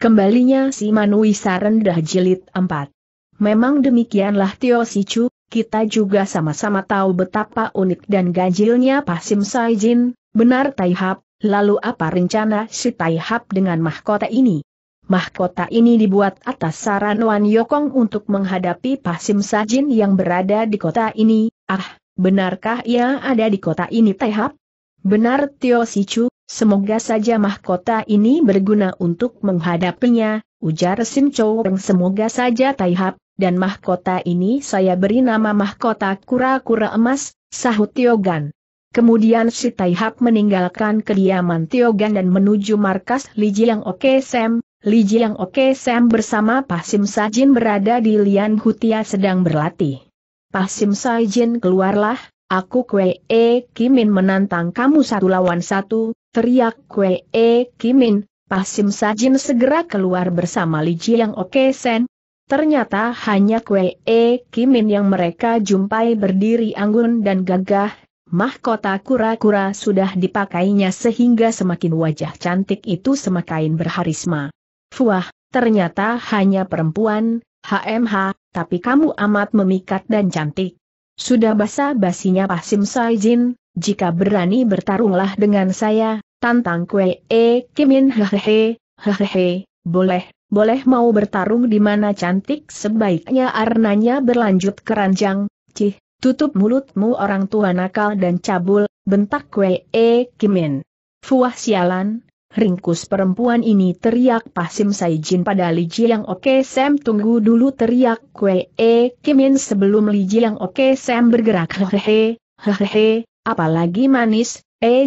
Kembalinya si Manuisa rendah jilid 4. Memang demikianlah Tio Sichu, kita juga sama-sama tahu betapa unik dan ganjilnya Pasim Saijin, benar Taihap, lalu apa rencana si Taihap dengan mahkota ini? Mahkota ini dibuat atas saran Wan Yokong untuk menghadapi Pasim Sajin yang berada di kota ini, ah, benarkah ia ada di kota ini Taihap? Benar Tio Sichu, semoga saja mahkota ini berguna untuk menghadapinya, ujar Sin Chow semoga saja Taihap, dan mahkota ini saya beri nama mahkota kura-kura emas, sahut Tio Gan. Kemudian si Taihap meninggalkan kediaman Tio Gan dan menuju markas Li Jiang Oke Sam. Li Jiang Oke Sam bersama Pasim Sajin berada di Lian Hutia sedang berlatih. Pasim Sajin keluarlah, Aku Kwe E Kimin menantang kamu satu lawan satu, teriak Kwe E Kimin, Pasim Sajin segera keluar bersama Li yang Oke Sen. Ternyata hanya Kwe E Kimin yang mereka jumpai berdiri anggun dan gagah, mahkota kura-kura sudah dipakainya sehingga semakin wajah cantik itu semakin berharisma. Fuah, ternyata hanya perempuan, HMH, tapi kamu amat memikat dan cantik. Sudah basa-basinya Pasim Saijin, jika berani bertarunglah dengan saya, tantang kue e kimin hehehe, hehehe, boleh, boleh mau bertarung di mana cantik sebaiknya arnanya berlanjut keranjang, cih, tutup mulutmu orang tua nakal dan cabul, bentak kue e kimin. Fuah sialan, Ringkus perempuan ini teriak Pasim Saijin pada Li yang Oke Sam tunggu dulu teriak Kwe E Kimin sebelum Li yang Oke Sam bergerak hehehe, hehehe, apalagi manis, E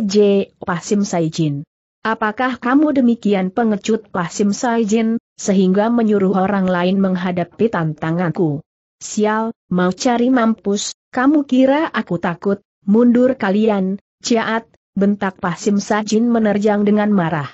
Pasim Saijin. Apakah kamu demikian pengecut Pasim Saijin, sehingga menyuruh orang lain menghadapi tantanganku? Sial, mau cari mampus, kamu kira aku takut, mundur kalian, Ciat, bentak Pasim Sajin menerjang dengan marah.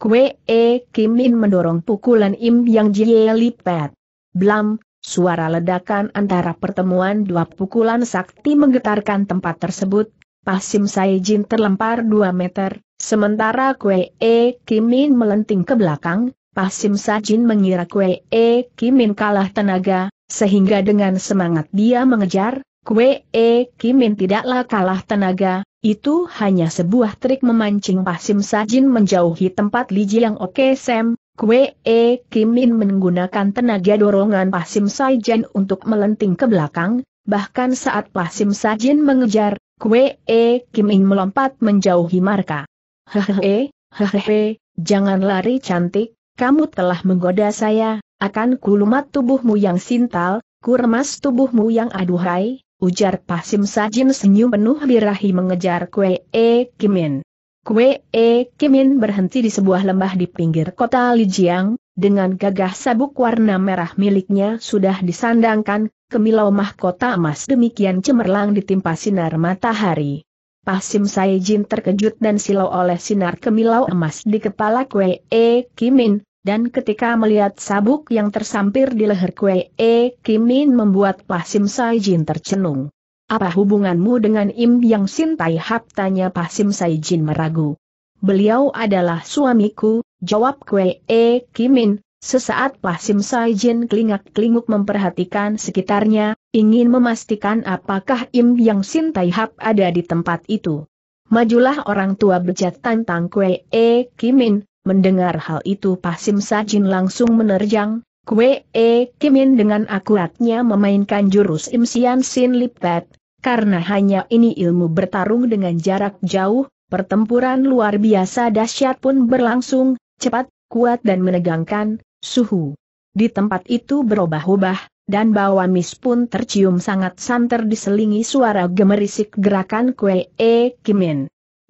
Kwe E Kimin mendorong pukulan Im Yang Jie Lipet. Blam, suara ledakan antara pertemuan dua pukulan sakti menggetarkan tempat tersebut, Pasim Sajin terlempar dua meter, sementara Kwe E Kimin melenting ke belakang, Pasim Sajin mengira Kwe E Kimin kalah tenaga, sehingga dengan semangat dia mengejar, Kwe E Kimin tidaklah kalah tenaga, itu hanya sebuah trik memancing Pasim Sajin menjauhi tempat Li yang Oke Sam, Kwe E Kimin menggunakan tenaga dorongan Pasim Sajin untuk melenting ke belakang, bahkan saat Pasim Sajin mengejar, Kwe E Kimin melompat menjauhi marka. Hehehe, hehehe, eh, jangan lari cantik, kamu telah menggoda saya, akan kulumat tubuhmu yang sintal, kuremas tubuhmu yang aduhai, ujar Pasim Sajin senyum penuh birahi mengejar Kwe E Kimin. Kwe E Kimin berhenti di sebuah lembah di pinggir kota Lijiang, dengan gagah sabuk warna merah miliknya sudah disandangkan, kemilau mahkota emas demikian cemerlang ditimpa sinar matahari. Pasim Saijin terkejut dan silau oleh sinar kemilau emas di kepala Kwe E Kimin, dan ketika melihat sabuk yang tersampir di leher Kue E Kimin membuat Pasim Saijin tercenung. Apa hubunganmu dengan Im Yang Sin Tai Hap? Tanya Pasim Saijin meragu. Beliau adalah suamiku, jawab Kue E Kimin. Sesaat Pasim Saijin kelingak-kelinguk memperhatikan sekitarnya, ingin memastikan apakah Im Yang Sin Tai Hap ada di tempat itu. Majulah orang tua bejat tantang Kue E Kimin, Mendengar hal itu Pasim Sajin langsung menerjang, Kwe E Kimin dengan akuratnya memainkan jurus Imsian Sin Lipet, karena hanya ini ilmu bertarung dengan jarak jauh, pertempuran luar biasa dahsyat pun berlangsung, cepat, kuat dan menegangkan, suhu. Di tempat itu berubah-ubah, dan bawa mis pun tercium sangat santer diselingi suara gemerisik gerakan Kwe E Kimin.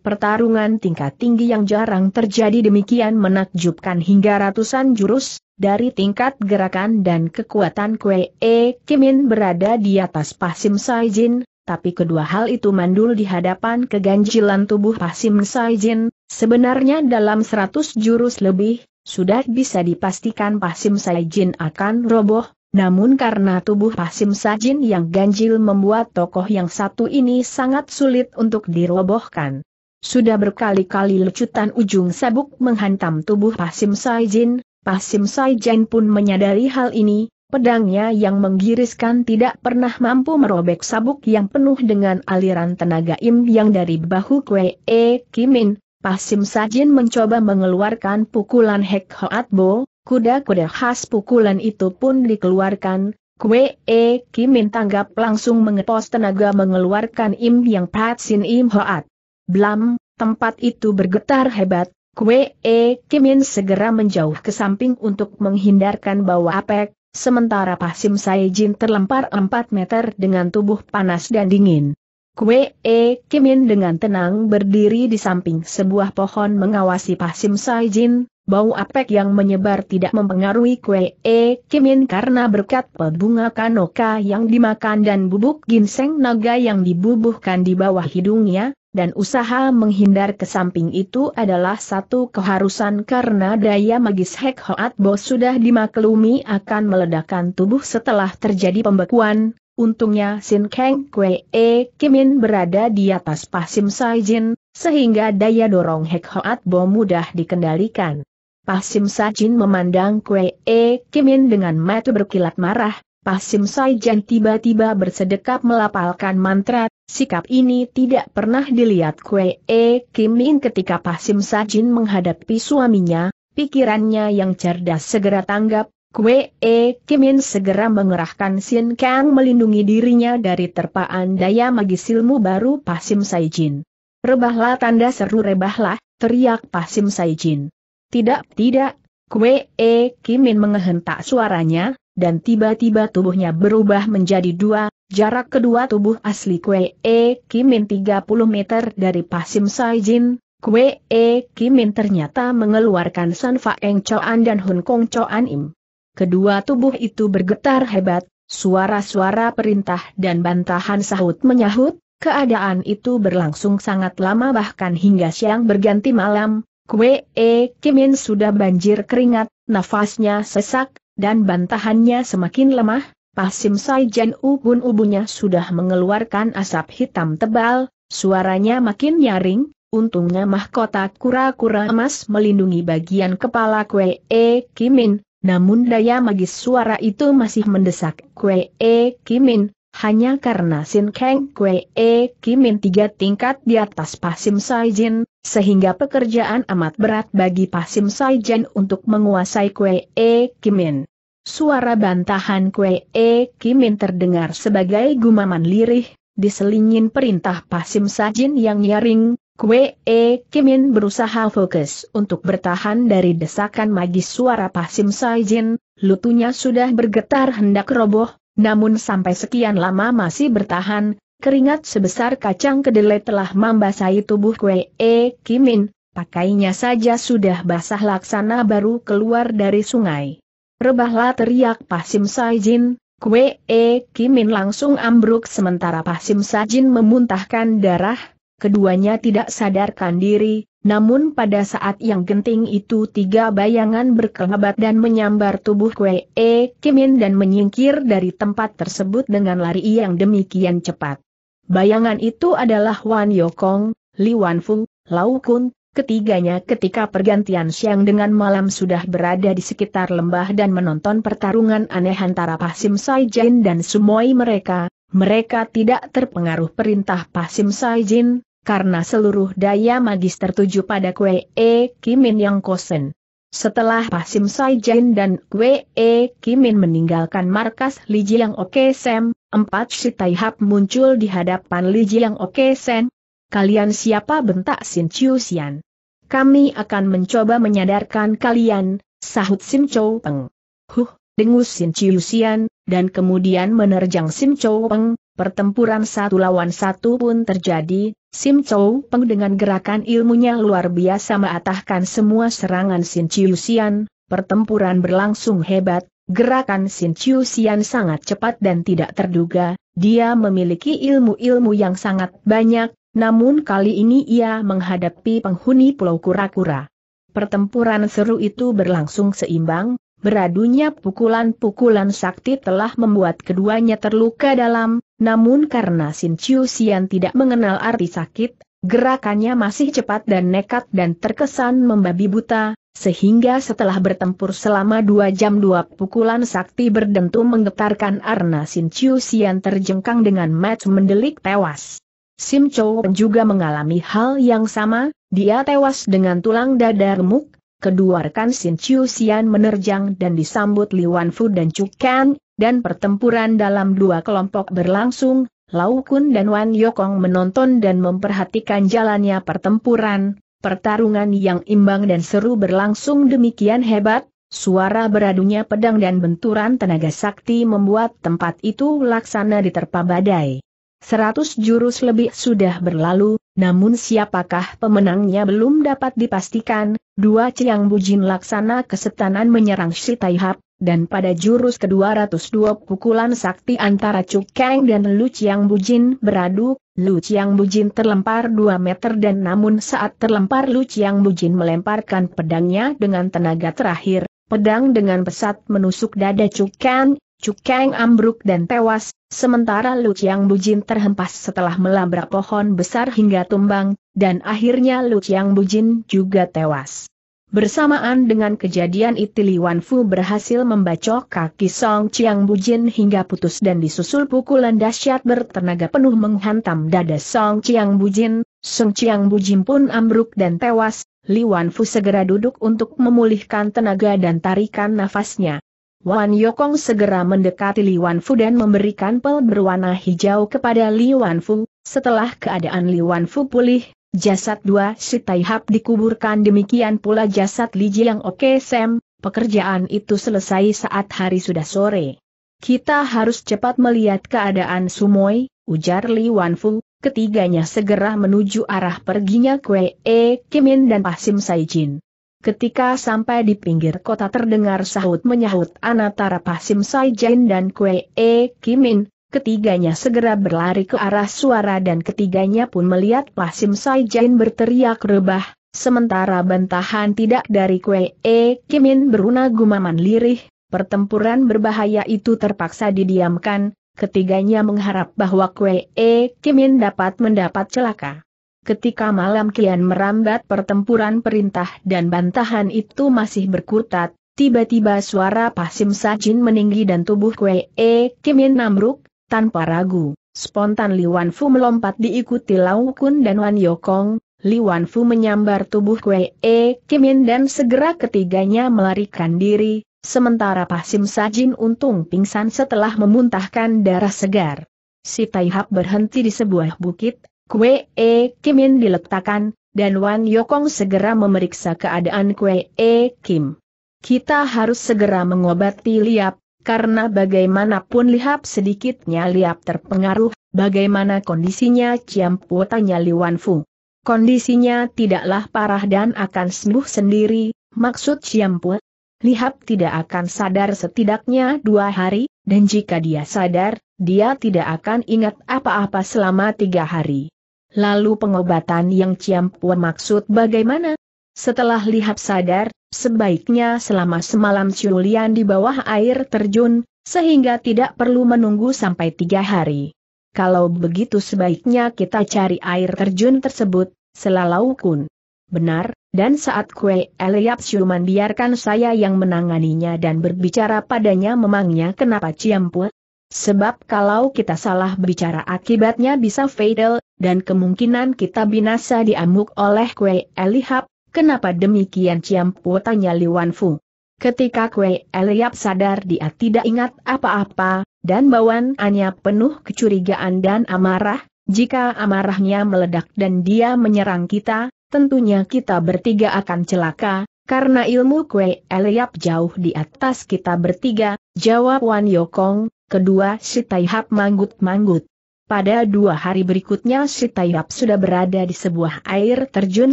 Pertarungan tingkat tinggi yang jarang terjadi demikian menakjubkan hingga ratusan jurus, dari tingkat gerakan dan kekuatan Kwe E Kimin berada di atas Pasim Saijin, tapi kedua hal itu mandul di hadapan keganjilan tubuh Pasim Saijin, sebenarnya dalam seratus jurus lebih, sudah bisa dipastikan Pasim Saijin akan roboh, namun karena tubuh Pasim Sajin yang ganjil membuat tokoh yang satu ini sangat sulit untuk dirobohkan sudah berkali-kali lecutan ujung sabuk menghantam tubuh Pasim Saijin, Pasim Saijin pun menyadari hal ini, pedangnya yang menggiriskan tidak pernah mampu merobek sabuk yang penuh dengan aliran tenaga im yang dari bahu Kwe E Kimin, Pasim Saijin mencoba mengeluarkan pukulan Hek Hoat Bo, kuda-kuda khas pukulan itu pun dikeluarkan, Kwe E Kimin tanggap langsung mengepos tenaga mengeluarkan im yang Patsin Im Hoat. Blam, tempat itu bergetar hebat, Kue E Kimin segera menjauh ke samping untuk menghindarkan bawa apek, sementara Pasim Saijin terlempar 4 meter dengan tubuh panas dan dingin. Kue E Kimin dengan tenang berdiri di samping sebuah pohon mengawasi Pasim Saijin, bau apek yang menyebar tidak mempengaruhi Kue E Kimin karena berkat pebunga kanoka yang dimakan dan bubuk ginseng naga yang dibubuhkan di bawah hidungnya, dan usaha menghindar ke samping itu adalah satu keharusan karena daya magis Hek Hoat Bo sudah dimaklumi akan meledakkan tubuh setelah terjadi pembekuan. Untungnya Sin Kang Kwe E Kimin berada di atas Pasim Saijin, sehingga daya dorong Hek Hoat Bo mudah dikendalikan. Pasim Sajin memandang Kwe E Kimin dengan mata berkilat marah, Pasim Saijan tiba-tiba bersedekap melapalkan mantra, sikap ini tidak pernah dilihat Kwe E Kim Min ketika Pasim Sajin menghadapi suaminya, pikirannya yang cerdas segera tanggap, Kwe E Kim Min segera mengerahkan Sin Kang melindungi dirinya dari terpaan daya magis ilmu baru Pasim Saijin. Rebahlah tanda seru rebahlah, teriak Pasim Saijin. Tidak, tidak, Kwe E Min mengehentak suaranya, dan tiba-tiba tubuhnya berubah menjadi dua, jarak kedua tubuh asli Kwe E Kimin 30 meter dari Pasim Saijin, Kwe E Kimin ternyata mengeluarkan San Faeng Choan dan Hun Kong Choan Im. Kedua tubuh itu bergetar hebat, suara-suara perintah dan bantahan sahut menyahut, keadaan itu berlangsung sangat lama bahkan hingga siang berganti malam, Kwe E Kimin sudah banjir keringat, nafasnya sesak, dan bantahannya semakin lemah, Pasim Sai Jan Ubun ubunya sudah mengeluarkan asap hitam tebal, suaranya makin nyaring, untungnya mahkota kura-kura emas melindungi bagian kepala Kue E Kimin, namun daya magis suara itu masih mendesak Kue E Kimin, hanya karena Sin Kang Kue E Kimin tiga tingkat di atas Pasim Sai Jin, sehingga pekerjaan amat berat bagi Pasim Saijen untuk menguasai Kue E Kimin. Suara bantahan Kue E Kimin terdengar sebagai gumaman lirih, diselingin perintah Pasim Sajin yang nyaring, Kue E Kimin berusaha fokus untuk bertahan dari desakan magis suara Pasim Sajin, lutunya sudah bergetar hendak roboh, namun sampai sekian lama masih bertahan, Keringat sebesar kacang kedelai telah membasahi tubuh Kue E Kimin, pakainya saja sudah basah laksana baru keluar dari sungai. Rebahlah teriak Pasim Saijin, Kue E Kimin langsung ambruk sementara Pasim Saijin memuntahkan darah, keduanya tidak sadarkan diri, namun pada saat yang genting itu tiga bayangan berkelebat dan menyambar tubuh Kue E Kimin dan menyingkir dari tempat tersebut dengan lari yang demikian cepat. Bayangan itu adalah Wan Yokong, Li Wanfu, Lau Kun, ketiganya ketika pergantian siang dengan malam sudah berada di sekitar lembah dan menonton pertarungan aneh antara Pasim Saijin dan Sumoi mereka, mereka tidak terpengaruh perintah Pasim Saijin, karena seluruh daya magis tertuju pada Kue E Kimin Yang Kosen. Setelah Pasim Saijain dan Wei e Kimin meninggalkan markas Li Jiang Oke Sam, empat si Hap muncul di hadapan Li Jiang Oke Sen. Kalian siapa bentak Sin Chiu Xian? Kami akan mencoba menyadarkan kalian, sahut Sim Chou Peng. Huh, dengus Sin Chiu Xian, dan kemudian menerjang Sim Chou Peng, Pertempuran satu lawan satu pun terjadi, Sim Chou, Peng dengan gerakan ilmunya luar biasa meatahkan semua serangan Sin Chiu Xian, pertempuran berlangsung hebat, gerakan Sin Chiu Xian sangat cepat dan tidak terduga, dia memiliki ilmu-ilmu yang sangat banyak, namun kali ini ia menghadapi penghuni Pulau Kura-Kura. Pertempuran seru itu berlangsung seimbang, beradunya pukulan-pukulan sakti telah membuat keduanya terluka dalam, namun karena Sin Chiu Xian tidak mengenal arti sakit, gerakannya masih cepat dan nekat dan terkesan membabi buta, sehingga setelah bertempur selama dua jam dua pukulan sakti berdentum menggetarkan Arna Sin Chiu Xian terjengkang dengan match mendelik tewas. Sim Chou juga mengalami hal yang sama, dia tewas dengan tulang dada remuk, kedua rekan Sin Chiu Xian menerjang dan disambut Li Wanfu dan Chu Kang, dan pertempuran dalam dua kelompok berlangsung, Lau Kun dan Wan Yokong menonton dan memperhatikan jalannya pertempuran, pertarungan yang imbang dan seru berlangsung demikian hebat, suara beradunya pedang dan benturan tenaga sakti membuat tempat itu laksana diterpa badai. Seratus jurus lebih sudah berlalu, namun siapakah pemenangnya belum dapat dipastikan, Dua Ciang Bujin Laksana kesetanan menyerang Si Taihap, dan pada jurus ke-220 pukulan sakti antara Chu Kang dan Lu Chiang Bujin beradu, Lu Chiang Bujin terlempar 2 meter dan namun saat terlempar Lu Chiang Bujin melemparkan pedangnya dengan tenaga terakhir, pedang dengan pesat menusuk dada Chu Kang, Cukeng ambruk dan tewas, sementara Lu Chiang Bujin terhempas setelah melabrak pohon besar hingga tumbang, dan akhirnya Lu Chiang Bujin juga tewas. Bersamaan dengan kejadian itu Li Wanfu berhasil membacok kaki Song Chiang Bujin hingga putus dan disusul pukulan dahsyat bertenaga penuh menghantam dada Song Chiang Bujin, Song Chiang Bujin pun ambruk dan tewas, Li Wanfu segera duduk untuk memulihkan tenaga dan tarikan nafasnya. Wan Yokong segera mendekati Li Wanfu dan memberikan pel berwarna hijau kepada Li Wanfu. Setelah keadaan Li Wanfu pulih, jasad dua si Taihap dikuburkan demikian pula jasad Li Jiang Oke Sam, pekerjaan itu selesai saat hari sudah sore. Kita harus cepat melihat keadaan Sumoy, ujar Li Wanfu, ketiganya segera menuju arah perginya Kwee E Kimin dan Pasim Saijin. Ketika sampai di pinggir kota terdengar sahut menyahut antara Pasim Sai Jain dan Kue E Kimin, ketiganya segera berlari ke arah suara dan ketiganya pun melihat Pasim Sai Jain berteriak rebah, sementara bentahan tidak dari Kue E Kimin beruna gumaman lirih, pertempuran berbahaya itu terpaksa didiamkan, ketiganya mengharap bahwa Kue E Kimin dapat mendapat celaka. Ketika malam kian merambat pertempuran perintah dan bantahan itu masih berkutat, tiba-tiba suara pasim sajin meninggi dan tubuh kue e kimin namruk, tanpa ragu. Spontan Li Wanfu melompat diikuti Lau Kun dan Wan Yokong, Li Wanfu menyambar tubuh kue e kimin dan segera ketiganya melarikan diri, sementara pasim sajin untung pingsan setelah memuntahkan darah segar. Si Taihap berhenti di sebuah bukit, Kue E Kimin diletakkan, dan Wan Yokong segera memeriksa keadaan Kue E Kim. Kita harus segera mengobati Liap, karena bagaimanapun Liap sedikitnya Liap terpengaruh, bagaimana kondisinya Ciampu tanya Wan Fu. Kondisinya tidaklah parah dan akan sembuh sendiri, maksud Ciampu. Lihat tidak akan sadar setidaknya dua hari, dan jika dia sadar, dia tidak akan ingat apa-apa selama tiga hari. Lalu pengobatan yang Ciampuan maksud bagaimana? Setelah lihat sadar, sebaiknya selama semalam Ciulian di bawah air terjun, sehingga tidak perlu menunggu sampai tiga hari. Kalau begitu sebaiknya kita cari air terjun tersebut, selalau kun. Benar, dan saat kue Eliap Siuman biarkan saya yang menanganinya dan berbicara padanya memangnya kenapa Ciampu? Sebab kalau kita salah bicara akibatnya bisa fatal, dan kemungkinan kita binasa diamuk oleh Kue Elihap, kenapa demikian Ciampu tanya Li Fu. Ketika Kue Eliap sadar dia tidak ingat apa-apa, dan bawaannya penuh kecurigaan dan amarah, jika amarahnya meledak dan dia menyerang kita, tentunya kita bertiga akan celaka, karena ilmu Kue Eliap jauh di atas kita bertiga, jawab Wan Yokong, kedua si Taihap manggut-manggut. Pada dua hari berikutnya si Taihap sudah berada di sebuah air terjun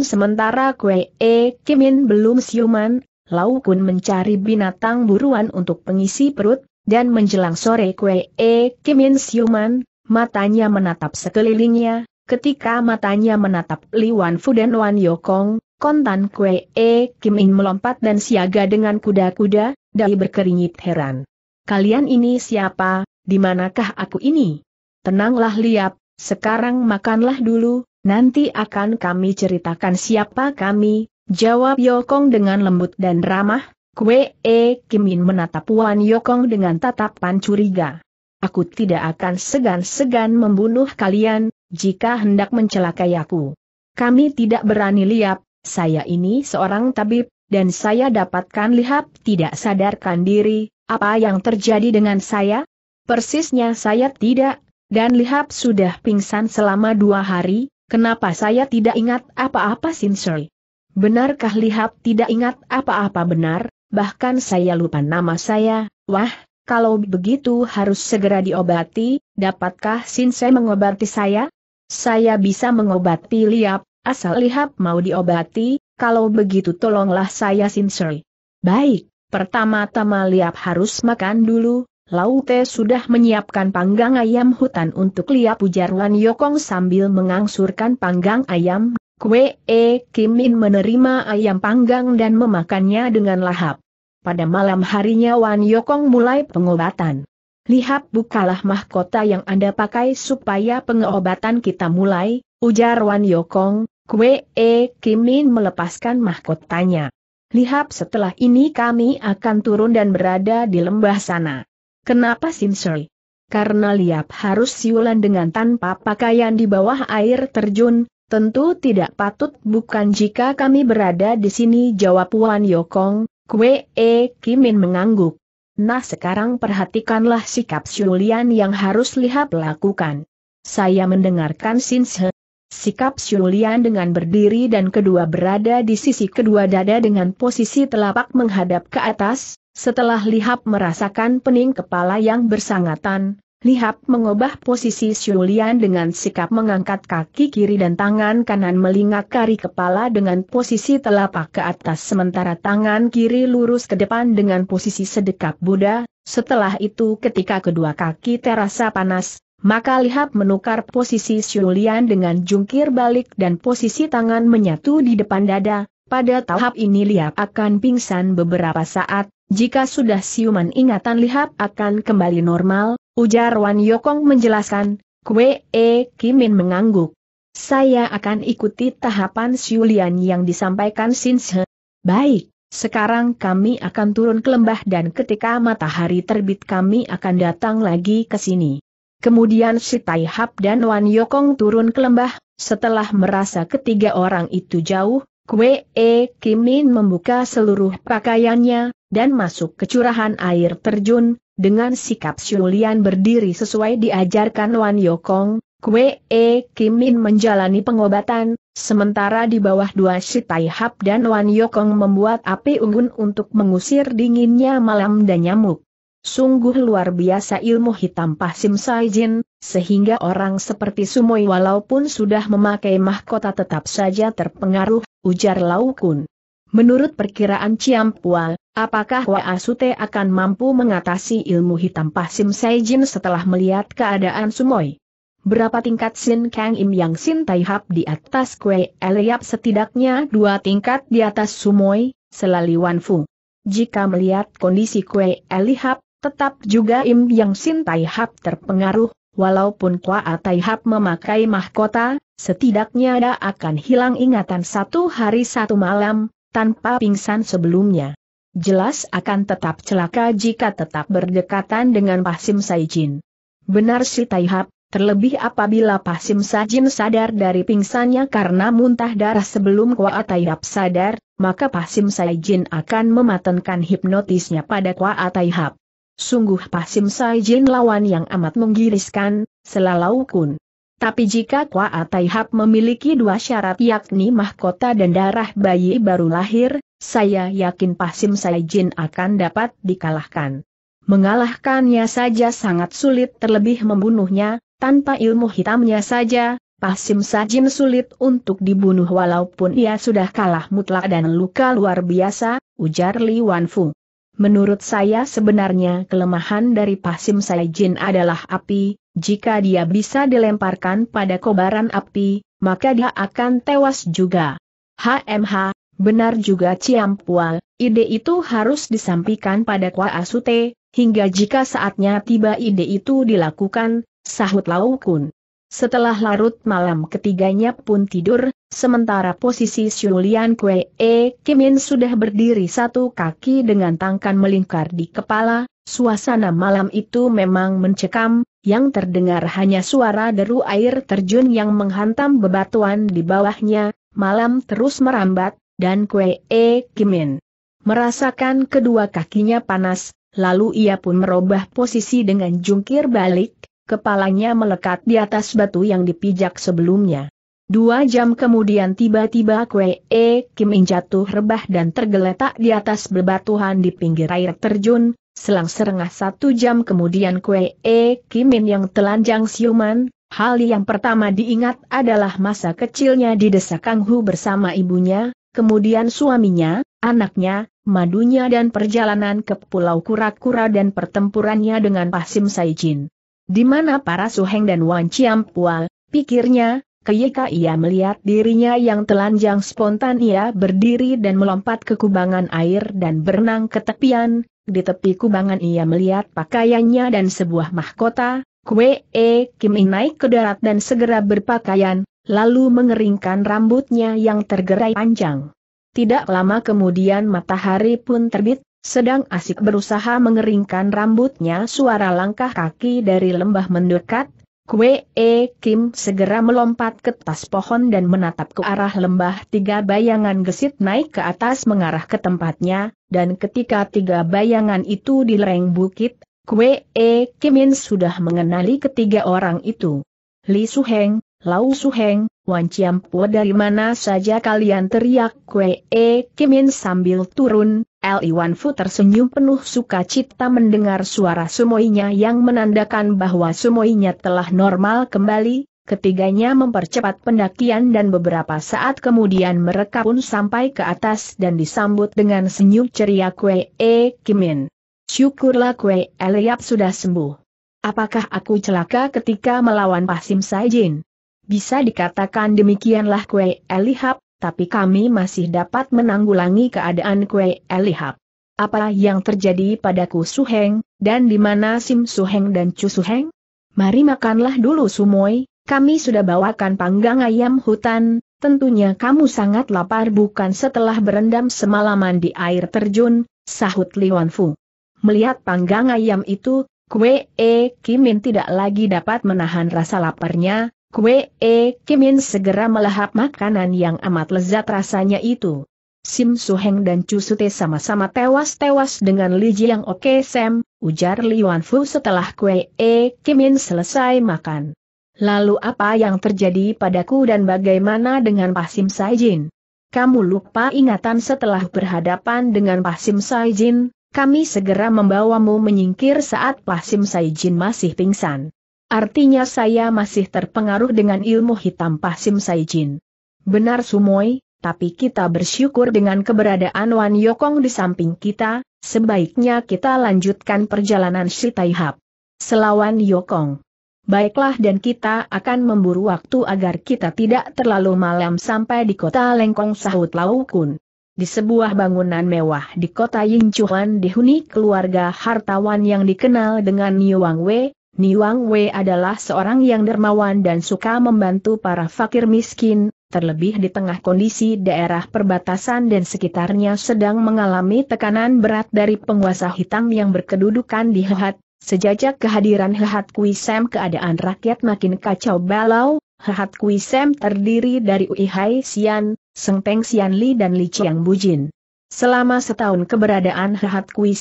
sementara Kwee E Kimin belum siuman, Lau Kun mencari binatang buruan untuk pengisi perut, dan menjelang sore Kwee E Kimin siuman, matanya menatap sekelilingnya, ketika matanya menatap Li Wanfu dan Wan Yokong, kontan Kwee E Kimin melompat dan siaga dengan kuda-kuda, Dai berkeringit heran kalian ini siapa, di manakah aku ini? Tenanglah liap, sekarang makanlah dulu, nanti akan kami ceritakan siapa kami, jawab Yokong dengan lembut dan ramah, Kwe E Kimin menatap Wan Yokong dengan tatapan curiga. Aku tidak akan segan-segan membunuh kalian, jika hendak mencelakai aku. Kami tidak berani liap, saya ini seorang tabib, dan saya dapatkan lihat tidak sadarkan diri, apa yang terjadi dengan saya? Persisnya saya tidak, dan lihat sudah pingsan selama dua hari, kenapa saya tidak ingat apa-apa Sui? Benarkah lihat tidak ingat apa-apa benar, bahkan saya lupa nama saya, wah, kalau begitu harus segera diobati, dapatkah Sui mengobati saya? Saya bisa mengobati lihat, asal lihat mau diobati, kalau begitu tolonglah saya Sui. Baik. Pertama-tama Liap harus makan dulu, Laute sudah menyiapkan panggang ayam hutan untuk Liap ujar Wan Yokong sambil mengangsurkan panggang ayam. Kwe E Min menerima ayam panggang dan memakannya dengan lahap. Pada malam harinya Wan Yokong mulai pengobatan. Lihat bukalah mahkota yang Anda pakai supaya pengobatan kita mulai, ujar Wan Yokong, Kwe E Min melepaskan mahkotanya. Lihat setelah ini kami akan turun dan berada di lembah sana. Kenapa Sinsoi? Karena Liap harus siulan dengan tanpa pakaian di bawah air terjun, tentu tidak patut bukan jika kami berada di sini jawab Wan Yokong, Kwe E Kimin mengangguk. Nah sekarang perhatikanlah sikap Siulian yang harus lihat lakukan. Saya mendengarkan Sinse, Sikap Xulian dengan berdiri dan kedua berada di sisi kedua dada dengan posisi telapak menghadap ke atas, setelah Lihap merasakan pening kepala yang bersangatan, Lihap mengubah posisi Xulian dengan sikap mengangkat kaki kiri dan tangan kanan kari kepala dengan posisi telapak ke atas sementara tangan kiri lurus ke depan dengan posisi sedekap Buddha. Setelah itu ketika kedua kaki terasa panas, maka lihat menukar posisi Xulian dengan jungkir balik dan posisi tangan menyatu di depan dada, pada tahap ini Liap akan pingsan beberapa saat, jika sudah siuman ingatan Liap akan kembali normal, ujar Wan Yokong menjelaskan, Kwe E Kimin mengangguk. Saya akan ikuti tahapan Siulian yang disampaikan Sinse. Baik, sekarang kami akan turun ke lembah dan ketika matahari terbit kami akan datang lagi ke sini. Kemudian si Tai Hap dan Wan Yokong turun ke lembah, setelah merasa ketiga orang itu jauh, Kwe E Kim Min membuka seluruh pakaiannya, dan masuk ke curahan air terjun, dengan sikap Shulian berdiri sesuai diajarkan Wan Yokong, Kwe E Kim Min menjalani pengobatan, sementara di bawah dua si Tai Hap dan Wan Yokong membuat api unggun untuk mengusir dinginnya malam dan nyamuk. Sungguh luar biasa ilmu hitam Pasim Saijin, sehingga orang seperti sumoy walaupun sudah memakai mahkota tetap saja terpengaruh, ujar Laukun. Menurut perkiraan Pua, apakah Waasute akan mampu mengatasi ilmu hitam Pasim Saijin setelah melihat keadaan sumoy? Berapa tingkat Sin Kang Im yang Sin Tai Hap di atas Kue Eliap setidaknya dua tingkat di atas sumoy, selali Wan Fu. Jika melihat kondisi Kue Elihap, Tetap juga Im Yang Sin Tai Hap terpengaruh, walaupun Kwa Tai Hap memakai mahkota, setidaknya ada akan hilang ingatan satu hari satu malam, tanpa pingsan sebelumnya. Jelas akan tetap celaka jika tetap berdekatan dengan Pasim Saijin. Benar si Tai Hap, Terlebih apabila Pasim Sajin sadar dari pingsannya karena muntah darah sebelum Hap sadar, maka Pasim saijin akan mematenkan hipnotisnya pada Kuataihap. Sungguh Pasim Saijin lawan yang amat menggiriskan, selalau kun. Tapi jika Kwa Taihap memiliki dua syarat yakni mahkota dan darah bayi baru lahir, saya yakin Pasim Saijin akan dapat dikalahkan. Mengalahkannya saja sangat sulit terlebih membunuhnya, tanpa ilmu hitamnya saja, Pasim Sajin sulit untuk dibunuh walaupun ia sudah kalah mutlak dan luka luar biasa, ujar Li Wanfu. Menurut saya sebenarnya kelemahan dari Pasim Saijin adalah api, jika dia bisa dilemparkan pada kobaran api, maka dia akan tewas juga. HMH, benar juga Ciampual, ide itu harus disampaikan pada Kwa Asute, hingga jika saatnya tiba ide itu dilakukan, sahut Laukun. Setelah larut malam ketiganya pun tidur, Sementara posisi Shulian Kue E Kimin sudah berdiri satu kaki dengan tangkan melingkar di kepala, suasana malam itu memang mencekam, yang terdengar hanya suara deru air terjun yang menghantam bebatuan di bawahnya, malam terus merambat, dan Kue E Kimin merasakan kedua kakinya panas, lalu ia pun merubah posisi dengan jungkir balik, kepalanya melekat di atas batu yang dipijak sebelumnya. Dua jam kemudian tiba-tiba Kwee E Kim In jatuh rebah dan tergeletak di atas bebatuhan di pinggir air terjun, selang serengah satu jam kemudian Kwee E Kim In yang telanjang siuman, hal yang pertama diingat adalah masa kecilnya di desa Kanghu bersama ibunya, kemudian suaminya, anaknya, madunya dan perjalanan ke Pulau Kura-Kura dan pertempurannya dengan Pasim Saijin. Di mana para suheng dan Wan Pua, pikirnya, Ketika ia melihat dirinya yang telanjang spontan ia berdiri dan melompat ke kubangan air dan berenang ke tepian, di tepi kubangan ia melihat pakaiannya dan sebuah mahkota, Kwe E Kim In naik ke darat dan segera berpakaian, lalu mengeringkan rambutnya yang tergerai panjang. Tidak lama kemudian matahari pun terbit, sedang asik berusaha mengeringkan rambutnya suara langkah kaki dari lembah mendekat, Kue E Kim segera melompat ke atas pohon dan menatap ke arah lembah tiga bayangan gesit naik ke atas mengarah ke tempatnya, dan ketika tiga bayangan itu di lereng bukit, Kue E Kimin sudah mengenali ketiga orang itu. Li Suheng, Lau Su Heng, Wan Ciampo dari mana saja kalian teriak Kwe E Kimin sambil turun, Li Fu tersenyum penuh sukacita mendengar suara sumoinya yang menandakan bahwa sumoinya telah normal kembali, ketiganya mempercepat pendakian dan beberapa saat kemudian mereka pun sampai ke atas dan disambut dengan senyum ceria Kwe E Kimin. Syukurlah Kwe Eliap sudah sembuh. Apakah aku celaka ketika melawan Pasim Saijin? Bisa dikatakan demikianlah kue elihap, tapi kami masih dapat menanggulangi keadaan kue elihap. Apa yang terjadi padaku Suheng, dan di mana Sim Suheng dan Cu Suheng? Mari makanlah dulu Sumoy, kami sudah bawakan panggang ayam hutan, tentunya kamu sangat lapar bukan setelah berendam semalaman di air terjun, sahut liwanfu. Fu. Melihat panggang ayam itu, Kue E Kimin tidak lagi dapat menahan rasa laparnya, Kue E eh, Kimin segera melahap makanan yang amat lezat rasanya itu. Sim Su Heng dan Chu Sute sama-sama tewas-tewas dengan Li Jiang Oke Sam, ujar Li Fu setelah kue E eh, Kimin selesai makan. Lalu apa yang terjadi padaku dan bagaimana dengan Pasim Saijin? Kamu lupa ingatan setelah berhadapan dengan Pasim Saijin, kami segera membawamu menyingkir saat Pasim Saijin masih pingsan. Artinya saya masih terpengaruh dengan ilmu hitam Pasim Saijin. Benar Sumoy, tapi kita bersyukur dengan keberadaan Wan Yokong di samping kita, sebaiknya kita lanjutkan perjalanan si Taihap. Selawan Yokong. Baiklah dan kita akan memburu waktu agar kita tidak terlalu malam sampai di kota Lengkong sahut Laukun. Di sebuah bangunan mewah di kota Yingchuan dihuni keluarga hartawan yang dikenal dengan Wang Wei, Niwang Wei adalah seorang yang dermawan dan suka membantu para fakir miskin, terlebih di tengah kondisi daerah perbatasan dan sekitarnya sedang mengalami tekanan berat dari penguasa hitam yang berkedudukan di Hehat. Sejak kehadiran Hehat Kui keadaan rakyat makin kacau balau, Hehat Kui terdiri dari Ui Hai Xian, Seng Peng Xian Li dan Li Chiang Bujin. Selama setahun keberadaan Hehat Kui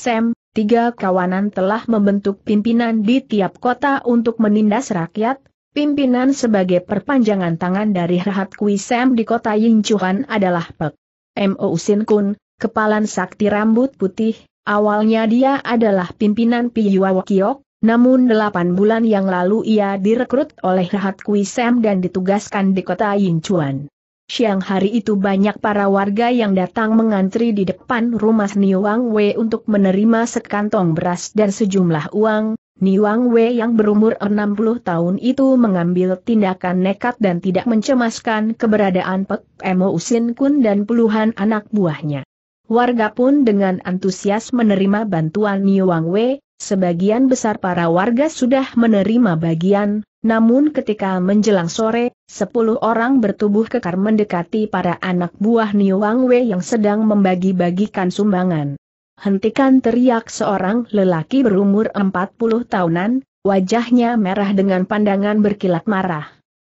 tiga kawanan telah membentuk pimpinan di tiap kota untuk menindas rakyat, Pimpinan sebagai perpanjangan tangan dari Rahat Kui Sam di kota Yingchuan adalah Pek M.O. Sin Kun, kepalan sakti rambut putih, awalnya dia adalah pimpinan Piyuawakiok, namun delapan bulan yang lalu ia direkrut oleh Rahat Kui Sam dan ditugaskan di kota Yingchuan. Siang hari itu banyak para warga yang datang mengantri di depan rumah Niwang Wei untuk menerima sekantong beras dan sejumlah uang, Niwang Wei yang berumur 60 tahun itu mengambil tindakan nekat dan tidak mencemaskan keberadaan Pek Emo Usin Kun dan puluhan anak buahnya. Warga pun dengan antusias menerima bantuan Niwang Wei, sebagian besar para warga sudah menerima bagian, namun ketika menjelang sore, Sepuluh orang bertubuh kekar mendekati para anak buah Niu Wang Wei yang sedang membagi-bagikan sumbangan. Hentikan teriak seorang lelaki berumur empat puluh tahunan, wajahnya merah dengan pandangan berkilat marah.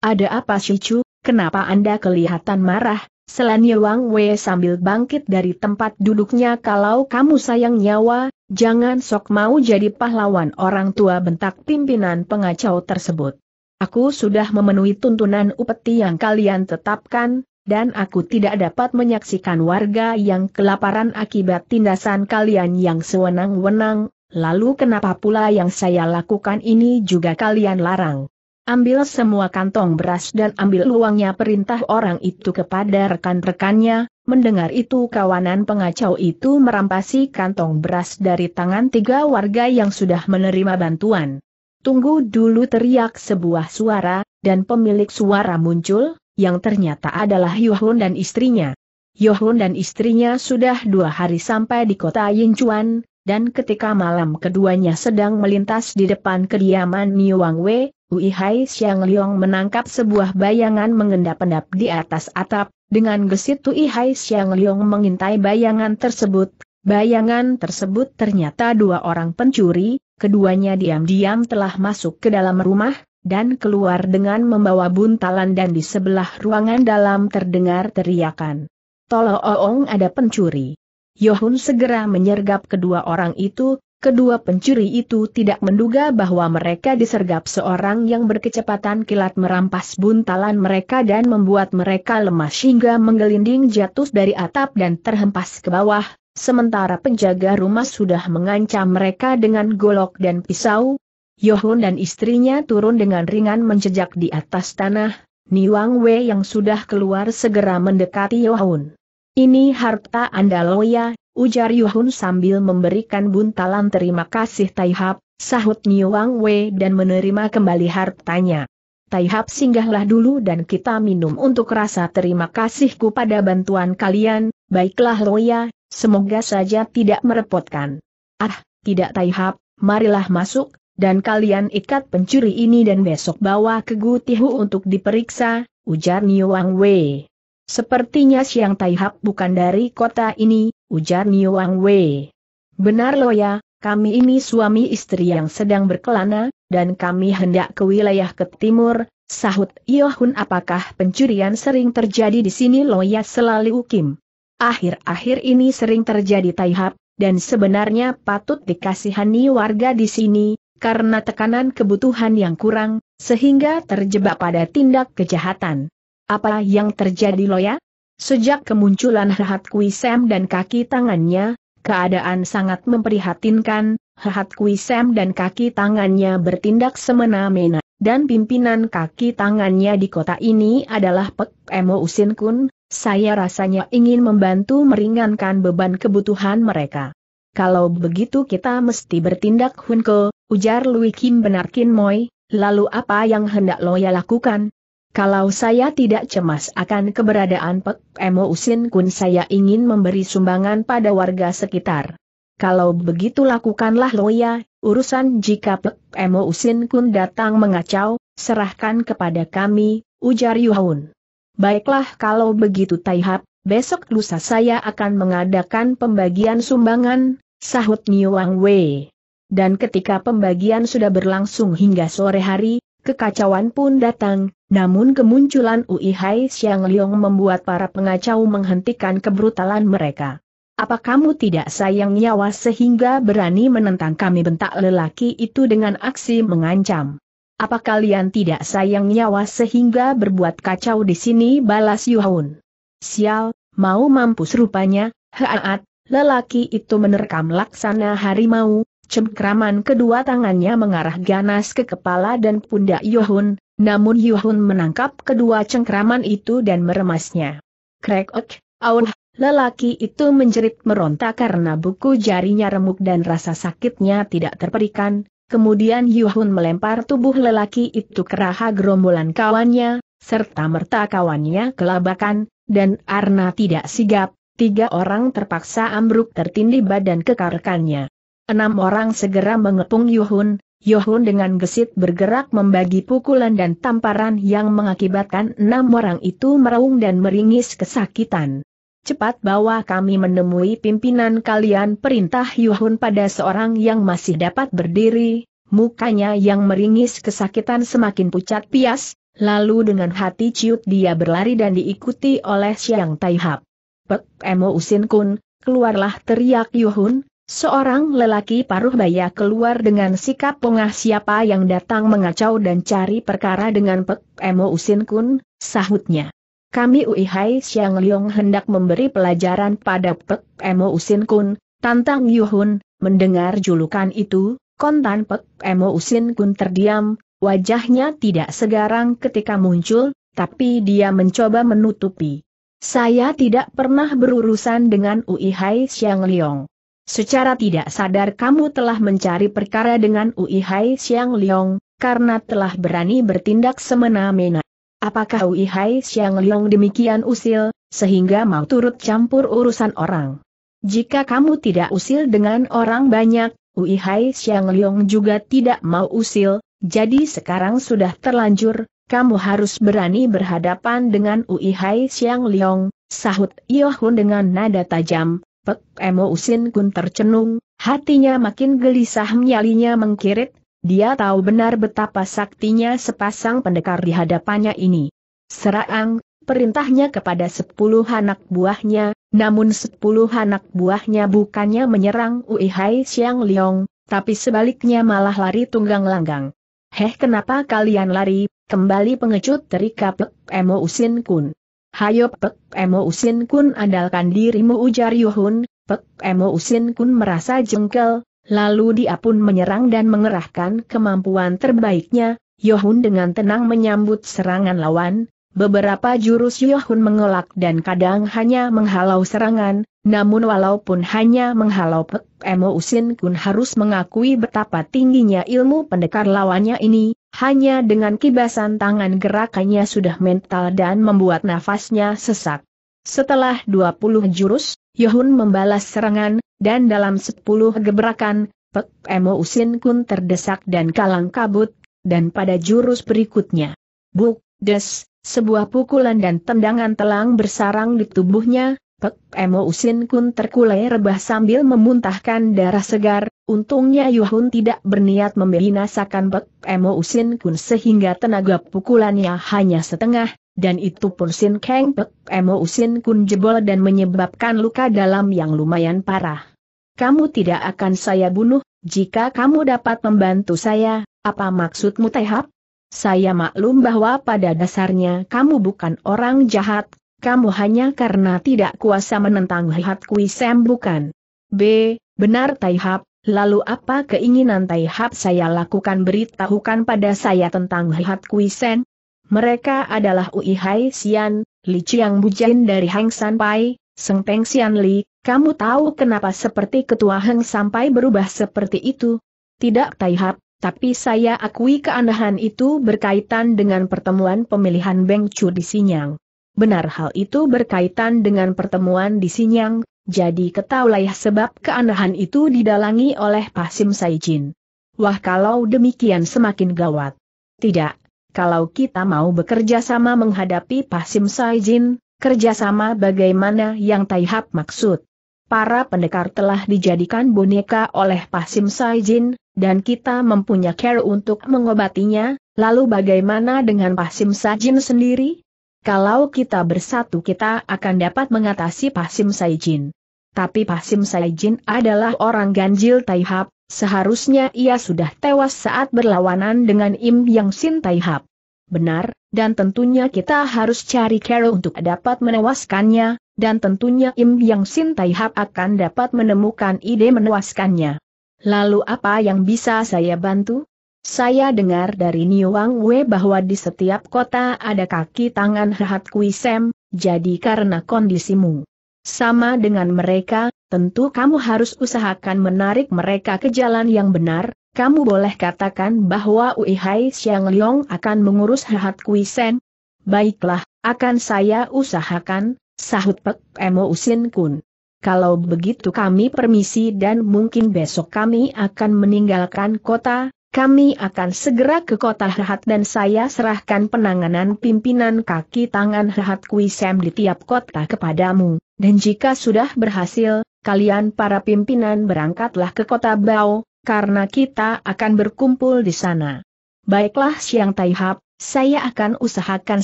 Ada apa Shichu, kenapa Anda kelihatan marah? Selain Niu Wang Wei sambil bangkit dari tempat duduknya kalau kamu sayang nyawa, jangan sok mau jadi pahlawan orang tua bentak pimpinan pengacau tersebut. Aku sudah memenuhi tuntunan upeti yang kalian tetapkan, dan aku tidak dapat menyaksikan warga yang kelaparan akibat tindasan kalian yang sewenang-wenang, lalu kenapa pula yang saya lakukan ini juga kalian larang. Ambil semua kantong beras dan ambil uangnya perintah orang itu kepada rekan-rekannya, mendengar itu kawanan pengacau itu merampasi kantong beras dari tangan tiga warga yang sudah menerima bantuan. Tunggu dulu teriak sebuah suara, dan pemilik suara muncul, yang ternyata adalah Yohun dan istrinya. Yohun dan istrinya sudah dua hari sampai di kota Yinchuan, dan ketika malam keduanya sedang melintas di depan kediaman Niu Wang Wei, Ui Hai Xiang Liong menangkap sebuah bayangan mengendap-endap di atas atap, dengan gesit Ui Hai Xiang Liong mengintai bayangan tersebut, bayangan tersebut ternyata dua orang pencuri, keduanya diam-diam telah masuk ke dalam rumah, dan keluar dengan membawa buntalan dan di sebelah ruangan dalam terdengar teriakan. Tolong oong ada pencuri. Yohun segera menyergap kedua orang itu, kedua pencuri itu tidak menduga bahwa mereka disergap seorang yang berkecepatan kilat merampas buntalan mereka dan membuat mereka lemas hingga menggelinding jatuh dari atap dan terhempas ke bawah, Sementara penjaga rumah sudah mengancam mereka dengan golok dan pisau, Yohun dan istrinya turun dengan ringan menjejak di atas tanah, Ni Wang Wei yang sudah keluar segera mendekati Yohun. Ini harta Anda Loya, ujar Yohun sambil memberikan buntalan terima kasih Taihap, sahut Ni Wang Wei dan menerima kembali hartanya. Taihap singgahlah dulu dan kita minum untuk rasa terima kasihku pada bantuan kalian, Baiklah Loya, semoga saja tidak merepotkan. Ah, tidak Taihap, marilah masuk, dan kalian ikat pencuri ini dan besok bawa ke Gutihu untuk diperiksa, ujar Niu Wang Wei. Sepertinya Siang Taihap bukan dari kota ini, ujar Niu Wang Wei. Benar Loya, kami ini suami istri yang sedang berkelana, dan kami hendak ke wilayah ke timur, sahut Yohun apakah pencurian sering terjadi di sini Loya selalu ukim. Akhir-akhir ini sering terjadi taihap, dan sebenarnya patut dikasihani warga di sini, karena tekanan kebutuhan yang kurang, sehingga terjebak pada tindak kejahatan. Apa yang terjadi Loya? Sejak kemunculan kui Kuisem dan kaki tangannya, keadaan sangat memprihatinkan, kui Kuisem dan kaki tangannya bertindak semena-mena, dan pimpinan kaki tangannya di kota ini adalah Pek Emo Usin Kun, saya rasanya ingin membantu meringankan beban kebutuhan mereka. Kalau begitu kita mesti bertindak Hunko, ujar Lui Kim benar Kin Moi, lalu apa yang hendak Loya lakukan? Kalau saya tidak cemas akan keberadaan Pek Emo Usin Kun saya ingin memberi sumbangan pada warga sekitar. Kalau begitu lakukanlah Loya, urusan jika Pek Emo Usin Kun datang mengacau, serahkan kepada kami, ujar Yuhaun. Baiklah kalau begitu Taihap, besok lusa saya akan mengadakan pembagian sumbangan, sahut Niuang Wei. Dan ketika pembagian sudah berlangsung hingga sore hari, kekacauan pun datang, namun kemunculan Ui Hai Xiang Liong membuat para pengacau menghentikan kebrutalan mereka. Apa kamu tidak sayang nyawa sehingga berani menentang kami bentak lelaki itu dengan aksi mengancam? apa kalian tidak sayang nyawa sehingga berbuat kacau di sini balas Yuhaun? Sial, mau mampus rupanya, haat, lelaki itu menerkam laksana harimau, cengkraman kedua tangannya mengarah ganas ke kepala dan pundak Yuhaun, namun Yuhaun menangkap kedua cengkraman itu dan meremasnya. Krek ok, auh, Lelaki itu menjerit meronta karena buku jarinya remuk dan rasa sakitnya tidak terperikan, Kemudian Yuhun melempar tubuh lelaki itu ke raha gerombolan kawannya, serta merta kawannya kelabakan, dan Arna tidak sigap, tiga orang terpaksa ambruk tertindih badan kekarkannya. Enam orang segera mengepung Yuhun, Yohun dengan gesit bergerak membagi pukulan dan tamparan yang mengakibatkan enam orang itu meraung dan meringis kesakitan cepat bawa kami menemui pimpinan kalian perintah Yuhun pada seorang yang masih dapat berdiri, mukanya yang meringis kesakitan semakin pucat pias, lalu dengan hati ciut dia berlari dan diikuti oleh Siang Taihap. Pek Emo Usin Kun, keluarlah teriak Yuhun, Seorang lelaki paruh baya keluar dengan sikap pongah siapa yang datang mengacau dan cari perkara dengan Pek Emo Usin Kun, sahutnya. Kami Uihai Xiang Liong hendak memberi pelajaran pada Pek Emo Usin Kun, tantang Yuhun, mendengar julukan itu, kontan Pek Emo Usin Kun terdiam, wajahnya tidak segarang ketika muncul, tapi dia mencoba menutupi. Saya tidak pernah berurusan dengan Uihai Xiang Liong. Secara tidak sadar kamu telah mencari perkara dengan Uihai Xiang Liong, karena telah berani bertindak semena-mena. Apakah Uihai Xiang Liang demikian usil, sehingga mau turut campur urusan orang? Jika kamu tidak usil dengan orang banyak, Uihai Xiang Liang juga tidak mau usil, jadi sekarang sudah terlanjur, kamu harus berani berhadapan dengan Uihai Xiang Liang, sahut Yohun dengan nada tajam, Pek Emo Usin Kun tercenung, hatinya makin gelisah nyalinya mengkirit, dia tahu benar betapa saktinya sepasang pendekar di hadapannya ini. Serang, perintahnya kepada sepuluh anak buahnya, namun sepuluh anak buahnya bukannya menyerang Uihai Xiang Liong, tapi sebaliknya malah lari tunggang langgang. Heh kenapa kalian lari, kembali pengecut terika Pek Emo Usin Kun. Hayo Pek Emo Usin Kun andalkan dirimu ujar Yuhun, Pek Emo Usin Kun merasa jengkel, Lalu dia pun menyerang dan mengerahkan kemampuan terbaiknya, Yohun dengan tenang menyambut serangan lawan, beberapa jurus Yohun mengelak dan kadang hanya menghalau serangan, namun walaupun hanya menghalau Pek Emo Usin Kun harus mengakui betapa tingginya ilmu pendekar lawannya ini, hanya dengan kibasan tangan gerakannya sudah mental dan membuat nafasnya sesak. Setelah 20 jurus, Yohun membalas serangan, dan dalam 10 gebrakan, Pek Emo Usin Kun terdesak dan kalang kabut, dan pada jurus berikutnya. Buk, des, sebuah pukulan dan tendangan telang bersarang di tubuhnya, Pek Emo Usin Kun terkulai rebah sambil memuntahkan darah segar, untungnya Yohun tidak berniat membinasakan Pek Emo Usin Kun sehingga tenaga pukulannya hanya setengah, dan itu pun Sin Kang Pek Emo usin Kun jebol dan menyebabkan luka dalam yang lumayan parah. Kamu tidak akan saya bunuh, jika kamu dapat membantu saya, apa maksudmu Tehap? Saya maklum bahwa pada dasarnya kamu bukan orang jahat, kamu hanya karena tidak kuasa menentang Hihat Kui Sam bukan? B. Benar Taihap, lalu apa keinginan Taihap saya lakukan beritahukan pada saya tentang Hihat Kui Sen, mereka adalah Ui Hai Xian, Li Chiang Bujain dari Hang San Pai, Seng Peng Xian Li, kamu tahu kenapa seperti ketua Hang Sampai berubah seperti itu? Tidak Taihap, tapi saya akui keanehan itu berkaitan dengan pertemuan pemilihan Beng Chu di Sinyang. Benar hal itu berkaitan dengan pertemuan di Sinyang, jadi ketahulah sebab keanehan itu didalangi oleh Pasim Saijin. Wah kalau demikian semakin gawat. Tidak, kalau kita mau bekerja sama menghadapi Pasim Saijin, kerjasama bagaimana yang Taihap maksud. Para pendekar telah dijadikan boneka oleh Pasim Saijin, dan kita mempunyai care untuk mengobatinya, lalu bagaimana dengan Pasim Saijin sendiri? Kalau kita bersatu kita akan dapat mengatasi Pasim Saijin. Tapi Pasim Saijin adalah orang ganjil Taihap, Seharusnya ia sudah tewas saat berlawanan dengan Im Yang Sin Tai Hap. Benar, dan tentunya kita harus cari Carol untuk dapat menewaskannya, dan tentunya Im Yang Sin Tai Hap akan dapat menemukan ide menewaskannya. Lalu apa yang bisa saya bantu? Saya dengar dari Wang Wei bahwa di setiap kota ada kaki tangan Kui Sem. jadi karena kondisimu sama dengan mereka, tentu kamu harus usahakan menarik mereka ke jalan yang benar, kamu boleh katakan bahwa Uihai Xiang Liong akan mengurus Hahat Kui Sen. Baiklah, akan saya usahakan, sahut Pek Emo Usin Kun. Kalau begitu kami permisi dan mungkin besok kami akan meninggalkan kota, kami akan segera ke kota Rahat dan saya serahkan penanganan pimpinan kaki tangan Rahat Kui Sam di tiap kota kepadamu. Dan jika sudah berhasil, kalian para pimpinan berangkatlah ke kota Bao, karena kita akan berkumpul di sana. Baiklah Siang Taihap, saya akan usahakan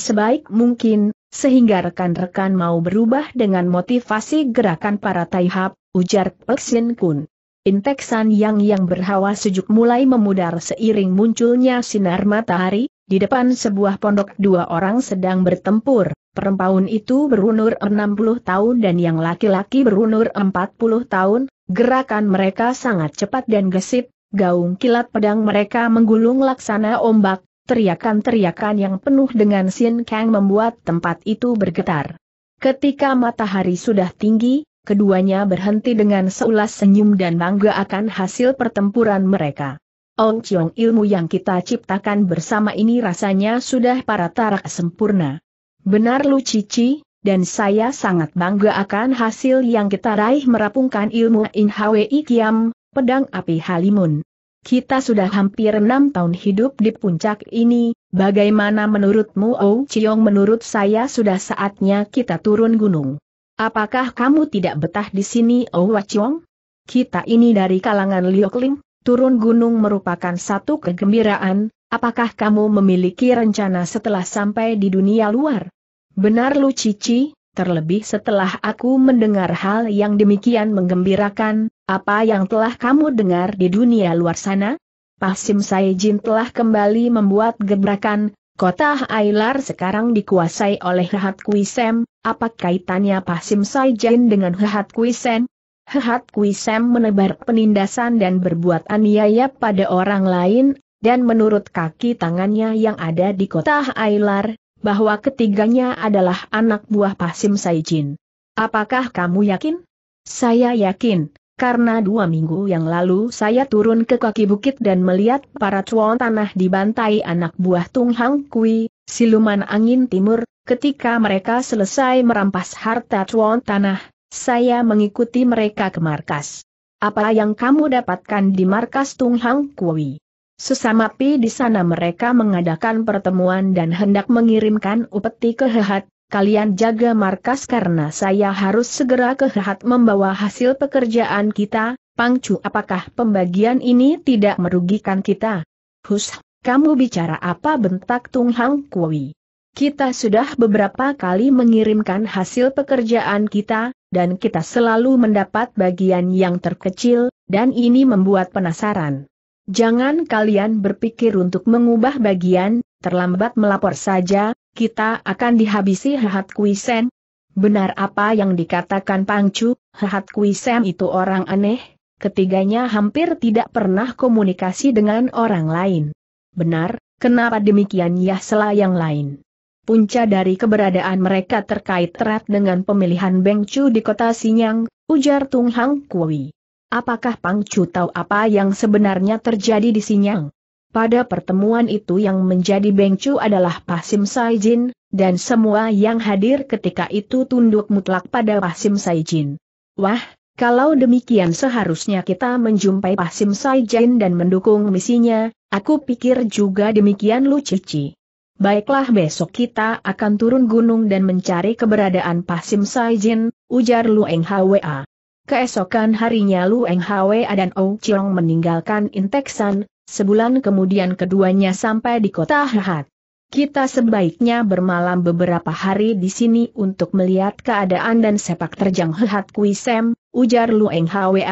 sebaik mungkin, sehingga rekan-rekan mau berubah dengan motivasi gerakan para Taihap, ujar Peksin Kun. Inteksan yang yang berhawa sejuk mulai memudar seiring munculnya sinar matahari, di depan sebuah pondok dua orang sedang bertempur. Perempuan itu berunur 60 tahun dan yang laki-laki berunur 40 tahun, gerakan mereka sangat cepat dan gesit, gaung kilat pedang mereka menggulung laksana ombak, teriakan-teriakan yang penuh dengan sin kang membuat tempat itu bergetar. Ketika matahari sudah tinggi, keduanya berhenti dengan seulas senyum dan bangga akan hasil pertempuran mereka. Ong Chiong ilmu yang kita ciptakan bersama ini rasanya sudah para tarak sempurna. Benar lu Cici, dan saya sangat bangga akan hasil yang kita raih merapungkan ilmu In Hwi Kiam, pedang api Halimun. Kita sudah hampir enam tahun hidup di puncak ini, bagaimana menurutmu Oh Chiong menurut saya sudah saatnya kita turun gunung. Apakah kamu tidak betah di sini Oh Chiong? Kita ini dari kalangan Liokling, turun gunung merupakan satu kegembiraan, Apakah kamu memiliki rencana setelah sampai di dunia luar? Benar lu Cici, terlebih setelah aku mendengar hal yang demikian menggembirakan, apa yang telah kamu dengar di dunia luar sana? Pasim Saijin telah kembali membuat gebrakan, kota Ailar sekarang dikuasai oleh Hehat Kuisem, apa kaitannya Pasim Saijin dengan Hehat Kuisem? Hehat Kuisem menebar penindasan dan berbuat aniaya pada orang lain, dan menurut kaki tangannya yang ada di kota Ailar, bahwa ketiganya adalah anak buah Pasim Saijin. Apakah kamu yakin? Saya yakin, karena dua minggu yang lalu saya turun ke kaki bukit dan melihat para cuan tanah dibantai anak buah Tung Hang Kui, siluman angin timur, ketika mereka selesai merampas harta cuan tanah, saya mengikuti mereka ke markas. Apa yang kamu dapatkan di markas Tung Hang Kui? Sesama pi di sana mereka mengadakan pertemuan dan hendak mengirimkan upeti ke Hehat, kalian jaga markas karena saya harus segera ke Hehat membawa hasil pekerjaan kita, Pangcu apakah pembagian ini tidak merugikan kita? Hus, kamu bicara apa bentak Tung Hang Kui? Kita sudah beberapa kali mengirimkan hasil pekerjaan kita, dan kita selalu mendapat bagian yang terkecil, dan ini membuat penasaran. Jangan kalian berpikir untuk mengubah bagian, terlambat melapor saja, kita akan dihabisi Hahat kuisen. Benar apa yang dikatakan Pangcu, Hahat kuisen itu orang aneh, ketiganya hampir tidak pernah komunikasi dengan orang lain. Benar, kenapa demikian ya selah yang lain? Punca dari keberadaan mereka terkait erat dengan pemilihan Bengcu di kota Sinyang, ujar Tung Hang Kui. Apakah Pang Chu tahu apa yang sebenarnya terjadi di Sinyang? Pada pertemuan itu yang menjadi Beng Chu adalah Pasim Saijin, dan semua yang hadir ketika itu tunduk mutlak pada Pasim Saijin. Wah, kalau demikian seharusnya kita menjumpai Pasim Saijin dan mendukung misinya, aku pikir juga demikian Lu Cici. Baiklah besok kita akan turun gunung dan mencari keberadaan Pasim Saijin, ujar Lu Eng Hwa. Keesokan harinya Lu Eng Hwe dan Ou Chiong meninggalkan Inteksan, sebulan kemudian keduanya sampai di kota Hehat. Kita sebaiknya bermalam beberapa hari di sini untuk melihat keadaan dan sepak terjang Hehat Kuisem, ujar Lu Eng Hwe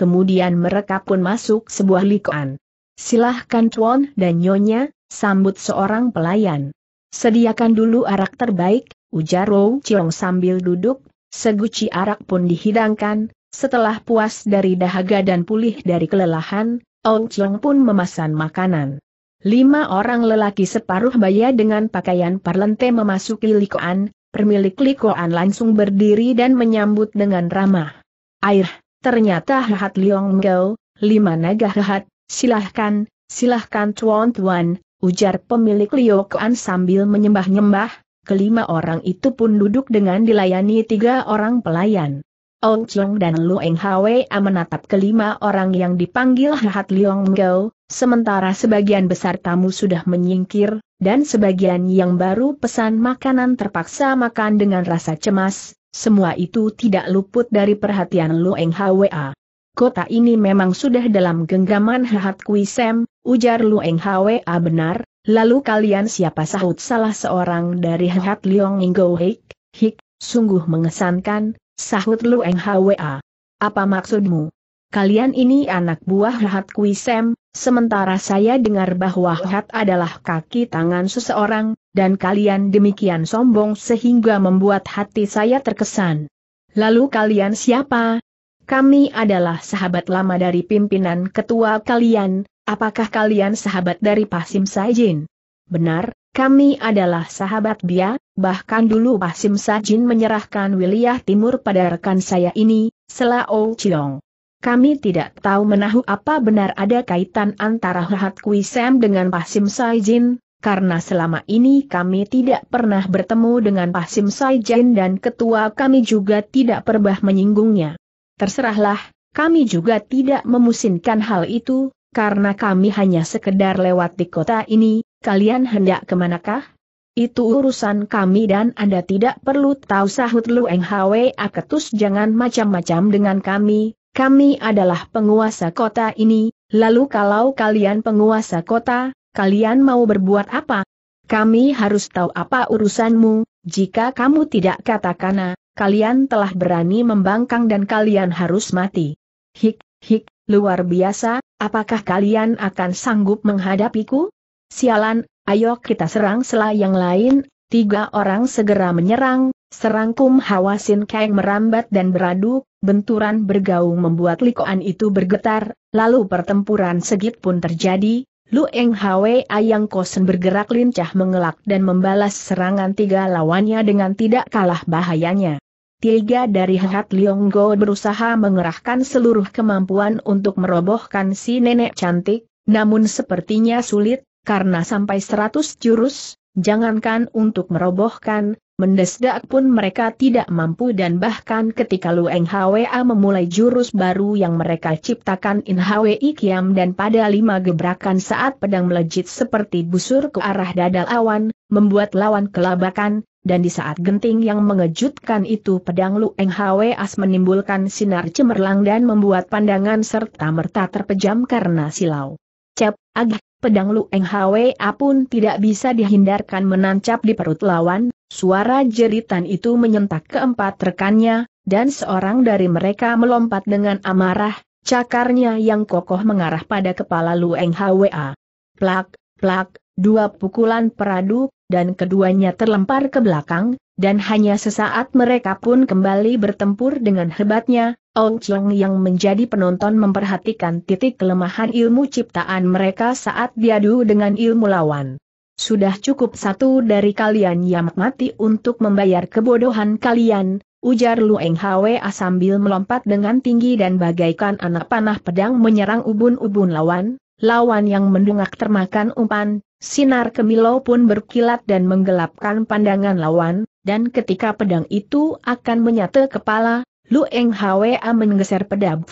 kemudian mereka pun masuk sebuah likuan. Silahkan Chuan dan Nyonya, sambut seorang pelayan. Sediakan dulu arak terbaik, ujar Ou Chiong sambil duduk Seguci arak pun dihidangkan, setelah puas dari dahaga dan pulih dari kelelahan, Ong Chong pun memesan makanan. Lima orang lelaki separuh baya dengan pakaian parlente memasuki likoan, pemilik likoan langsung berdiri dan menyambut dengan ramah. Air, ternyata Hehat Liong Ngau, lima naga Hehat, silahkan, silahkan tuan-tuan, ujar pemilik likoan sambil menyembah-nyembah, kelima orang itu pun duduk dengan dilayani tiga orang pelayan. Ong Chong dan Lu Eng Hwa menatap kelima orang yang dipanggil Hat Liong Gao, sementara sebagian besar tamu sudah menyingkir, dan sebagian yang baru pesan makanan terpaksa makan dengan rasa cemas, semua itu tidak luput dari perhatian Lu Eng Hwa. Kota ini memang sudah dalam genggaman Hahat Kui Sam, ujar Lueng Hwa ah, benar, lalu kalian siapa sahut salah seorang dari Hehat Leong Ngo Hik, Hik, sungguh mengesankan, sahut Lueng Hwa. Ah, apa maksudmu? Kalian ini anak buah Hehat Kui sementara saya dengar bahwa Hehat adalah kaki tangan seseorang, dan kalian demikian sombong sehingga membuat hati saya terkesan. Lalu kalian siapa? Kami adalah sahabat lama dari pimpinan ketua kalian, Apakah kalian sahabat dari Pasim Sajin? Benar, kami adalah sahabat dia, bahkan dulu Pasim Sajin menyerahkan wilayah timur pada rekan saya ini, Selao Chilong. Kami tidak tahu menahu apa benar ada kaitan antara Hahat Kui Sam dengan Pasim Saijin, karena selama ini kami tidak pernah bertemu dengan Pasim Sajin dan ketua kami juga tidak pernah menyinggungnya. Terserahlah, kami juga tidak memusinkan hal itu, karena kami hanya sekedar lewat di kota ini, kalian hendak kemanakah? Itu urusan kami dan Anda tidak perlu tahu sahut lu Lueng Aku Aketus jangan macam-macam dengan kami, kami adalah penguasa kota ini, lalu kalau kalian penguasa kota, kalian mau berbuat apa? Kami harus tahu apa urusanmu, jika kamu tidak katakana, kalian telah berani membangkang dan kalian harus mati. Hik, hik, luar biasa, Apakah kalian akan sanggup menghadapiku? Sialan, ayo kita serang sela yang lain, tiga orang segera menyerang, serangkum hawasin keng merambat dan beradu, benturan bergaung membuat likoan itu bergetar, lalu pertempuran segit pun terjadi, Lu Eng Hwe Ayang Kosen bergerak lincah mengelak dan membalas serangan tiga lawannya dengan tidak kalah bahayanya tiga dari Hat Lionggo berusaha mengerahkan seluruh kemampuan untuk merobohkan si nenek cantik, namun sepertinya sulit, karena sampai seratus jurus, jangankan untuk merobohkan, mendesak pun mereka tidak mampu dan bahkan ketika Lueng Eng Hwa memulai jurus baru yang mereka ciptakan In Hwi Kiam dan pada lima gebrakan saat pedang melejit seperti busur ke arah dada awan, membuat lawan kelabakan, dan di saat genting yang mengejutkan itu pedang Lu Eng Hwe As menimbulkan sinar cemerlang dan membuat pandangan serta merta terpejam karena silau. Cep, agih, pedang Lu Eng Hwe A pun tidak bisa dihindarkan menancap di perut lawan, suara jeritan itu menyentak keempat rekannya, dan seorang dari mereka melompat dengan amarah, cakarnya yang kokoh mengarah pada kepala Lu Eng A. Plak, plak, dua pukulan peradu dan keduanya terlempar ke belakang, dan hanya sesaat mereka pun kembali bertempur dengan hebatnya, oh Ong Cheng yang menjadi penonton memperhatikan titik kelemahan ilmu ciptaan mereka saat diadu dengan ilmu lawan. Sudah cukup satu dari kalian yang mati untuk membayar kebodohan kalian, ujar Lu Eng Hwa sambil melompat dengan tinggi dan bagaikan anak panah pedang menyerang ubun-ubun lawan, lawan yang mendungak termakan umpan, sinar kemilau pun berkilat dan menggelapkan pandangan lawan, dan ketika pedang itu akan menyatu kepala, Lu Eng Hwa menggeser pedang.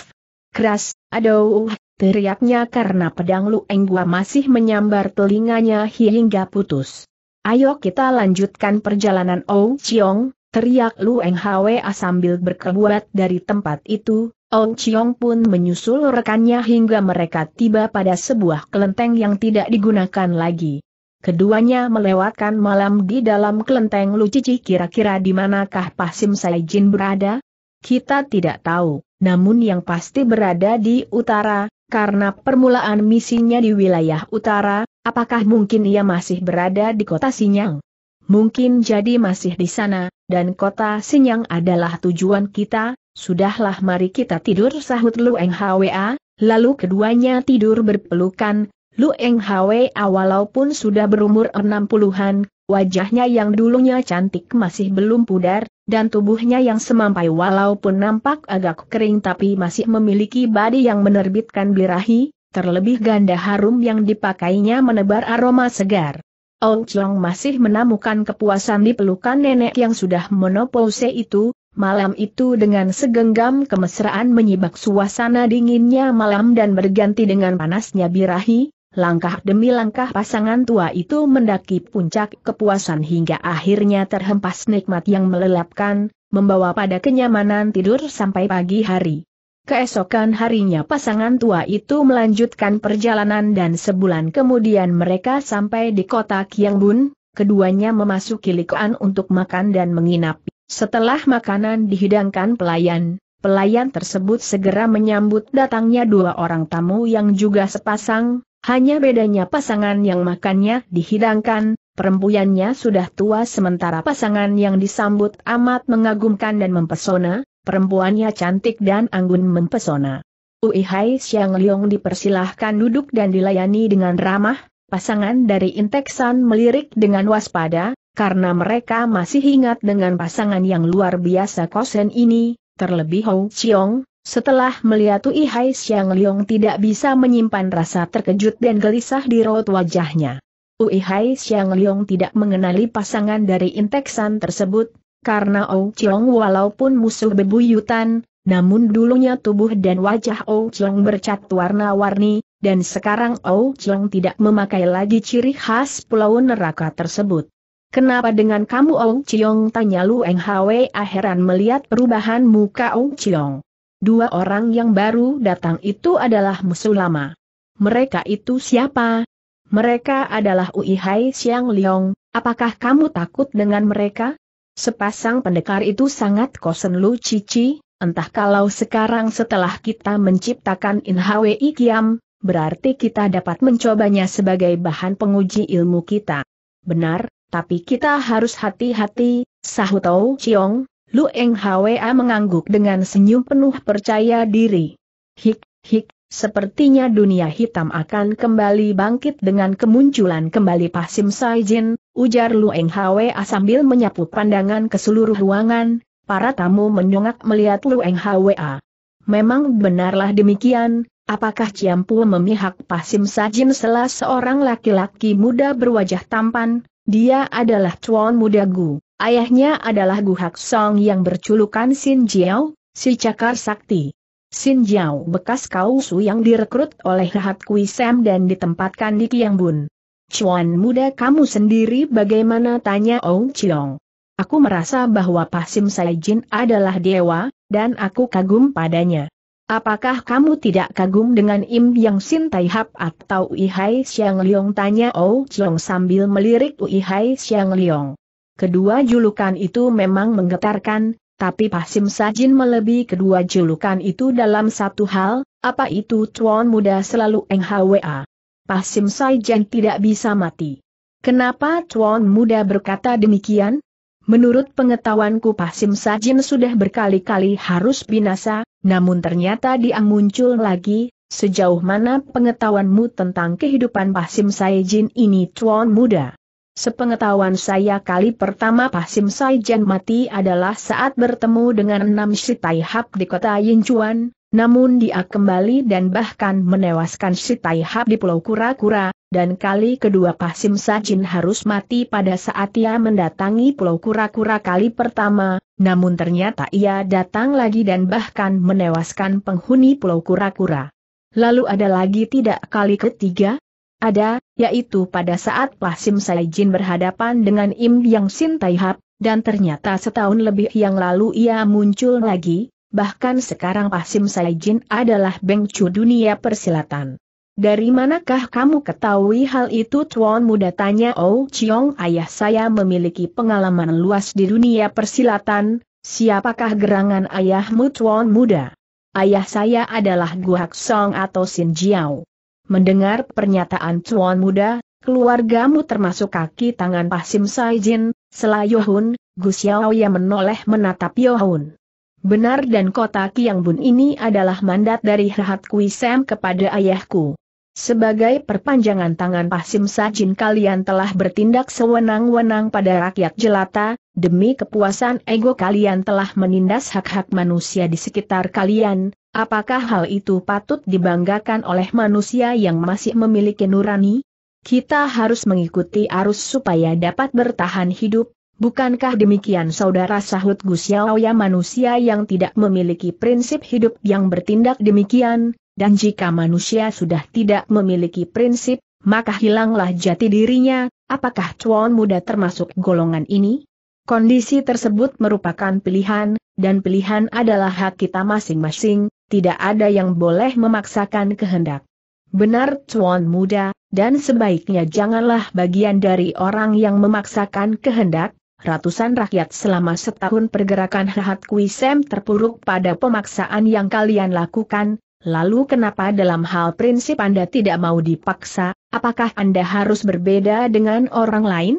Keras, aduh, teriaknya karena pedang Lu Eng Gua masih menyambar telinganya hingga putus. Ayo kita lanjutkan perjalanan Oh Chiong, teriak Lu Eng Hwa sambil berkebuat dari tempat itu, Ong Chiong pun menyusul rekannya hingga mereka tiba pada sebuah kelenteng yang tidak digunakan lagi. Keduanya melewatkan malam di dalam kelenteng Cici kira-kira di manakah Pasim Saijin berada? Kita tidak tahu, namun yang pasti berada di utara, karena permulaan misinya di wilayah utara, apakah mungkin ia masih berada di kota Sinyang? Mungkin jadi masih di sana, dan kota Sinyang adalah tujuan kita, Sudahlah mari kita tidur sahut Lu Eng Hwa, lalu keduanya tidur berpelukan, Lu Eng Hwa walaupun sudah berumur 60-an, wajahnya yang dulunya cantik masih belum pudar, dan tubuhnya yang semampai walaupun nampak agak kering tapi masih memiliki badi yang menerbitkan birahi, terlebih ganda harum yang dipakainya menebar aroma segar. Ong Chong masih menemukan kepuasan di pelukan nenek yang sudah menopause itu, Malam itu dengan segenggam kemesraan menyibak suasana dinginnya malam dan berganti dengan panasnya birahi, langkah demi langkah pasangan tua itu mendaki puncak kepuasan hingga akhirnya terhempas nikmat yang melelapkan, membawa pada kenyamanan tidur sampai pagi hari. Keesokan harinya pasangan tua itu melanjutkan perjalanan dan sebulan kemudian mereka sampai di kota Kiangbun, keduanya memasuki Likuan untuk makan dan menginap. Setelah makanan dihidangkan pelayan, pelayan tersebut segera menyambut datangnya dua orang tamu yang juga sepasang, hanya bedanya pasangan yang makannya dihidangkan, perempuannya sudah tua sementara pasangan yang disambut amat mengagumkan dan mempesona, perempuannya cantik dan anggun mempesona. Uihai Xiang Liong dipersilahkan duduk dan dilayani dengan ramah, pasangan dari Inteksan melirik dengan waspada, karena mereka masih ingat dengan pasangan yang luar biasa Kosen ini, terlebih Hong Chiong, setelah melihat Ui Hai Xiang Leong tidak bisa menyimpan rasa terkejut dan gelisah di raut wajahnya. Ui Hai Xiang Leong tidak mengenali pasangan dari inteksan tersebut, karena Ou Chiong walaupun musuh bebuyutan, namun dulunya tubuh dan wajah Ou Chiong bercat warna-warni, dan sekarang Ou Chiong tidak memakai lagi ciri khas pulau neraka tersebut. Kenapa dengan kamu Ong Chiong? Tanya Lu Eng Hwe akhiran melihat perubahan muka Ong Chiong. Dua orang yang baru datang itu adalah musuh lama. Mereka itu siapa? Mereka adalah Ui Hai Xiang Leong, apakah kamu takut dengan mereka? Sepasang pendekar itu sangat kosen Lu Cici, entah kalau sekarang setelah kita menciptakan In Hwi Kiam, berarti kita dapat mencobanya sebagai bahan penguji ilmu kita. Benar, tapi kita harus hati-hati, sahut tahu, Chiong, Lu Eng Hwa mengangguk dengan senyum penuh percaya diri. Hik, hik, sepertinya dunia hitam akan kembali bangkit dengan kemunculan kembali Pasim Jin. ujar Lu Eng Hwa sambil menyapu pandangan ke seluruh ruangan, para tamu menyongak melihat Lu Eng Hwa. Memang benarlah demikian, apakah Ciampu memihak Pasim Jin setelah seorang laki-laki muda berwajah tampan, dia adalah Chuan Muda Gu, ayahnya adalah Gu Hak Song yang berculukan Sin Jiao, si cakar sakti. Sin Jiao bekas kausu yang direkrut oleh Rahat Kui Sam dan ditempatkan di Bun. Chuan muda kamu sendiri bagaimana tanya Ong Chilong. Aku merasa bahwa Pasim Saijin adalah dewa, dan aku kagum padanya. Apakah kamu tidak kagum dengan Im Yang Sin Tai Hap atau Uihai Xiang Liong? Tanya Ou Chong sambil melirik Uihai Xiang Liong. Kedua julukan itu memang menggetarkan, tapi Pasim Sajin melebihi kedua julukan itu dalam satu hal, apa itu tuan muda selalu NHWA? Pasim Sajin tidak bisa mati. Kenapa tuan muda berkata demikian? Menurut pengetahuanku Pasim Sajin sudah berkali-kali harus binasa, namun ternyata dia muncul lagi, sejauh mana pengetahuanmu tentang kehidupan Pasim Sajin ini tuan muda. Sepengetahuan saya kali pertama Pasim Sajin mati adalah saat bertemu dengan enam Shitai Hap di kota Yinchuan, namun dia kembali dan bahkan menewaskan si Taihab di Pulau Kura-Kura, dan kali kedua Pasim Jin harus mati pada saat ia mendatangi Pulau Kura-Kura kali pertama, namun ternyata ia datang lagi dan bahkan menewaskan penghuni Pulau Kura-Kura. Lalu ada lagi tidak kali ketiga? Ada, yaitu pada saat Pasim Jin berhadapan dengan Im Yang Sin Taihab, dan ternyata setahun lebih yang lalu ia muncul lagi, bahkan sekarang Pasim Saijin adalah bengcu dunia persilatan. Dari manakah kamu ketahui hal itu tuan muda tanya Oh Chiong ayah saya memiliki pengalaman luas di dunia persilatan, siapakah gerangan ayahmu tuan muda? Ayah saya adalah Guhak Song atau Sin Jiao. Mendengar pernyataan tuan muda, keluargamu termasuk kaki tangan Pasim Saijin, Selayuhun, Gu Yao yang menoleh menatap Yohun. Benar dan kota Kiang Bun ini adalah mandat dari Rahat Kui Sam kepada ayahku. Sebagai perpanjangan tangan Pasim Sajin kalian telah bertindak sewenang-wenang pada rakyat jelata, demi kepuasan ego kalian telah menindas hak-hak manusia di sekitar kalian, apakah hal itu patut dibanggakan oleh manusia yang masih memiliki nurani? Kita harus mengikuti arus supaya dapat bertahan hidup, Bukankah demikian saudara sahut Gus Yaoya manusia yang tidak memiliki prinsip hidup yang bertindak demikian, dan jika manusia sudah tidak memiliki prinsip, maka hilanglah jati dirinya, apakah cuan muda termasuk golongan ini? Kondisi tersebut merupakan pilihan, dan pilihan adalah hak kita masing-masing, tidak ada yang boleh memaksakan kehendak. Benar cuan muda, dan sebaiknya janganlah bagian dari orang yang memaksakan kehendak, ratusan rakyat selama setahun pergerakan Hahat Kuisem terpuruk pada pemaksaan yang kalian lakukan, lalu kenapa dalam hal prinsip Anda tidak mau dipaksa, apakah Anda harus berbeda dengan orang lain?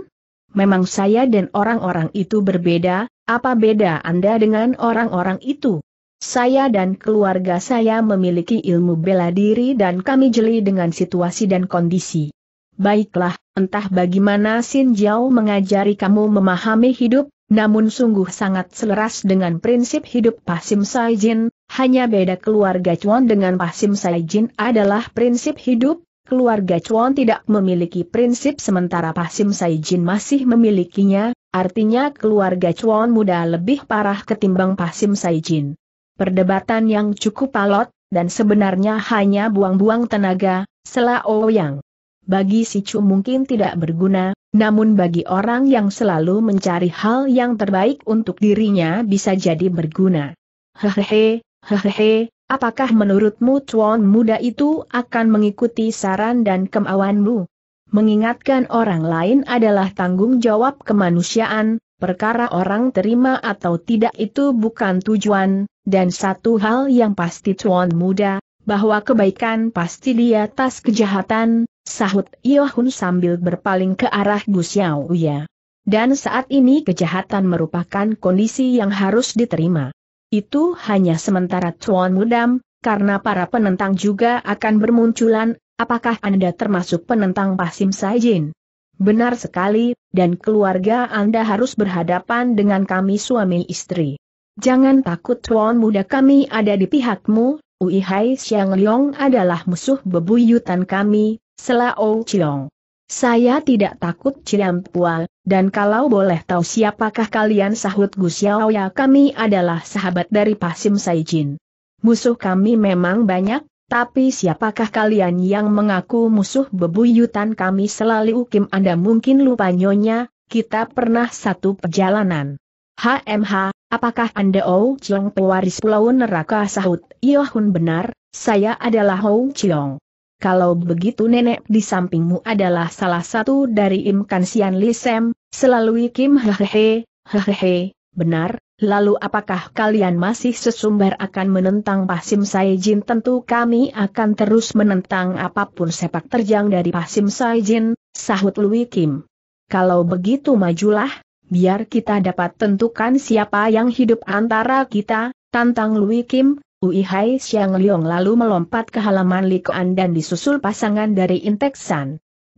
Memang saya dan orang-orang itu berbeda, apa beda Anda dengan orang-orang itu? Saya dan keluarga saya memiliki ilmu bela diri dan kami jeli dengan situasi dan kondisi. Baiklah, Entah bagaimana Sin Jiao mengajari kamu memahami hidup, namun sungguh sangat seleras dengan prinsip hidup Pasim Saijin, hanya beda keluarga Chuan dengan Pasim Saijin adalah prinsip hidup, keluarga Chuan tidak memiliki prinsip sementara Pasim Saijin masih memilikinya, artinya keluarga Chuan muda lebih parah ketimbang Pasim Saijin. Perdebatan yang cukup alot, dan sebenarnya hanya buang-buang tenaga, Sela Ouyang bagi si Chu mungkin tidak berguna, namun bagi orang yang selalu mencari hal yang terbaik untuk dirinya bisa jadi berguna. Hehehe, hehehe, apakah menurutmu tuan muda itu akan mengikuti saran dan kemauanmu? Mengingatkan orang lain adalah tanggung jawab kemanusiaan, perkara orang terima atau tidak itu bukan tujuan, dan satu hal yang pasti tuan muda, bahwa kebaikan pasti di atas kejahatan, Sahut Yohun sambil berpaling ke arah Gu Yao Uya. Dan saat ini kejahatan merupakan kondisi yang harus diterima. Itu hanya sementara Tuan Mudam, karena para penentang juga akan bermunculan, apakah Anda termasuk penentang Pasim Saijin? Benar sekali, dan keluarga Anda harus berhadapan dengan kami suami istri. Jangan takut Tuan Muda kami ada di pihakmu. Uihai Xiang Liong adalah musuh bebuyutan kami, Selao Chiong. Saya tidak takut Pual. dan kalau boleh tahu siapakah kalian sahut Gu ya kami adalah sahabat dari Pasim Saijin. Musuh kami memang banyak, tapi siapakah kalian yang mengaku musuh bebuyutan kami selalu ukim Anda mungkin lupa nyonya, kita pernah satu perjalanan. HMH, apakah Anda Oh Chiong pewaris pulau neraka sahut Yohun iya, benar, saya adalah Oh Chiong kalau begitu nenek di sampingmu adalah salah satu dari Im Kansian Lisem, selalu Kim hehehe, hehehe, benar, lalu apakah kalian masih sesumbar akan menentang Pasim Saijin tentu kami akan terus menentang apapun sepak terjang dari Pasim Saijin, sahut Lui Kim. Kalau begitu majulah, biar kita dapat tentukan siapa yang hidup antara kita, tantang Lui Kim, Ui Hai Xiang Liong lalu melompat ke halaman Likuan dan disusul pasangan dari Intek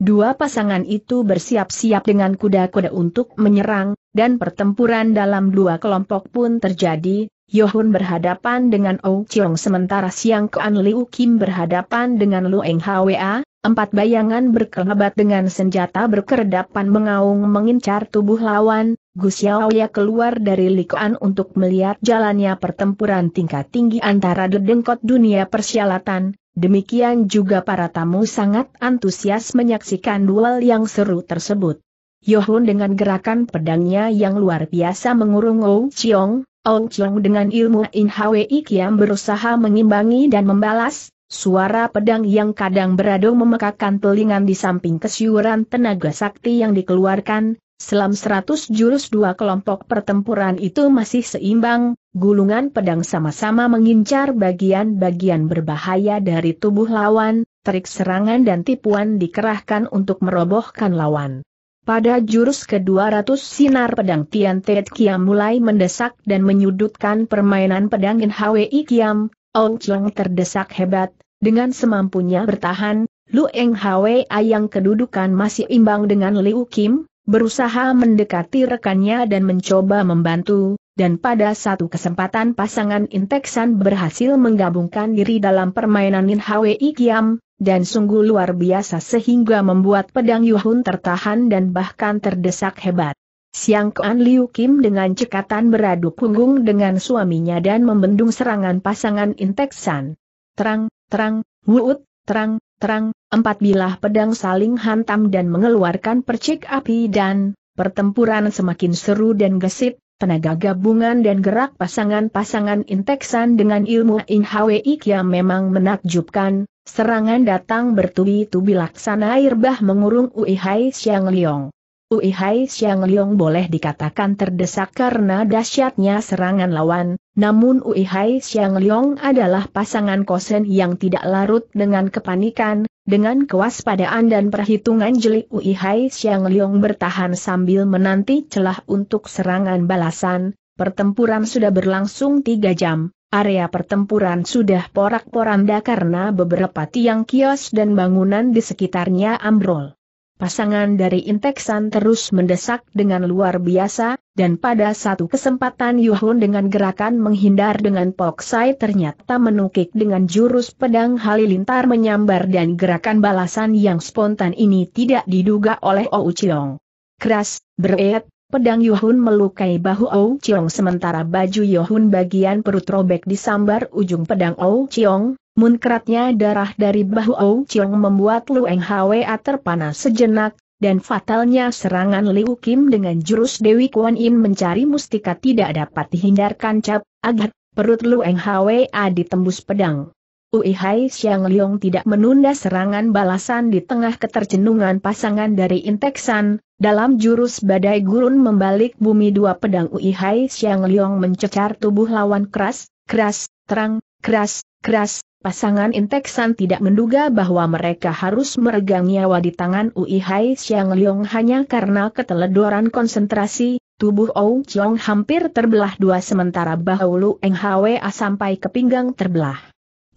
Dua pasangan itu bersiap-siap dengan kuda-kuda untuk menyerang, dan pertempuran dalam dua kelompok pun terjadi, Yohun berhadapan dengan Ou Chiong sementara Siang Kuan Liu Kim berhadapan dengan Lu Eng Hwa, empat bayangan berkelebat dengan senjata berkeredapan mengaung mengincar tubuh lawan, Gus Xiaoya keluar dari Likuan untuk melihat jalannya pertempuran tingkat tinggi antara dedengkot dunia persyalatan, demikian juga para tamu sangat antusias menyaksikan duel yang seru tersebut. Yohun dengan gerakan pedangnya yang luar biasa mengurung Ou Chiong, Ou Chiong dengan ilmu In Hwe Ikiam berusaha mengimbangi dan membalas, Suara pedang yang kadang beradu memekakan telinga di samping kesyuran tenaga sakti yang dikeluarkan, Selam 100 jurus dua kelompok pertempuran itu masih seimbang, gulungan pedang sama-sama mengincar bagian-bagian berbahaya dari tubuh lawan, Trik serangan dan tipuan dikerahkan untuk merobohkan lawan. Pada jurus ke-200 sinar pedang Tian Tiet Kiam mulai mendesak dan menyudutkan permainan pedang In Hwi Kiam, Ong Cheng terdesak hebat, dengan semampunya bertahan, Lu Eng Hwi yang kedudukan masih imbang dengan Liu Kim, berusaha mendekati rekannya dan mencoba membantu, dan pada satu kesempatan pasangan Inteksan berhasil menggabungkan diri dalam permainan Min Hwi Kiam, dan sungguh luar biasa sehingga membuat pedang Yuhun tertahan dan bahkan terdesak hebat. Siang Kuan Liu Kim dengan cekatan beradu punggung dengan suaminya dan membendung serangan pasangan Inteksan. Terang, terang, wuut, terang, terang, empat bilah pedang saling hantam dan mengeluarkan percik api dan, pertempuran semakin seru dan gesit, tenaga gabungan dan gerak pasangan-pasangan inteksan dengan ilmu Inhawe Hwi memang menakjubkan, serangan datang bertubi-tubi laksana air bah mengurung uihai Xiang Liong. Ui Hai Xiang Liong boleh dikatakan terdesak karena dahsyatnya serangan lawan, namun Ui Hai Xiang Liong adalah pasangan kosen yang tidak larut dengan kepanikan, dengan kewaspadaan dan perhitungan jeli Ui Hai Xiang Liong bertahan sambil menanti celah untuk serangan balasan, pertempuran sudah berlangsung tiga jam. Area pertempuran sudah porak-poranda karena beberapa tiang kios dan bangunan di sekitarnya ambrol. Pasangan dari Inteksan terus mendesak dengan luar biasa, dan pada satu kesempatan Yuhun dengan gerakan menghindar dengan Poksai ternyata menukik dengan jurus pedang halilintar menyambar dan gerakan balasan yang spontan ini tidak diduga oleh Ou Chiong. Keras, beret, Pedang Yohun melukai bahu Ou Chiong sementara baju Yohun bagian perut robek disambar ujung pedang Ou Chiong, Munkratnya darah dari bahu Ou Chiong membuat Lu Eng Hwa terpanas sejenak, dan fatalnya serangan Liu Kim dengan jurus Dewi Kuan Im mencari mustika tidak dapat dihindarkan cap, agar perut Lu Eng Hwa ditembus pedang. Ui Hai Xiang Liong tidak menunda serangan balasan di tengah ketercenungan pasangan dari Inteksan, dalam jurus badai gurun membalik bumi dua pedang Ui Hai Xiang Liong mencecar tubuh lawan keras, keras, terang, keras, keras, Pasangan Inteksan tidak menduga bahwa mereka harus meregang nyawa di tangan Ui Hai Xiang Leong hanya karena keteledoran konsentrasi, tubuh Ou Chong hampir terbelah dua sementara bahu Lu Eng Hwa sampai ke pinggang terbelah.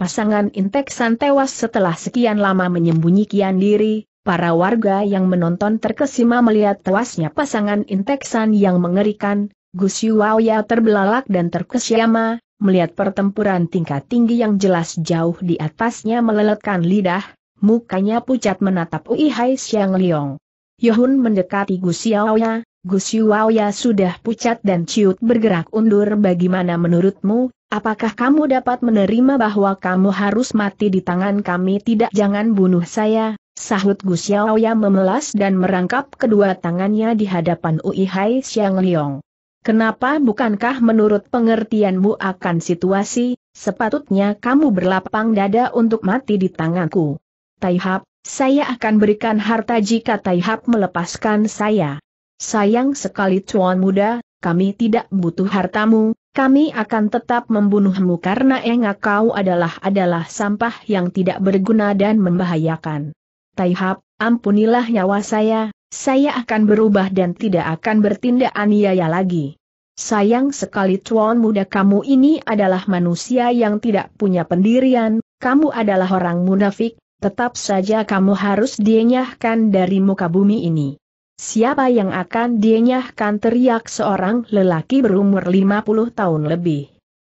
Pasangan Inteksan tewas setelah sekian lama menyembunyikan diri, para warga yang menonton terkesima melihat tewasnya pasangan Inteksan yang mengerikan, Gus Yuwaya terbelalak dan terkesiama, melihat pertempuran tingkat tinggi yang jelas jauh di atasnya meleletkan lidah, mukanya pucat menatap Ui Hai Xiang Liong. Yohun mendekati Gus Yuwaya, Gus Yuwaya sudah pucat dan ciut bergerak undur bagaimana menurutmu, apakah kamu dapat menerima bahwa kamu harus mati di tangan kami tidak jangan bunuh saya, sahut Gus Yaoya memelas dan merangkap kedua tangannya di hadapan Ui Hai Xiang Liong. Kenapa bukankah menurut pengertianmu akan situasi, sepatutnya kamu berlapang dada untuk mati di tanganku? Taihap, saya akan berikan harta jika Taihap melepaskan saya. Sayang sekali tuan muda, kami tidak butuh hartamu, kami akan tetap membunuhmu karena engak kau adalah adalah sampah yang tidak berguna dan membahayakan. Taihap, ampunilah nyawa saya, saya akan berubah dan tidak akan bertindak aniaya lagi. Sayang sekali tuan muda kamu ini adalah manusia yang tidak punya pendirian, kamu adalah orang munafik, tetap saja kamu harus dienyahkan dari muka bumi ini. Siapa yang akan dienyahkan teriak seorang lelaki berumur 50 tahun lebih.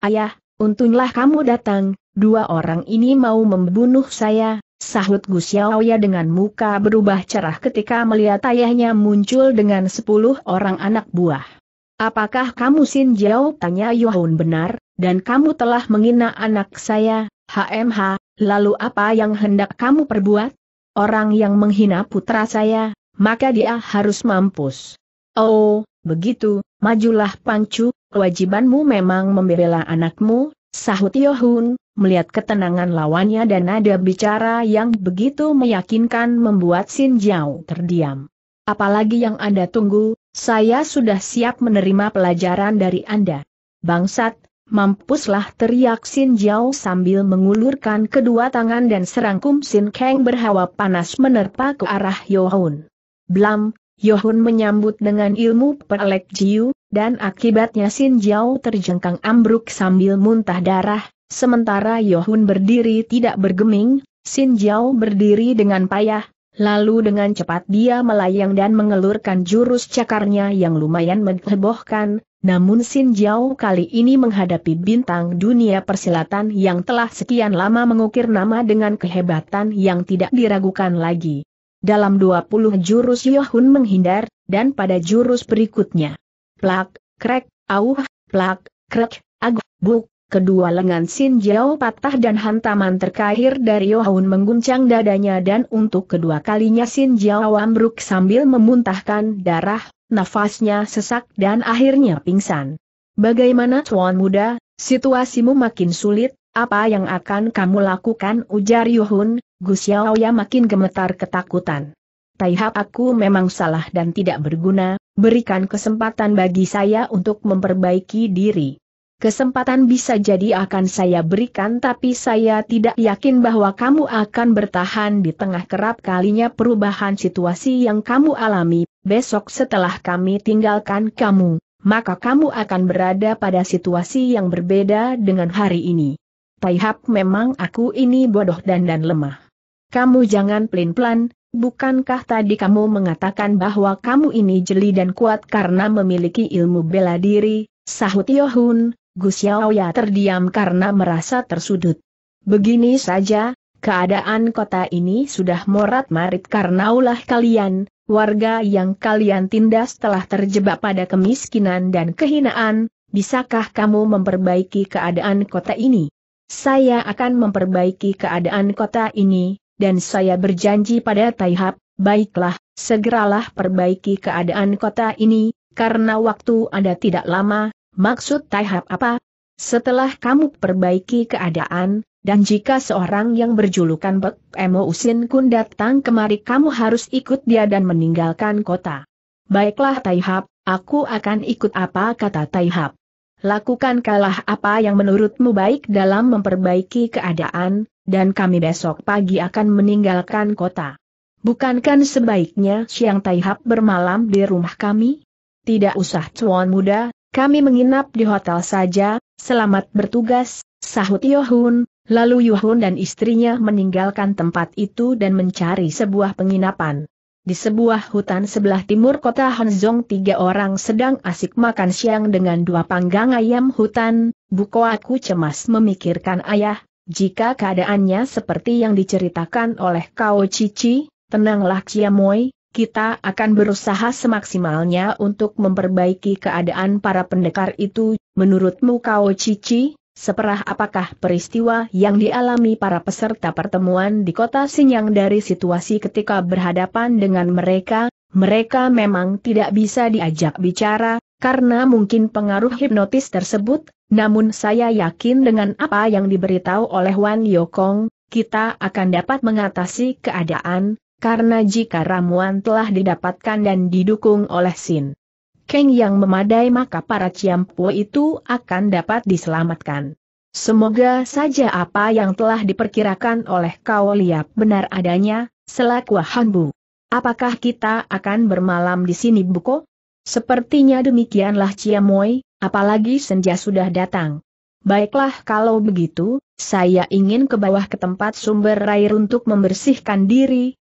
Ayah, untunglah kamu datang, dua orang ini mau membunuh saya, Sahut Gus Yaoya dengan muka berubah cerah ketika melihat ayahnya muncul dengan sepuluh orang anak buah. Apakah kamu Sin Jiao? Tanya Yohun benar, dan kamu telah menghina anak saya, HMH, lalu apa yang hendak kamu perbuat? Orang yang menghina putra saya, maka dia harus mampus. Oh, begitu, majulah Pangcu, kewajibanmu memang membela anakmu, sahut Yohun, melihat ketenangan lawannya dan nada bicara yang begitu meyakinkan membuat Sin Jiao terdiam. Apalagi yang Anda tunggu, saya sudah siap menerima pelajaran dari Anda. Bangsat, mampuslah teriak Sin Jiao sambil mengulurkan kedua tangan dan serangkum Sin Kang berhawa panas menerpa ke arah Yohun. Blam, Yohun menyambut dengan ilmu pelek jiu, dan akibatnya Sin Jiao terjengkang ambruk sambil muntah darah, Sementara Yohun berdiri tidak bergeming, Sin Jiao berdiri dengan payah, lalu dengan cepat dia melayang dan mengelurkan jurus cakarnya yang lumayan menghebohkan, namun Sin Jiao kali ini menghadapi bintang dunia persilatan yang telah sekian lama mengukir nama dengan kehebatan yang tidak diragukan lagi. Dalam 20 jurus Yohun menghindar, dan pada jurus berikutnya. Plak, krek, auh, plak, krek, ag, buk, kedua lengan Sin Jiao patah dan hantaman terakhir dari Yohun mengguncang dadanya dan untuk kedua kalinya Sin Jiao ambruk sambil memuntahkan darah, nafasnya sesak dan akhirnya pingsan. Bagaimana tuan muda, situasimu makin sulit, apa yang akan kamu lakukan ujar Yohun, Gus Yaoya makin gemetar ketakutan. Taihap aku memang salah dan tidak berguna, berikan kesempatan bagi saya untuk memperbaiki diri. Kesempatan bisa jadi akan saya berikan tapi saya tidak yakin bahwa kamu akan bertahan di tengah kerap kalinya perubahan situasi yang kamu alami, besok setelah kami tinggalkan kamu, maka kamu akan berada pada situasi yang berbeda dengan hari ini. Taihap memang aku ini bodoh dan dan lemah. Kamu jangan pelin-pelan, bukankah tadi kamu mengatakan bahwa kamu ini jeli dan kuat karena memiliki ilmu bela diri, sahut Yohun, Gus Yaoya terdiam karena merasa tersudut. Begini saja, keadaan kota ini sudah morat-marit karena ulah kalian, warga yang kalian tindas telah terjebak pada kemiskinan dan kehinaan, bisakah kamu memperbaiki keadaan kota ini? Saya akan memperbaiki keadaan kota ini, dan saya berjanji pada Taihab, baiklah, segeralah perbaiki keadaan kota ini, karena waktu Anda tidak lama, Maksud tahap apa? Setelah kamu perbaiki keadaan, dan jika seorang yang berjulukan Bek Emo Usin Kun datang kemari kamu harus ikut dia dan meninggalkan kota. Baiklah Taihap, aku akan ikut apa kata Taihap. Lakukan kalah apa yang menurutmu baik dalam memperbaiki keadaan, dan kami besok pagi akan meninggalkan kota. Bukankan sebaiknya Siang Taihap bermalam di rumah kami? Tidak usah cuan muda, kami menginap di hotel saja, selamat bertugas, sahut Yohun, lalu Yohun dan istrinya meninggalkan tempat itu dan mencari sebuah penginapan. Di sebuah hutan sebelah timur kota Hanzong tiga orang sedang asik makan siang dengan dua panggang ayam hutan, buku aku cemas memikirkan ayah, jika keadaannya seperti yang diceritakan oleh Kao Cici, tenanglah Ciamoy, kita akan berusaha semaksimalnya untuk memperbaiki keadaan para pendekar itu, menurutmu kau cici? Seperah apakah peristiwa yang dialami para peserta pertemuan di kota Sinyang dari situasi ketika berhadapan dengan mereka, mereka memang tidak bisa diajak bicara, karena mungkin pengaruh hipnotis tersebut, namun saya yakin dengan apa yang diberitahu oleh Wan Yokong, kita akan dapat mengatasi keadaan, karena jika ramuan telah didapatkan dan didukung oleh Sin Keng yang memadai maka para Ciampu itu akan dapat diselamatkan. Semoga saja apa yang telah diperkirakan oleh kau liap benar adanya, selaku Hanbu. Apakah kita akan bermalam di sini Buko? Sepertinya demikianlah Ciamoy, apalagi senja sudah datang. Baiklah kalau begitu, saya ingin ke bawah ke tempat sumber air untuk membersihkan diri,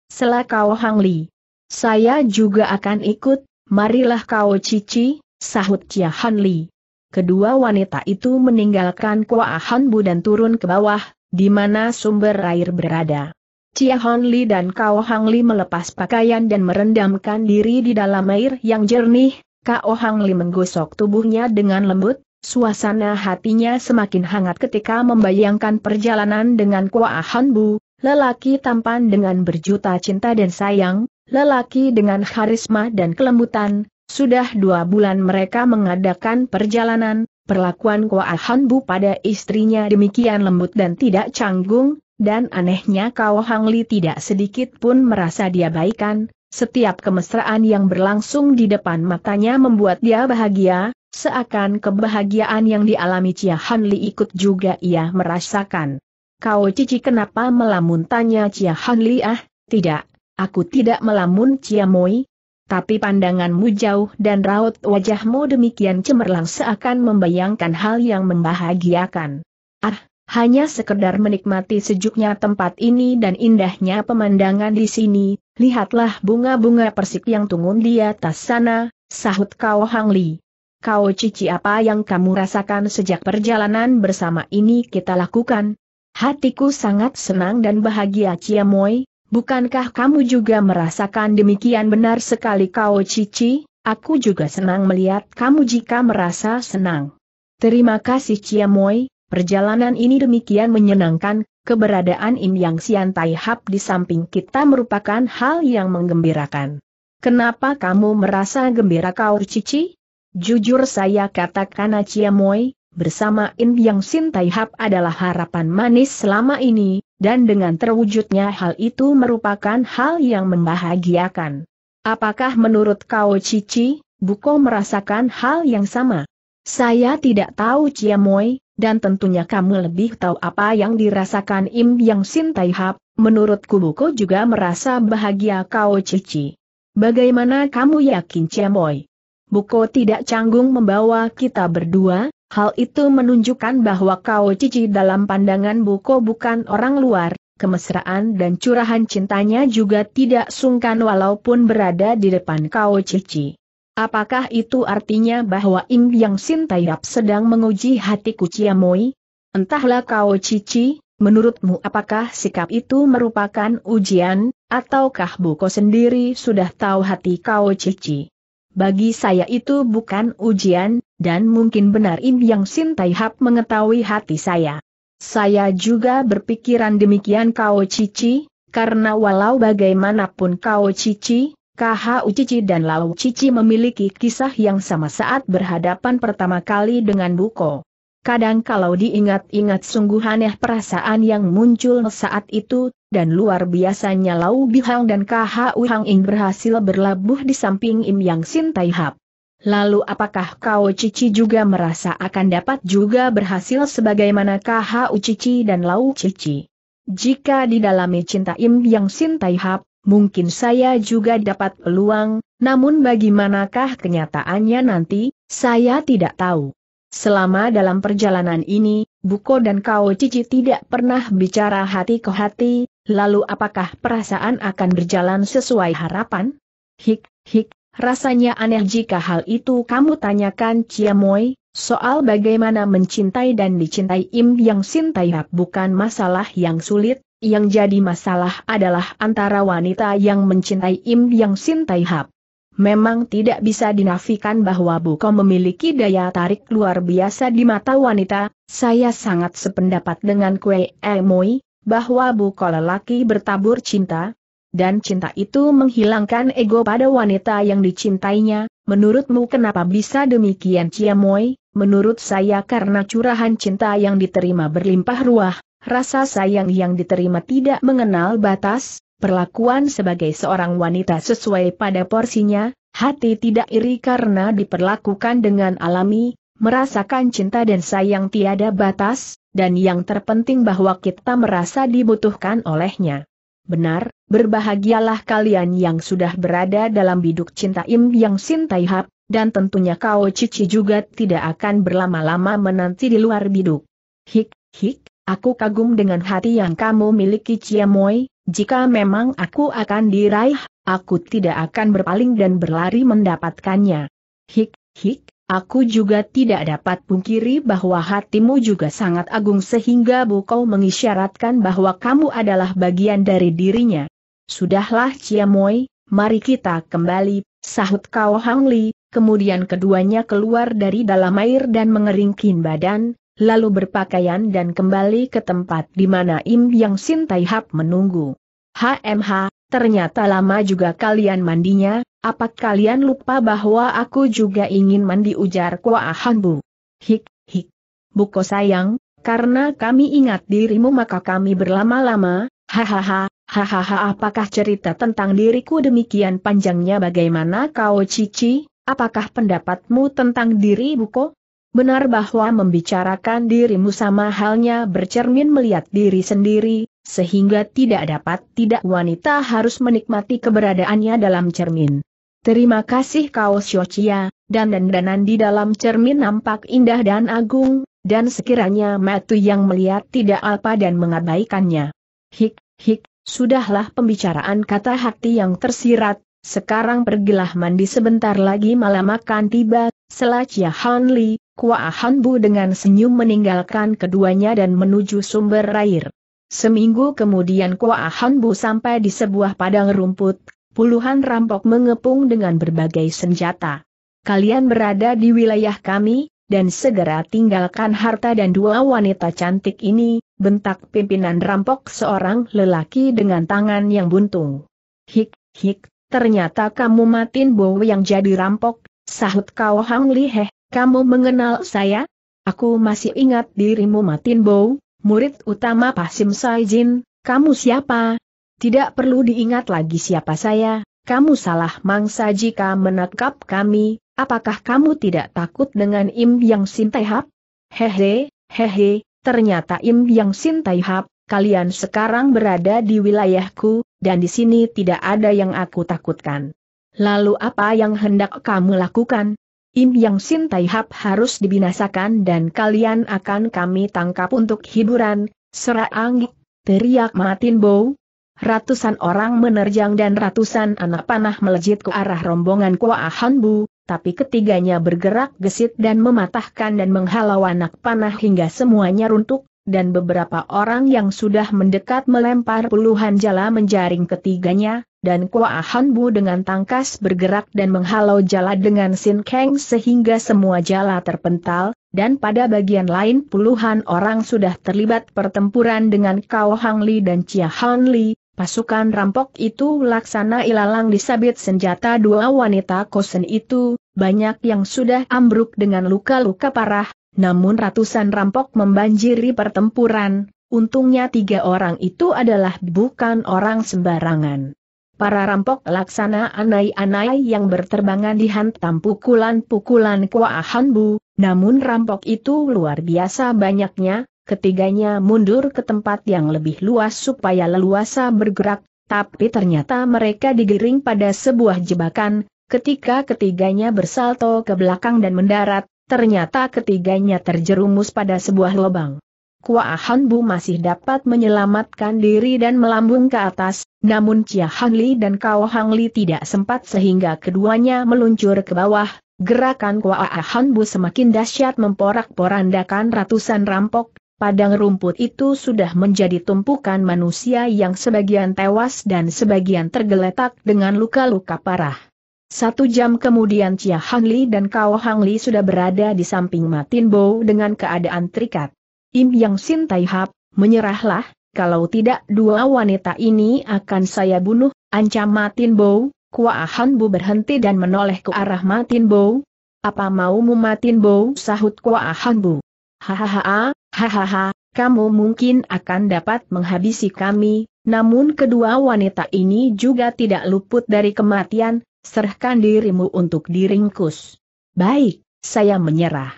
kau Hang Li. Saya juga akan ikut, marilah kau cici, sahut Chia Han Li. Kedua wanita itu meninggalkan Kua Han Bu dan turun ke bawah, di mana sumber air berada. Chia Han Li dan kau Hang Li melepas pakaian dan merendamkan diri di dalam air yang jernih, Kau Hang Li menggosok tubuhnya dengan lembut, suasana hatinya semakin hangat ketika membayangkan perjalanan dengan Kua Han Bu, lelaki tampan dengan berjuta cinta dan sayang, lelaki dengan karisma dan kelembutan, sudah dua bulan mereka mengadakan perjalanan, perlakuan Koa Hanbu pada istrinya demikian lembut dan tidak canggung, dan anehnya Kau Hang Li tidak sedikit pun merasa diabaikan. setiap kemesraan yang berlangsung di depan matanya membuat dia bahagia, seakan kebahagiaan yang dialami Chia Li ikut juga ia merasakan. Kau cici kenapa melamun tanya Cia Han Li ah, tidak, aku tidak melamun Cia Moi. Tapi pandanganmu jauh dan raut wajahmu demikian cemerlang seakan membayangkan hal yang membahagiakan. Ah, hanya sekedar menikmati sejuknya tempat ini dan indahnya pemandangan di sini, lihatlah bunga-bunga persik yang tungun di atas sana, sahut kau Hang Li. Kau cici apa yang kamu rasakan sejak perjalanan bersama ini kita lakukan? Hatiku sangat senang dan bahagia Ciamoy, bukankah kamu juga merasakan demikian benar sekali kau Cici? Aku juga senang melihat kamu jika merasa senang. Terima kasih Ciamoy, perjalanan ini demikian menyenangkan, keberadaan Im Yang Sian Tai Hap di samping kita merupakan hal yang menggembirakan. Kenapa kamu merasa gembira kau Cici? Jujur saya katakan Ciamoy, bersama In Yang Sin Tai Hap adalah harapan manis selama ini, dan dengan terwujudnya hal itu merupakan hal yang membahagiakan. Apakah menurut kau Cici, Buko merasakan hal yang sama? Saya tidak tahu Ciamoy, dan tentunya kamu lebih tahu apa yang dirasakan Im Yang Sin Tai Hap, menurutku Buko juga merasa bahagia kau Cici. Bagaimana kamu yakin Ciamoy? Buko tidak canggung membawa kita berdua, Hal itu menunjukkan bahwa Kao Cici dalam pandangan Buko bukan orang luar, kemesraan dan curahan cintanya juga tidak sungkan walaupun berada di depan Kao Cici. Apakah itu artinya bahwa Im Yang Sin Taiyap sedang menguji hati Kuciamoi? Entahlah Kao Cici, menurutmu apakah sikap itu merupakan ujian, ataukah Buko sendiri sudah tahu hati Kao Cici? Bagi saya itu bukan ujian, dan mungkin benar Im Yang Sin Tai Hap mengetahui hati saya. Saya juga berpikiran demikian kau Cici, karena walau bagaimanapun kau Cici, KHU Cici dan Lau Cici memiliki kisah yang sama saat berhadapan pertama kali dengan Buko. Kadang kalau diingat-ingat sungguh aneh perasaan yang muncul saat itu, dan luar biasanya Lau Bihang dan KHU Hang Ing berhasil berlabuh di samping Im Yang Sin Tai Hap. Lalu apakah kau Cici juga merasa akan dapat juga berhasil sebagaimana KHU Cici dan Lau Cici? Jika di dalam cinta Im Yang Sin Tai Hap, mungkin saya juga dapat peluang, namun bagaimanakah kenyataannya nanti, saya tidak tahu. Selama dalam perjalanan ini, Buko dan Kau Cici tidak pernah bicara hati ke hati, lalu apakah perasaan akan berjalan sesuai harapan? Hik, hik, rasanya aneh jika hal itu kamu tanyakan Ciamoy, soal bagaimana mencintai dan dicintai Im Yang Sintai Hap bukan masalah yang sulit, yang jadi masalah adalah antara wanita yang mencintai Im Yang Sintai Hap. Memang tidak bisa dinafikan bahwa Buko memiliki daya tarik luar biasa di mata wanita, saya sangat sependapat dengan Kue Emoi, bahwa Buko lelaki bertabur cinta, dan cinta itu menghilangkan ego pada wanita yang dicintainya, menurutmu kenapa bisa demikian Ciamoy? Menurut saya karena curahan cinta yang diterima berlimpah ruah, rasa sayang yang diterima tidak mengenal batas, perlakuan sebagai seorang wanita sesuai pada porsinya, hati tidak iri karena diperlakukan dengan alami, merasakan cinta dan sayang tiada batas, dan yang terpenting bahwa kita merasa dibutuhkan olehnya. Benar, berbahagialah kalian yang sudah berada dalam biduk cinta Im Yang sintai Hap, dan tentunya kau Cici juga tidak akan berlama-lama menanti di luar biduk. Hik, hik, aku kagum dengan hati yang kamu miliki Ciamoy, jika memang aku akan diraih, aku tidak akan berpaling dan berlari mendapatkannya. Hik, hik, aku juga tidak dapat pungkiri bahwa hatimu juga sangat agung sehingga bukau mengisyaratkan bahwa kamu adalah bagian dari dirinya. Sudahlah Ciamoy, mari kita kembali, sahut Kau Hang Li, kemudian keduanya keluar dari dalam air dan mengeringkin badan, lalu berpakaian dan kembali ke tempat di mana Im Yang Sin Tai Hap menunggu. HMH, ternyata lama juga kalian mandinya, apa kalian lupa bahwa aku juga ingin mandi ujar Kua Bu? Hik, hik. Buko sayang, karena kami ingat dirimu maka kami berlama-lama, hahaha, hahaha apakah cerita tentang diriku demikian panjangnya bagaimana kau cici, apakah pendapatmu tentang diri Buko? Benar bahwa membicarakan dirimu sama halnya bercermin melihat diri sendiri, sehingga tidak dapat tidak wanita harus menikmati keberadaannya dalam cermin. Terima kasih kau Siocia, dan dandanan di dalam cermin nampak indah dan agung, dan sekiranya metu yang melihat tidak alpa dan mengabaikannya. Hik, hik, sudahlah pembicaraan kata hati yang tersirat, sekarang pergilah mandi sebentar lagi malam akan tiba, Selacia Hanli, Kua Hanbu dengan senyum meninggalkan keduanya dan menuju sumber air. Seminggu kemudian Kua Hanbu sampai di sebuah padang rumput, puluhan rampok mengepung dengan berbagai senjata. Kalian berada di wilayah kami, dan segera tinggalkan harta dan dua wanita cantik ini, bentak pimpinan rampok seorang lelaki dengan tangan yang buntung. Hik, hik, ternyata kamu Matin bau yang jadi rampok, sahut Kau Hang Liheh, kamu mengenal saya? Aku masih ingat dirimu Matin Bow, murid utama Pasim Saijin, kamu siapa? Tidak perlu diingat lagi siapa saya, kamu salah mangsa jika menangkap kami, apakah kamu tidak takut dengan Im Yang Sintaihap? Hehe, hehe, ternyata Im Yang Sintaihap, kalian sekarang berada di wilayahku, dan di sini tidak ada yang aku takutkan. Lalu apa yang hendak kamu lakukan? Im Yang Sin Tai Hap harus dibinasakan dan kalian akan kami tangkap untuk hiburan, serak anggik, teriak Matin Bo. Ratusan orang menerjang dan ratusan anak panah melejit ke arah rombongan Kua Bu, tapi ketiganya bergerak gesit dan mematahkan dan menghalau anak panah hingga semuanya runtuh, dan beberapa orang yang sudah mendekat melempar puluhan jala menjaring ketiganya, dan Kua Hanbu dengan tangkas bergerak dan menghalau jala dengan Sin Kang sehingga semua jala terpental, dan pada bagian lain puluhan orang sudah terlibat pertempuran dengan Kao Hang Li dan Chia Han Li, pasukan rampok itu laksana ilalang disabit senjata dua wanita kosen itu, banyak yang sudah ambruk dengan luka-luka parah, namun ratusan rampok membanjiri pertempuran, untungnya tiga orang itu adalah bukan orang sembarangan. Para rampok laksana anai-anai yang berterbangan dihantam pukulan-pukulan Kuahan Bu, namun rampok itu luar biasa banyaknya, ketiganya mundur ke tempat yang lebih luas supaya leluasa bergerak, tapi ternyata mereka digiring pada sebuah jebakan, ketika ketiganya bersalto ke belakang dan mendarat, ternyata ketiganya terjerumus pada sebuah lubang. Han Bu masih dapat menyelamatkan diri dan melambung ke atas, namun Chia Han Li dan Kao Hang Li tidak sempat sehingga keduanya meluncur ke bawah. Gerakan Han Bu semakin dahsyat memporak-porandakan ratusan rampok, padang rumput itu sudah menjadi tumpukan manusia yang sebagian tewas dan sebagian tergeletak dengan luka-luka parah. Satu jam kemudian Chia Li dan Kao Li sudah berada di samping Matin Bow dengan keadaan terikat. Im Yang Sin Tai Hap, menyerahlah, kalau tidak dua wanita ini akan saya bunuh, ancam Matin Bow, Han Bu berhenti dan menoleh ke arah Matin Bow. Apa maumu Matin Bow? sahut Kua Han Bu. Hahaha, hahaha, kamu mungkin akan dapat menghabisi kami, namun kedua wanita ini juga tidak luput dari kematian, serahkan dirimu untuk diringkus. Baik, saya menyerah.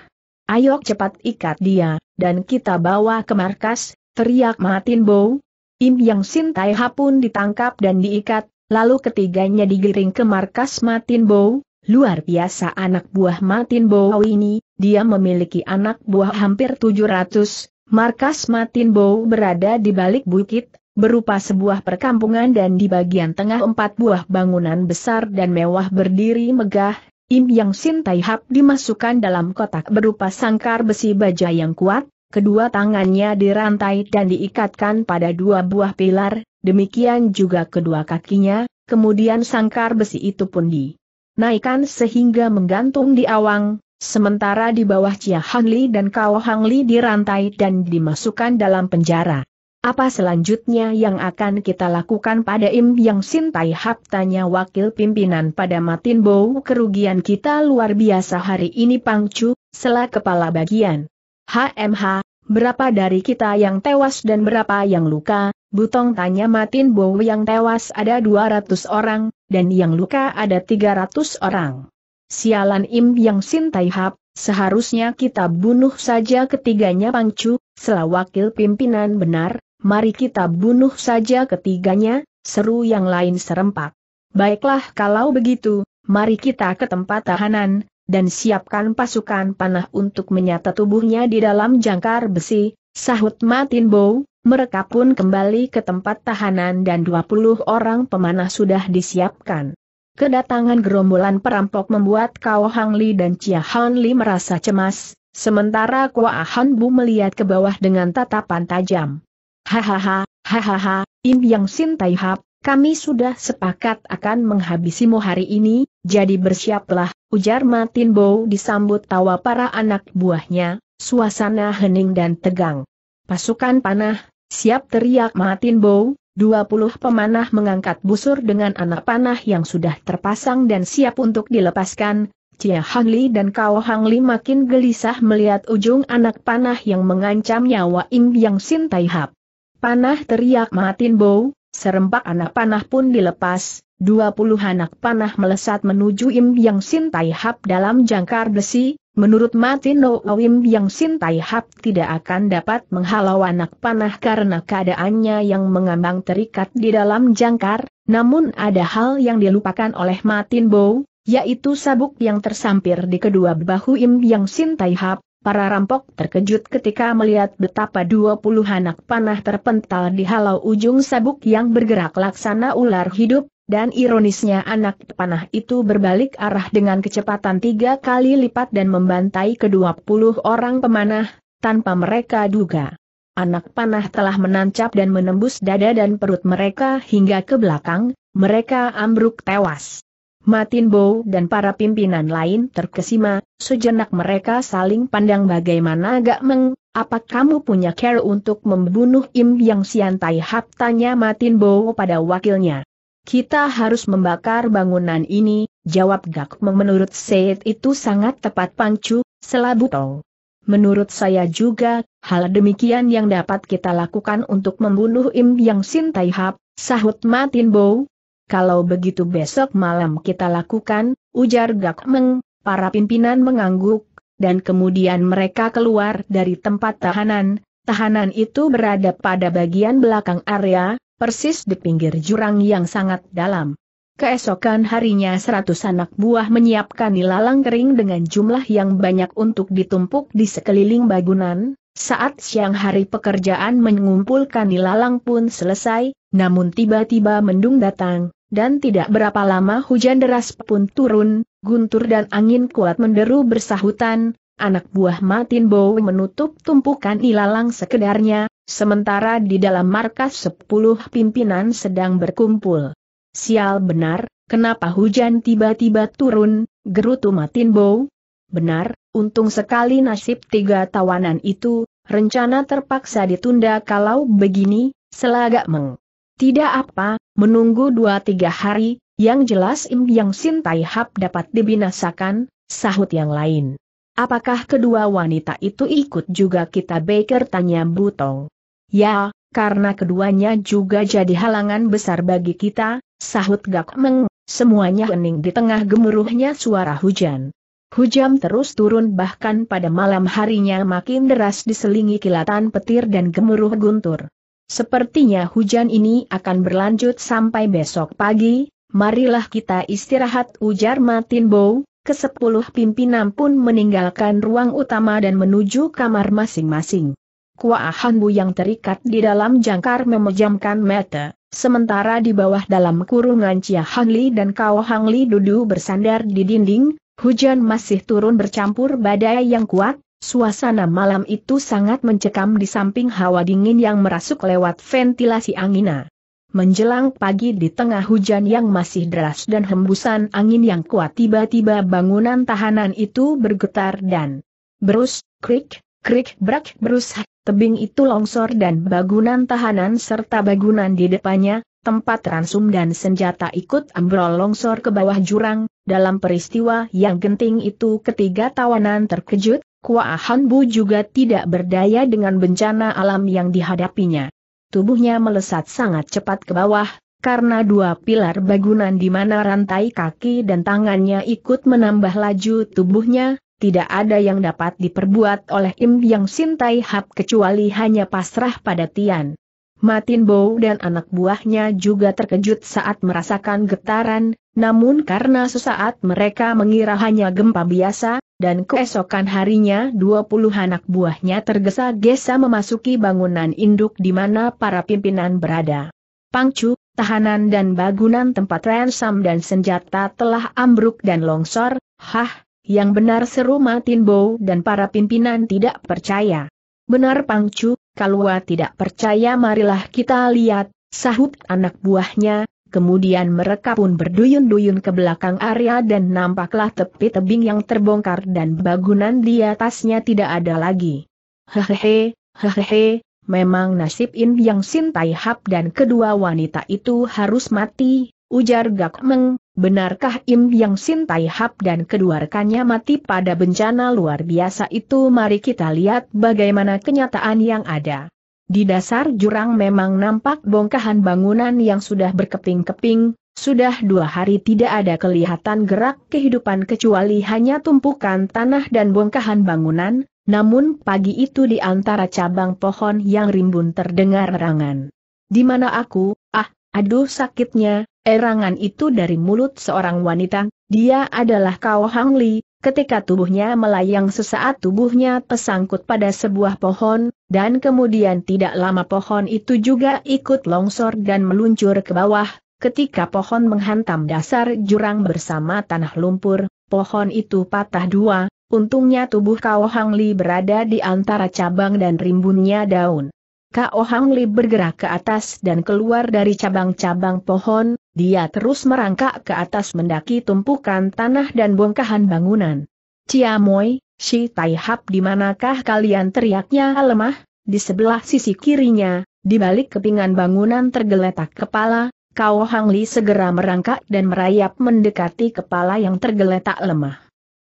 Ayo cepat ikat dia, dan kita bawa ke markas, teriak Martin Bow. Im Yang Sin Tai Ha pun ditangkap dan diikat, lalu ketiganya digiring ke markas Martin Bow. Luar biasa anak buah Martin Bow ini, dia memiliki anak buah hampir 700, markas Martin Bow berada di balik bukit berupa sebuah perkampungan dan di bagian tengah empat buah bangunan besar dan mewah berdiri megah, Im Yang Sin Tai Hap dimasukkan dalam kotak berupa sangkar besi baja yang kuat, kedua tangannya dirantai dan diikatkan pada dua buah pilar, demikian juga kedua kakinya, kemudian sangkar besi itu pun dinaikkan sehingga menggantung di awang, sementara di bawah Chia Hangli dan Kao Hangli dirantai dan dimasukkan dalam penjara. Apa selanjutnya yang akan kita lakukan pada Im Yang Sin Tai Hap tanya wakil pimpinan pada Matin Bow kerugian kita luar biasa hari ini Pangcu, Selah kepala bagian. HMH, berapa dari kita yang tewas dan berapa yang luka, Butong tanya Matin Bow yang tewas ada 200 orang, dan yang luka ada 300 orang. Sialan Im Yang Sin Tai Hap, seharusnya kita bunuh saja ketiganya Pangcu, selawakil wakil pimpinan benar, mari kita bunuh saja ketiganya, seru yang lain serempak. Baiklah kalau begitu, mari kita ke tempat tahanan, dan siapkan pasukan panah untuk menyata tubuhnya di dalam jangkar besi, sahut Martin Bow, mereka pun kembali ke tempat tahanan dan 20 orang pemanah sudah disiapkan. Kedatangan gerombolan perampok membuat Kao Hang Li dan Chia Han Li merasa cemas, sementara Kua Han Bu melihat ke bawah dengan tatapan tajam. Hahaha, hahaha, Im Yang Sin Tai Hap, kami sudah sepakat akan menghabisimu hari ini, jadi bersiaplah, ujar Martin Bow disambut tawa para anak buahnya, suasana hening dan tegang. Pasukan panah, siap teriak Martin Bow, 20 pemanah mengangkat busur dengan anak panah yang sudah terpasang dan siap untuk dilepaskan, Cia Li dan Kao Li makin gelisah melihat ujung anak panah yang mengancam nyawa Im Yang Sin Tai Hap. Panah teriak Matin Bow, serempak anak panah pun dilepas, dua puluh anak panah melesat menuju Im Yang Sin Tai Hap dalam jangkar besi, menurut Matin No Im Yang Sin Tai Hap tidak akan dapat menghalau anak panah karena keadaannya yang mengambang terikat di dalam jangkar, namun ada hal yang dilupakan oleh Matin Bow, yaitu sabuk yang tersampir di kedua bahu Im Yang Sin Tai Hap, Para rampok terkejut ketika melihat betapa dua puluh anak panah terpental di halau ujung sabuk yang bergerak laksana ular hidup, dan ironisnya anak panah itu berbalik arah dengan kecepatan tiga kali lipat dan membantai kedua puluh orang pemanah, tanpa mereka duga. Anak panah telah menancap dan menembus dada dan perut mereka hingga ke belakang, mereka ambruk tewas. Matin Bow dan para pimpinan lain terkesima, sejenak mereka saling pandang bagaimana agak meng, apa kamu punya care untuk membunuh Im Yang Sian Tai Hap tanya Matin Bow pada wakilnya. Kita harus membakar bangunan ini, jawab Gak menurut Seid itu sangat tepat Pangcu, selabu tol. Menurut saya juga, hal demikian yang dapat kita lakukan untuk membunuh Im Yang Sin Tai Hap, sahut Matin Bow, kalau begitu besok malam kita lakukan, ujar Gak Meng, para pimpinan mengangguk, dan kemudian mereka keluar dari tempat tahanan, tahanan itu berada pada bagian belakang area, persis di pinggir jurang yang sangat dalam. Keesokan harinya seratus anak buah menyiapkan ilalang kering dengan jumlah yang banyak untuk ditumpuk di sekeliling bangunan. Saat siang hari pekerjaan mengumpulkan ilalang pun selesai, namun tiba-tiba mendung datang, dan tidak berapa lama hujan deras pun turun, guntur dan angin kuat menderu bersahutan, anak buah Martin Bow menutup tumpukan ilalang sekedarnya, sementara di dalam markas sepuluh pimpinan sedang berkumpul. Sial benar, kenapa hujan tiba-tiba turun, gerutu Martin Bow? Benar, untung sekali nasib tiga tawanan itu, rencana terpaksa ditunda kalau begini, selagak meng. Tidak apa, menunggu dua tiga hari, yang jelas Im Yang Sin Tai Hap dapat dibinasakan, sahut yang lain. Apakah kedua wanita itu ikut juga kita Baker tanya Butong? Ya, karena keduanya juga jadi halangan besar bagi kita, sahut Gak Meng, semuanya hening di tengah gemuruhnya suara hujan. Hujan terus turun bahkan pada malam harinya makin deras diselingi kilatan petir dan gemuruh guntur. Sepertinya hujan ini akan berlanjut sampai besok pagi, marilah kita istirahat ujar Martin Bow. Kesepuluh pimpinan pun meninggalkan ruang utama dan menuju kamar masing-masing. Kuahan Bu yang terikat di dalam jangkar memejamkan mata, sementara di bawah dalam kurungan Chia Hangli dan Kao Hangli duduk bersandar di dinding, hujan masih turun bercampur badai yang kuat, Suasana malam itu sangat mencekam di samping hawa dingin yang merasuk lewat ventilasi angina. Menjelang pagi di tengah hujan yang masih deras dan hembusan angin yang kuat tiba-tiba bangunan tahanan itu bergetar dan berus, krik, krik, brak, berus, tebing itu longsor dan bangunan tahanan serta bangunan di depannya, tempat ransum dan senjata ikut ambrol longsor ke bawah jurang, dalam peristiwa yang genting itu ketiga tawanan terkejut, Kua Hanbu juga tidak berdaya dengan bencana alam yang dihadapinya. Tubuhnya melesat sangat cepat ke bawah, karena dua pilar bangunan di mana rantai kaki dan tangannya ikut menambah laju tubuhnya, tidak ada yang dapat diperbuat oleh Im Yang Sintai Hap kecuali hanya pasrah pada Tian. Matin Bow dan anak buahnya juga terkejut saat merasakan getaran, namun karena sesaat mereka mengira hanya gempa biasa, dan keesokan harinya dua puluh anak buahnya tergesa-gesa memasuki bangunan induk di mana para pimpinan berada. Pangcu, tahanan dan bangunan tempat ransam dan senjata telah ambruk dan longsor, hah, yang benar seru Matin Bow dan para pimpinan tidak percaya. Benar Pangcu, kalau tidak percaya marilah kita lihat, sahut anak buahnya, kemudian mereka pun berduyun-duyun ke belakang area dan nampaklah tepi tebing yang terbongkar dan bangunan di atasnya tidak ada lagi. Hehehe, hehehe, memang nasib In Yang sintai Hap dan kedua wanita itu harus mati, ujar Gak Meng, benarkah Im Yang sintai Hap dan kedua rekannya mati pada bencana luar biasa itu mari kita lihat bagaimana kenyataan yang ada. Di dasar jurang memang nampak bongkahan bangunan yang sudah berkeping-keping, sudah dua hari tidak ada kelihatan gerak kehidupan kecuali hanya tumpukan tanah dan bongkahan bangunan, namun pagi itu di antara cabang pohon yang rimbun terdengar rangan. Di mana aku, ah, aduh sakitnya, erangan itu dari mulut seorang wanita, dia adalah Kao Hang Li, ketika tubuhnya melayang sesaat tubuhnya tersangkut pada sebuah pohon, dan kemudian tidak lama pohon itu juga ikut longsor dan meluncur ke bawah, ketika pohon menghantam dasar jurang bersama tanah lumpur, pohon itu patah dua, untungnya tubuh Kao Hang Li berada di antara cabang dan rimbunnya daun. Kao Hang Li bergerak ke atas dan keluar dari cabang-cabang pohon, dia terus merangkak ke atas mendaki tumpukan tanah dan bongkahan bangunan. Cia Moi, Shi Tai Hap di manakah kalian teriaknya lemah? Di sebelah sisi kirinya, di balik kepingan bangunan tergeletak kepala, Kao Hang Li segera merangkak dan merayap mendekati kepala yang tergeletak lemah.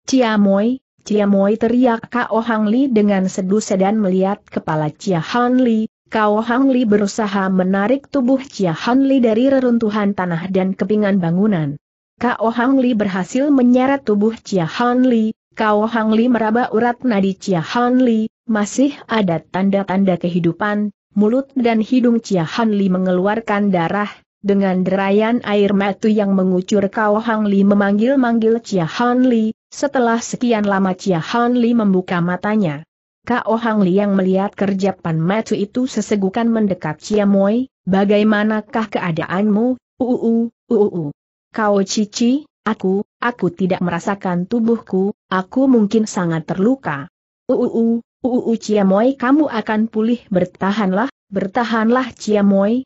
Cia Moi, Cia Moi teriak Kao Hang Li dengan sedu sedan melihat kepala Cia Hang Li, Kau Hang Li berusaha menarik tubuh Chia Han Li dari reruntuhan tanah dan kepingan bangunan. Kau Hang Li berhasil menyeret tubuh Chia Han Li, Kau Hang Li meraba urat nadi Chia Han Li, masih ada tanda-tanda kehidupan, mulut dan hidung Chia Han Li mengeluarkan darah, dengan derayan air mata yang mengucur Kau Hang Li memanggil-manggil Chia Han Li, setelah sekian lama Chia Han Li membuka matanya. Kao Hang Liang melihat kerja Pan Matu itu sesegukan mendekat Ciamoy, bagaimanakah keadaanmu, uu, uu. Kau cici, aku, aku tidak merasakan tubuhku, aku mungkin sangat terluka. Uu, uu Ciamoy kamu akan pulih bertahanlah, bertahanlah Ciamoy,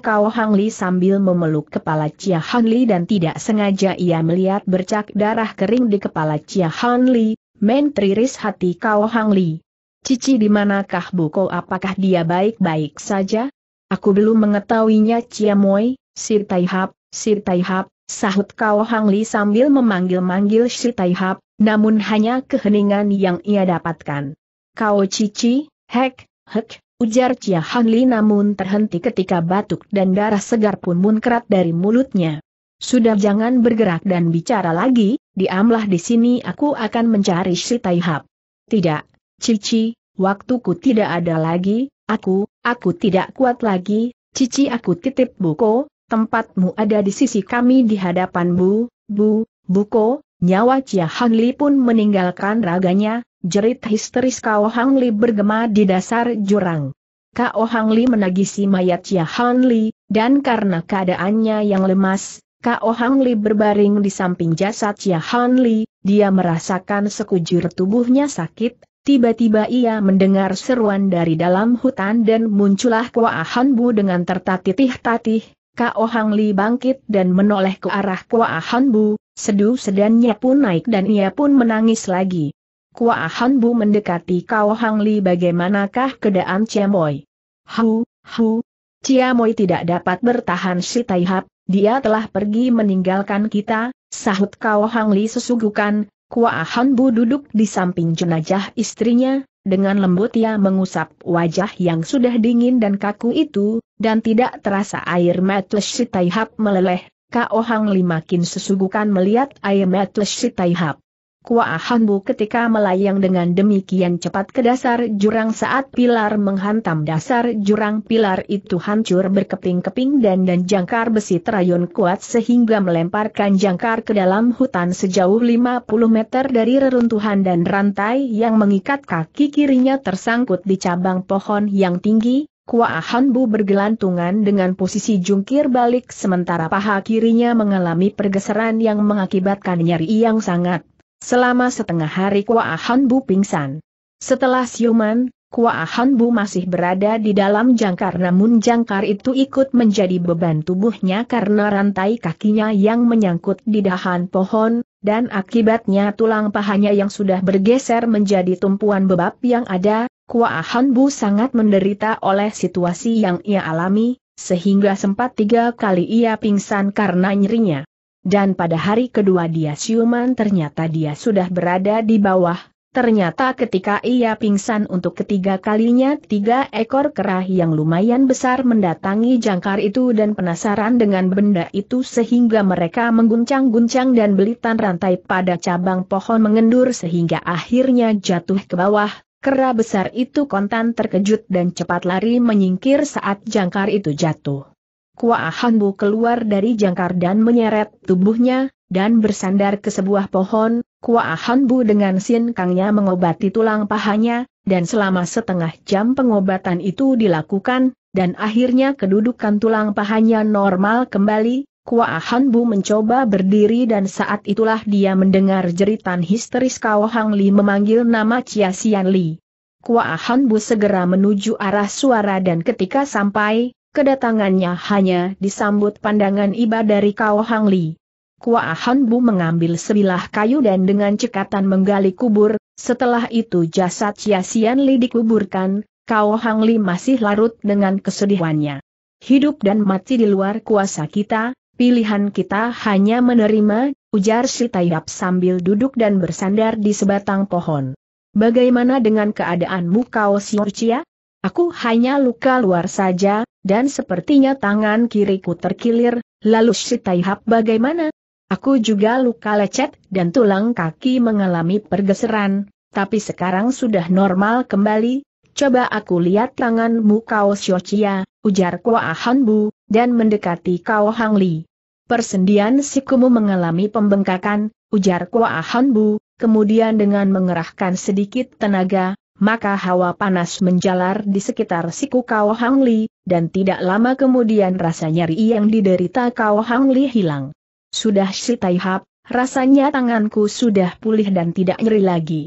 Kau Hang Li sambil memeluk kepala Chia Li dan tidak sengaja ia melihat bercak darah kering di kepala Chia Hanli, menteriris hati Kau Hang Li. Cici di manakah Buko apakah dia baik-baik saja? Aku belum mengetahuinya Ciamoy, Sir Taihap, Sir Taihap, sahut Kau Hang Li sambil memanggil-manggil Sir Taihap, namun hanya keheningan yang ia dapatkan. Kau Cici, hek, hek, ujar Cia Hang Li namun terhenti ketika batuk dan darah segar pun munkrat dari mulutnya. Sudah jangan bergerak dan bicara lagi, diamlah di sini aku akan mencari Sir Taihap. Tidak, Cici, waktuku tidak ada lagi, aku, aku tidak kuat lagi, Cici aku titip Buko, tempatmu ada di sisi kami di hadapan Bu, Bu, Buko, nyawa Cia Hangli pun meninggalkan raganya, jerit histeris Kao Hangli bergema di dasar jurang. Kao Hangli menagisi mayat Cia Hangli, dan karena keadaannya yang lemas, Kao Hangli berbaring di samping jasad Cia Hangli, dia merasakan sekujur tubuhnya sakit, Tiba-tiba ia mendengar seruan dari dalam hutan dan muncullah Kua Bu dengan tertatih-tatih, Kao Hang Li bangkit dan menoleh ke arah Kua Bu. sedu sedannya pun naik dan ia pun menangis lagi. Kua Bu mendekati Kao Hang Li bagaimanakah keadaan Ciamoy. Hu, hu, Ciamoy tidak dapat bertahan si Taihap, dia telah pergi meninggalkan kita, sahut Kao Hang Li sesugukan, Kua Bu duduk di samping jenajah istrinya, dengan lembut ia mengusap wajah yang sudah dingin dan kaku itu, dan tidak terasa air mata si Taihap meleleh, Kao Hang Li makin sesugukan melihat air mata si Taihap. Kuahanbu ketika melayang dengan demikian cepat ke dasar jurang saat pilar menghantam dasar jurang pilar itu hancur berkeping-keping dan dan jangkar besi terayun kuat sehingga melemparkan jangkar ke dalam hutan sejauh 50 meter dari reruntuhan dan rantai yang mengikat kaki kirinya tersangkut di cabang pohon yang tinggi, Kuahanbu bergelantungan dengan posisi jungkir balik sementara paha kirinya mengalami pergeseran yang mengakibatkan nyeri yang sangat. Selama setengah hari Kua Hanbu pingsan. Setelah siuman, Kua Hanbu masih berada di dalam jangkar namun jangkar itu ikut menjadi beban tubuhnya karena rantai kakinya yang menyangkut di dahan pohon, dan akibatnya tulang pahanya yang sudah bergeser menjadi tumpuan bebab yang ada, Kua Hanbu sangat menderita oleh situasi yang ia alami, sehingga sempat tiga kali ia pingsan karena nyerinya dan pada hari kedua dia siuman ternyata dia sudah berada di bawah, ternyata ketika ia pingsan untuk ketiga kalinya tiga ekor kerah yang lumayan besar mendatangi jangkar itu dan penasaran dengan benda itu sehingga mereka mengguncang-guncang dan belitan rantai pada cabang pohon mengendur sehingga akhirnya jatuh ke bawah, kera besar itu kontan terkejut dan cepat lari menyingkir saat jangkar itu jatuh. Kuahanbu keluar dari jangkar dan menyeret tubuhnya, dan bersandar ke sebuah pohon, Kuahanbu dengan sin kangnya mengobati tulang pahanya, dan selama setengah jam pengobatan itu dilakukan, dan akhirnya kedudukan tulang pahanya normal kembali, Kuahanbu mencoba berdiri dan saat itulah dia mendengar jeritan histeris Kao Hang Li memanggil nama Chia Xian Li. Kuahanbu segera menuju arah suara dan ketika sampai, kedatangannya hanya disambut pandangan iba dari Kao Hang Li. Kua Han Bu mengambil sebilah kayu dan dengan cekatan menggali kubur, setelah itu jasad Yasian Li dikuburkan, Kao Hang Li masih larut dengan kesedihannya. Hidup dan mati di luar kuasa kita, pilihan kita hanya menerima, ujar si Taiyap sambil duduk dan bersandar di sebatang pohon. Bagaimana dengan keadaanmu Kao Siorcia? Aku hanya luka luar saja, dan sepertinya tangan kiriku terkilir, lalu si Taihap bagaimana? Aku juga luka lecet dan tulang kaki mengalami pergeseran, tapi sekarang sudah normal kembali. Coba aku lihat tanganmu kau Xiochia, ujar Kua Hanbu, dan mendekati kau Hangli. Li. Persendian sikumu mengalami pembengkakan, ujar Kua Hanbu, kemudian dengan mengerahkan sedikit tenaga, maka hawa panas menjalar di sekitar siku Kao Hang Li, dan tidak lama kemudian rasa nyeri yang diderita Kao Hang Li hilang. Sudah si Taihap, rasanya tanganku sudah pulih dan tidak nyeri lagi.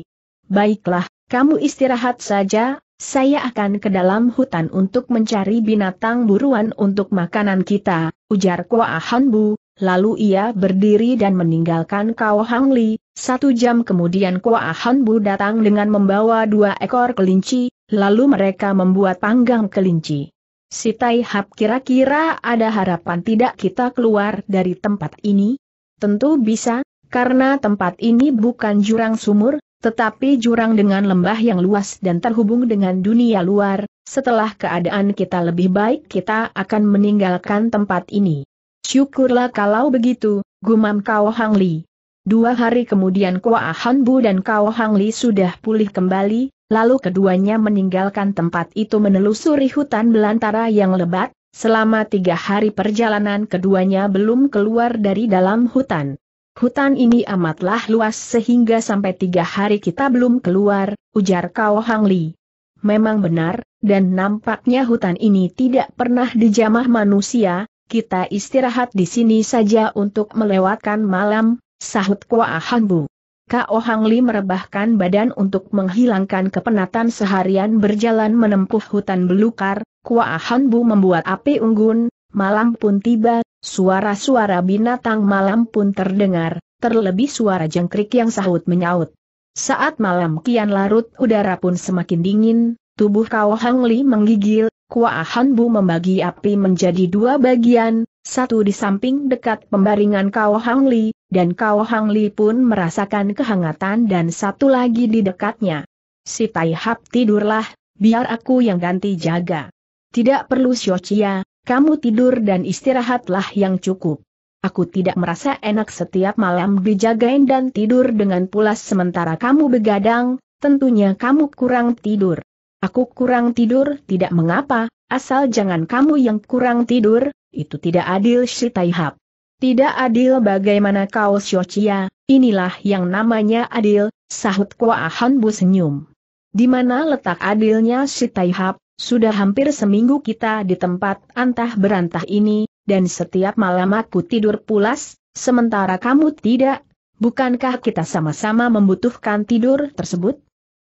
Baiklah, kamu istirahat saja, saya akan ke dalam hutan untuk mencari binatang buruan untuk makanan kita, ujar Kua Bu, lalu ia berdiri dan meninggalkan Kao Hang Li, satu jam kemudian Kua Hanbu datang dengan membawa dua ekor kelinci, lalu mereka membuat panggang kelinci. Si Tai Hap kira-kira ada harapan tidak kita keluar dari tempat ini? Tentu bisa, karena tempat ini bukan jurang sumur, tetapi jurang dengan lembah yang luas dan terhubung dengan dunia luar, setelah keadaan kita lebih baik kita akan meninggalkan tempat ini. Syukurlah kalau begitu, gumam Kao Hang Li. Dua hari kemudian Kua Hanbu dan Kao Hang Li sudah pulih kembali, lalu keduanya meninggalkan tempat itu menelusuri hutan belantara yang lebat, selama tiga hari perjalanan keduanya belum keluar dari dalam hutan. Hutan ini amatlah luas sehingga sampai tiga hari kita belum keluar, ujar Kao Hang Li. Memang benar, dan nampaknya hutan ini tidak pernah dijamah manusia, kita istirahat di sini saja untuk melewatkan malam, Sahut Kua Kwa Bu. Kao Hang Li merebahkan badan untuk menghilangkan kepenatan seharian berjalan menempuh hutan belukar, Kua Bu membuat api unggun, malam pun tiba, suara-suara binatang malam pun terdengar, terlebih suara jangkrik yang sahut menyaut. Saat malam kian larut udara pun semakin dingin, tubuh Kao Hang Li menggigil, Kua Bu membagi api menjadi dua bagian, satu di samping dekat pembaringan Kao Hang Li, dan kau Hang Li pun merasakan kehangatan dan satu lagi di dekatnya. Si Tai Hap tidurlah, biar aku yang ganti jaga. Tidak perlu Xiao Chia, kamu tidur dan istirahatlah yang cukup. Aku tidak merasa enak setiap malam dijagain dan tidur dengan pulas sementara kamu begadang, tentunya kamu kurang tidur. Aku kurang tidur tidak mengapa, asal jangan kamu yang kurang tidur, itu tidak adil si Hap. Tidak adil bagaimana kau Xiochia, inilah yang namanya adil, sahut Kua Bu senyum. Di mana letak adilnya si Taihap, sudah hampir seminggu kita di tempat antah berantah ini, dan setiap malam aku tidur pulas, sementara kamu tidak. Bukankah kita sama-sama membutuhkan tidur tersebut?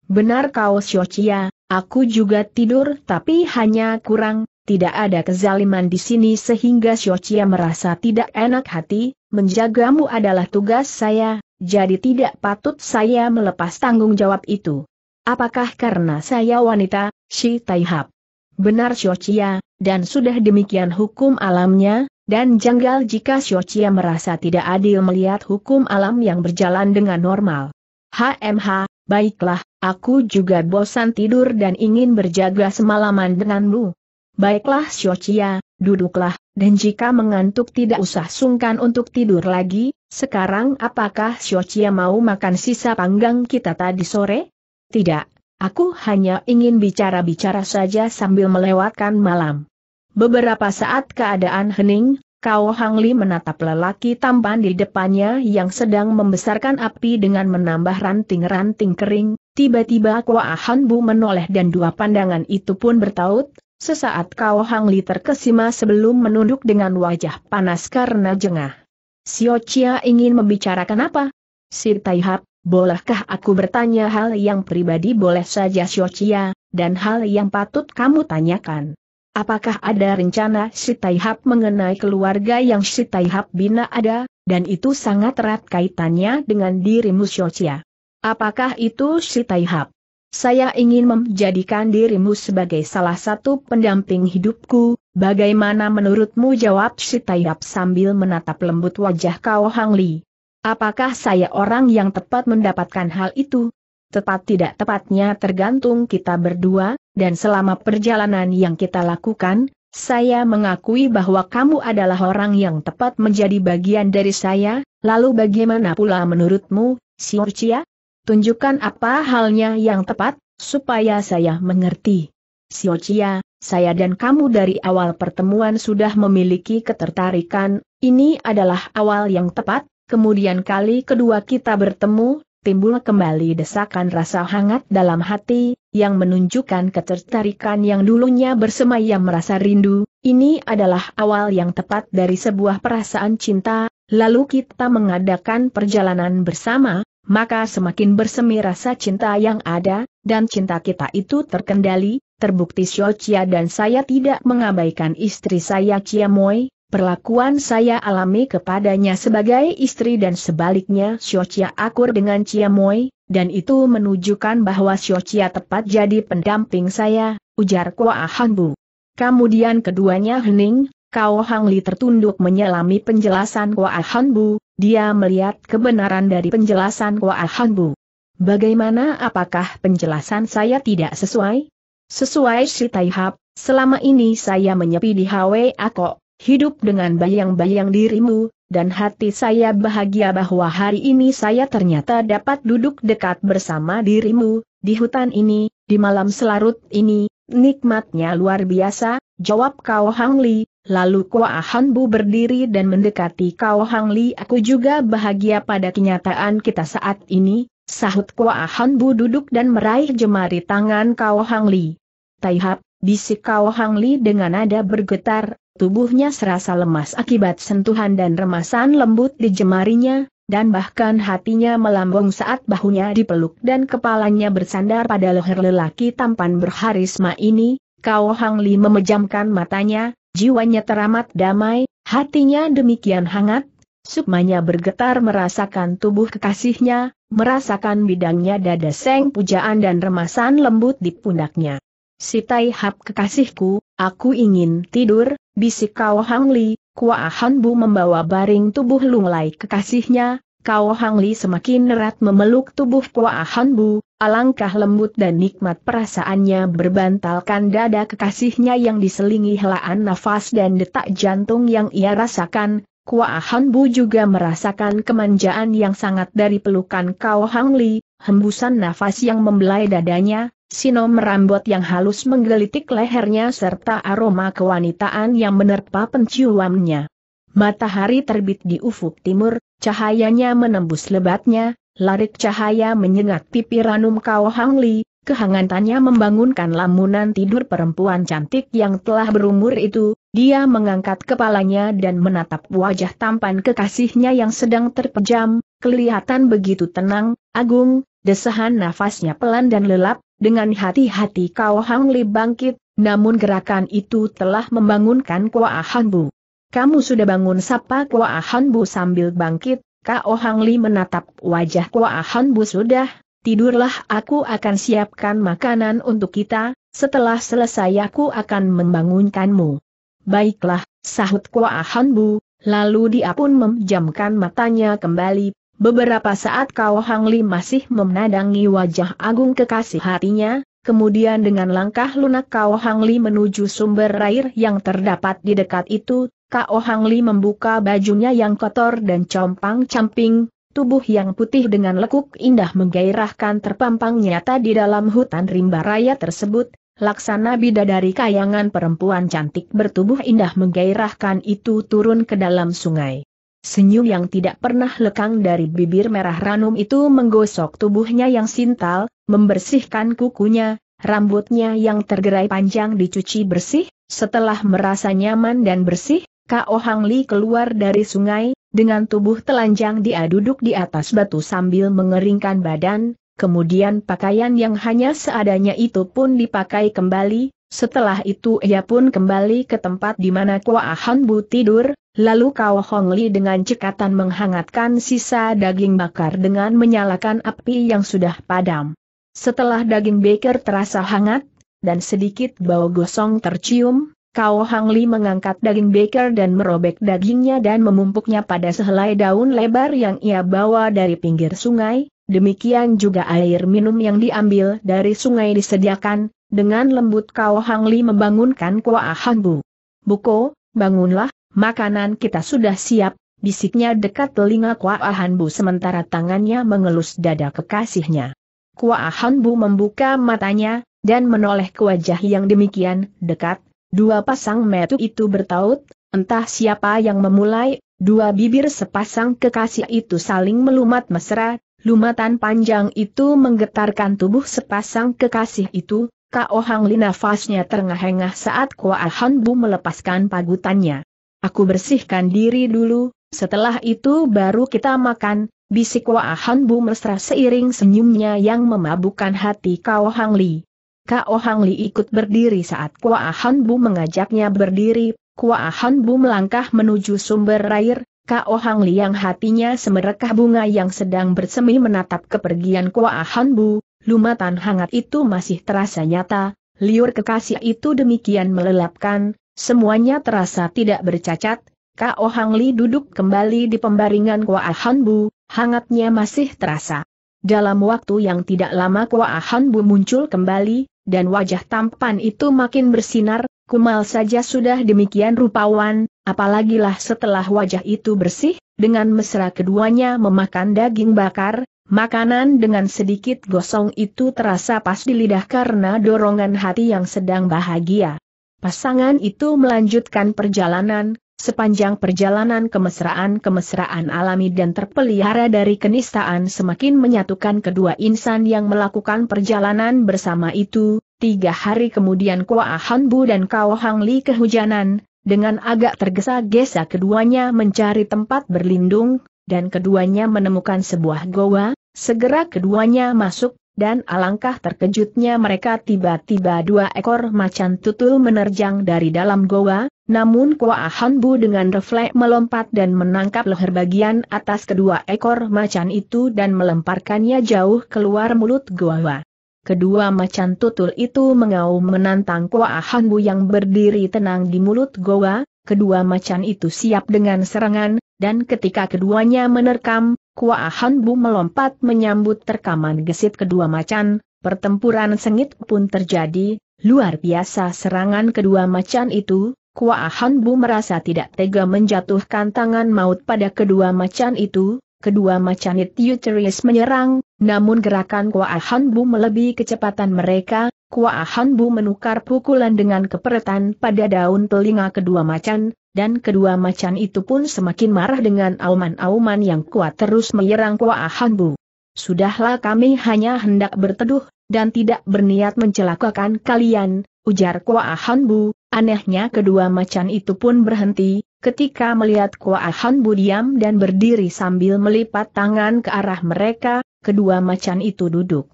Benar kau Xiochia, aku juga tidur tapi hanya kurang, tidak ada kezaliman di sini sehingga Xiochia merasa tidak enak hati, menjagamu adalah tugas saya, jadi tidak patut saya melepas tanggung jawab itu. Apakah karena saya wanita, Shi Taihap? Benar Xiochia, dan sudah demikian hukum alamnya, dan janggal jika Xiochia merasa tidak adil melihat hukum alam yang berjalan dengan normal. HMH, baiklah, aku juga bosan tidur dan ingin berjaga semalaman denganmu. Baiklah Shochia, duduklah, dan jika mengantuk tidak usah sungkan untuk tidur lagi, sekarang apakah Shochia mau makan sisa panggang kita tadi sore? Tidak, aku hanya ingin bicara-bicara saja sambil melewatkan malam. Beberapa saat keadaan hening, kau Hang Li menatap lelaki tampan di depannya yang sedang membesarkan api dengan menambah ranting-ranting kering, tiba-tiba Kua Han Bu menoleh dan dua pandangan itu pun bertaut, Sesaat Kau Hang Li terkesima sebelum menunduk dengan wajah panas karena jengah. Sio Chia ingin membicarakan apa? Sir Taihap, bolehkah aku bertanya hal yang pribadi boleh saja Sio Chia, dan hal yang patut kamu tanyakan? Apakah ada rencana Si Taihap mengenai keluarga yang Si Taihap bina ada, dan itu sangat erat kaitannya dengan dirimu Sio Chia? Apakah itu Si Taihap? Saya ingin menjadikan dirimu sebagai salah satu pendamping hidupku, bagaimana menurutmu jawab si Taiyap sambil menatap lembut wajah Kau Hang Li. Apakah saya orang yang tepat mendapatkan hal itu? Tepat tidak tepatnya tergantung kita berdua, dan selama perjalanan yang kita lakukan, saya mengakui bahwa kamu adalah orang yang tepat menjadi bagian dari saya, lalu bagaimana pula menurutmu, Siurcia? Tunjukkan apa halnya yang tepat, supaya saya mengerti. Siocia, saya dan kamu dari awal pertemuan sudah memiliki ketertarikan, ini adalah awal yang tepat, kemudian kali kedua kita bertemu, timbul kembali desakan rasa hangat dalam hati, yang menunjukkan ketertarikan yang dulunya bersemayam merasa rindu, ini adalah awal yang tepat dari sebuah perasaan cinta, lalu kita mengadakan perjalanan bersama, maka semakin bersemi rasa cinta yang ada, dan cinta kita itu terkendali, terbukti Chia dan saya tidak mengabaikan istri saya Moi, perlakuan saya alami kepadanya sebagai istri dan sebaliknya Chia akur dengan Moi, dan itu menunjukkan bahwa Chia tepat jadi pendamping saya, ujar Kua Hanbu. Kemudian keduanya hening, Kau Hangli tertunduk menyelami penjelasan Kua Hanbu, dia melihat kebenaran dari penjelasan Hoa Hanbu. Bagaimana apakah penjelasan saya tidak sesuai? Sesuai si Taihab, selama ini saya menyepi di Hwe Ako, hidup dengan bayang-bayang dirimu, dan hati saya bahagia bahwa hari ini saya ternyata dapat duduk dekat bersama dirimu, di hutan ini, di malam selarut ini, nikmatnya luar biasa, jawab kau, Hang Li, Lalu Kua Han Bu berdiri dan mendekati Kau Hang Li aku juga bahagia pada kenyataan kita saat ini, sahut Kua Han Bu duduk dan meraih jemari tangan Kau Hang Li. Taihap, bisik Kau Hang Li dengan nada bergetar, tubuhnya serasa lemas akibat sentuhan dan remasan lembut di jemarinya, dan bahkan hatinya melambung saat bahunya dipeluk dan kepalanya bersandar pada leher lelaki tampan berharisma ini, Kau Hang Li memejamkan matanya, Jiwanya teramat damai, hatinya demikian hangat, sukmanya bergetar merasakan tubuh kekasihnya, merasakan bidangnya dada seng pujaan dan remasan lembut di pundaknya. Si Tai Hap kekasihku, aku ingin tidur, bisik Kau Hang Li, Kua Han Bu membawa baring tubuh lunglai kekasihnya, Kau Hang Li semakin erat memeluk tubuh Kua Han Bu, Alangkah lembut dan nikmat perasaannya berbantalkan dada kekasihnya yang diselingi helaan nafas dan detak jantung yang ia rasakan, Han Bu juga merasakan kemanjaan yang sangat dari pelukan kau Hang Li, hembusan nafas yang membelai dadanya, sinom merambut yang halus menggelitik lehernya serta aroma kewanitaan yang menerpa penciumannya. Matahari terbit di ufuk timur, cahayanya menembus lebatnya, Larik cahaya menyengat pipi Ranum Kau Hang Li, kehangatannya membangunkan lamunan tidur perempuan cantik yang telah berumur itu, dia mengangkat kepalanya dan menatap wajah tampan kekasihnya yang sedang terpejam, kelihatan begitu tenang, agung, desahan nafasnya pelan dan lelap, dengan hati-hati Kau Hang Li bangkit, namun gerakan itu telah membangunkan Kua Bu. Kamu sudah bangun sapa Kua Bu sambil bangkit, Kao Hang Li menatap wajah Kua Han Bu sudah, tidurlah aku akan siapkan makanan untuk kita, setelah selesai aku akan membangunkanmu. Baiklah, sahut Kua Han Bu, lalu dia pun memejamkan matanya kembali. Beberapa saat Kao Hang Li masih memandangi wajah agung kekasih hatinya, kemudian dengan langkah lunak Kao Hang Li menuju sumber air yang terdapat di dekat itu, Kak Ohangli membuka bajunya yang kotor dan compang-camping, tubuh yang putih dengan lekuk indah menggairahkan terpampang nyata di dalam hutan rimba raya tersebut, Laksana bidadari kayangan perempuan cantik bertubuh indah menggairahkan itu turun ke dalam sungai. Senyum yang tidak pernah lekang dari bibir merah ranum itu menggosok tubuhnya yang sintal, membersihkan kukunya, rambutnya yang tergerai panjang dicuci bersih, setelah merasa nyaman dan bersih, Kao Hang Li keluar dari sungai, dengan tubuh telanjang dia duduk di atas batu sambil mengeringkan badan, kemudian pakaian yang hanya seadanya itu pun dipakai kembali, setelah itu ia pun kembali ke tempat di mana Kua Han Bu tidur, lalu Kao Hong Li dengan cekatan menghangatkan sisa daging bakar dengan menyalakan api yang sudah padam. Setelah daging baker terasa hangat, dan sedikit bau gosong tercium, Kao Hang Li mengangkat daging baker dan merobek dagingnya dan memumpuknya pada sehelai daun lebar yang ia bawa dari pinggir sungai, demikian juga air minum yang diambil dari sungai disediakan, dengan lembut Kao Hang Li membangunkan Kua Bu Buko, bangunlah, makanan kita sudah siap, bisiknya dekat telinga Kua Bu sementara tangannya mengelus dada kekasihnya. Kua Bu membuka matanya, dan menoleh ke wajah yang demikian dekat, Dua pasang metu itu bertaut, entah siapa yang memulai, dua bibir sepasang kekasih itu saling melumat mesra, lumatan panjang itu menggetarkan tubuh sepasang kekasih itu, Kao Hang Li nafasnya terengah-engah saat Kua Han Bu melepaskan pagutannya. Aku bersihkan diri dulu, setelah itu baru kita makan, bisik Kua Han Bu mesra seiring senyumnya yang memabukkan hati Kao Hang Li. Kao Hang Li ikut berdiri saat Kua Han Bu mengajaknya berdiri, Kua Han Bu melangkah menuju sumber air, Kao Hang Li yang hatinya semerekah bunga yang sedang bersemi menatap kepergian Kua Han Bu, lumatan hangat itu masih terasa nyata, liur kekasih itu demikian melelapkan, semuanya terasa tidak bercacat, Kao Hang Li duduk kembali di pembaringan Kua Han Bu, hangatnya masih terasa. Dalam waktu yang tidak lama Kua Han Bu muncul kembali, dan wajah tampan itu makin bersinar, Kumal saja sudah demikian rupawan, apalagilah setelah wajah itu bersih, dengan mesra keduanya memakan daging bakar, makanan dengan sedikit gosong itu terasa pas di lidah karena dorongan hati yang sedang bahagia. Pasangan itu melanjutkan perjalanan, Sepanjang perjalanan kemesraan-kemesraan alami dan terpelihara dari kenistaan semakin menyatukan kedua insan yang melakukan perjalanan bersama itu, tiga hari kemudian Kua Hanbu dan Kao Hang Li kehujanan, dengan agak tergesa-gesa keduanya mencari tempat berlindung, dan keduanya menemukan sebuah goa, segera keduanya masuk, dan alangkah terkejutnya mereka tiba-tiba dua ekor macan tutul menerjang dari dalam goa, namun Kua Hanbu dengan refleks melompat dan menangkap leher bagian atas kedua ekor macan itu dan melemparkannya jauh keluar mulut goa. Kedua macan tutul itu mengaum menantang Kua Hanbu yang berdiri tenang di mulut goa, kedua macan itu siap dengan serangan, dan ketika keduanya menerkam, Kuahan Bu melompat menyambut terkaman gesit kedua macan, pertempuran sengit pun terjadi, luar biasa serangan kedua macan itu, Kuahan Bu merasa tidak tega menjatuhkan tangan maut pada kedua macan itu, kedua macan itu terus menyerang, namun gerakan Kuahan Bu melebihi kecepatan mereka, Kua Hanbu menukar pukulan dengan keperetan pada daun telinga kedua macan, dan kedua macan itu pun semakin marah dengan auman-auman yang kuat terus menyerang Kua Hanbu. Sudahlah kami hanya hendak berteduh, dan tidak berniat mencelakakan kalian, ujar Kua Hanbu, anehnya kedua macan itu pun berhenti, ketika melihat Kua Hanbu diam dan berdiri sambil melipat tangan ke arah mereka, kedua macan itu duduk.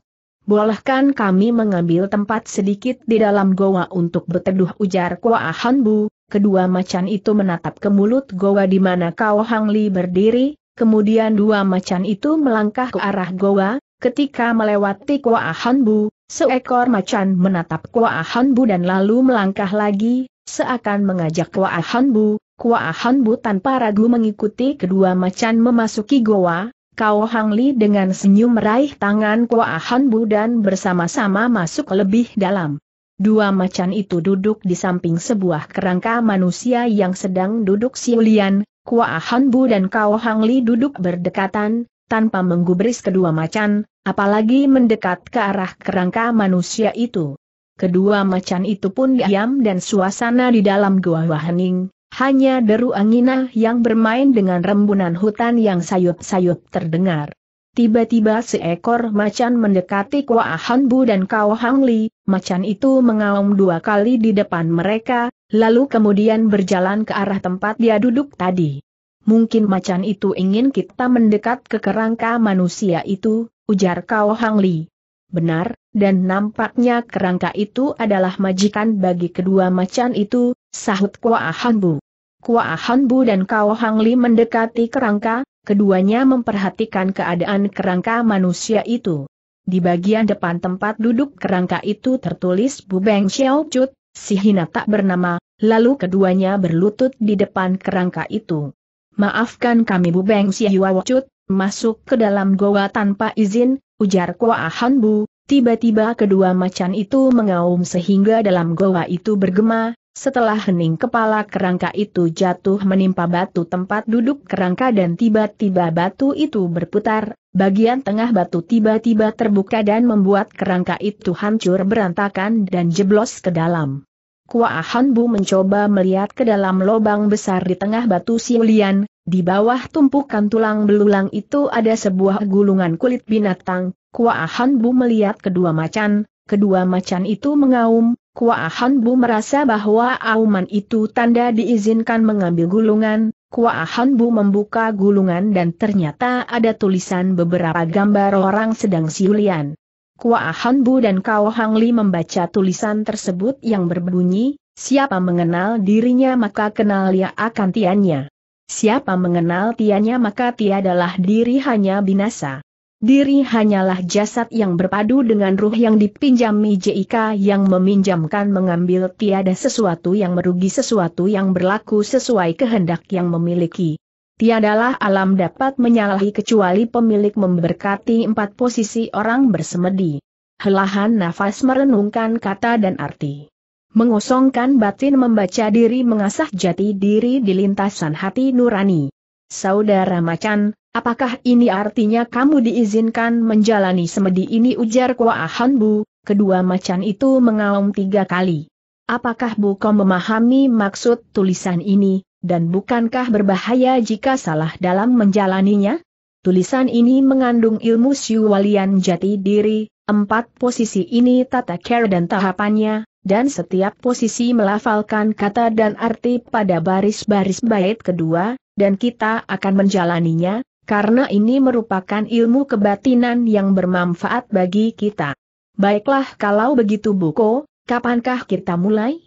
Bolehkan kami mengambil tempat sedikit di dalam goa untuk berteduh ujar Kua Hanbu, kedua macan itu menatap ke mulut goa di mana Kau Hang Li berdiri, kemudian dua macan itu melangkah ke arah goa, ketika melewati Kua Hanbu, seekor macan menatap Kua Hanbu dan lalu melangkah lagi, seakan mengajak Kua Hanbu, Kua Hanbu tanpa ragu mengikuti kedua macan memasuki goa, Kau Hang Li dengan senyum meraih tangan Kua Han Bu dan bersama-sama masuk lebih dalam. Dua macan itu duduk di samping sebuah kerangka manusia yang sedang duduk siulian, Kua Han Bu dan Kau Hang Li duduk berdekatan, tanpa menggubris kedua macan, apalagi mendekat ke arah kerangka manusia itu. Kedua macan itu pun diam dan suasana di dalam gua hening, hanya deru anginah yang bermain dengan rembunan hutan yang sayup-sayup terdengar. Tiba-tiba seekor macan mendekati Kua Hanbu dan Kao Hang Li, macan itu mengaum dua kali di depan mereka, lalu kemudian berjalan ke arah tempat dia duduk tadi. Mungkin macan itu ingin kita mendekat ke kerangka manusia itu, ujar Kao Hang Li. Benar, dan nampaknya kerangka itu adalah majikan bagi kedua macan itu, sahut Kua Hanbu. Kua Hanbu dan Kao Hangli mendekati kerangka, keduanya memperhatikan keadaan kerangka manusia itu. Di bagian depan tempat duduk kerangka itu tertulis Bu Beng Xiao Chut, si Hina tak bernama, lalu keduanya berlutut di depan kerangka itu. Maafkan kami Bu Beng Xiao Chut, masuk ke dalam goa tanpa izin, ujar Kua Hanbu, Tiba-tiba kedua macan itu mengaum sehingga dalam goa itu bergema, setelah hening kepala kerangka itu jatuh menimpa batu tempat duduk kerangka dan tiba-tiba batu itu berputar, bagian tengah batu tiba-tiba terbuka dan membuat kerangka itu hancur berantakan dan jeblos ke dalam. Kuahan Hanbu mencoba melihat ke dalam lubang besar di tengah batu siulian, di bawah tumpukan tulang belulang itu ada sebuah gulungan kulit binatang, Kuahan Hanbu melihat kedua macan, kedua macan itu mengaum, Kua Han Bu merasa bahwa auman itu tanda diizinkan mengambil gulungan, Kua Han Bu membuka gulungan dan ternyata ada tulisan beberapa gambar orang sedang siulian. Kua Han Bu dan Kao Hang Li membaca tulisan tersebut yang berbunyi, siapa mengenal dirinya maka kenal ia akan tiannya. Siapa mengenal tiannya maka tiadalah diri hanya binasa. Diri hanyalah jasad yang berpadu dengan ruh yang dipinjami JIK yang meminjamkan mengambil tiada sesuatu yang merugi sesuatu yang berlaku sesuai kehendak yang memiliki. Tiadalah alam dapat menyalahi kecuali pemilik memberkati empat posisi orang bersemedi. Helahan nafas merenungkan kata dan arti. Mengosongkan batin membaca diri mengasah jati diri di lintasan hati nurani. Saudara macan, apakah ini artinya kamu diizinkan menjalani semedi ini ujar Kua Bu, kedua macan itu mengaum tiga kali. Apakah kau memahami maksud tulisan ini, dan bukankah berbahaya jika salah dalam menjalaninya? Tulisan ini mengandung ilmu siwalian jati diri, empat posisi ini tata care dan tahapannya, dan setiap posisi melafalkan kata dan arti pada baris-baris bait kedua, dan kita akan menjalaninya, karena ini merupakan ilmu kebatinan yang bermanfaat bagi kita. Baiklah kalau begitu Buko, kapankah kita mulai?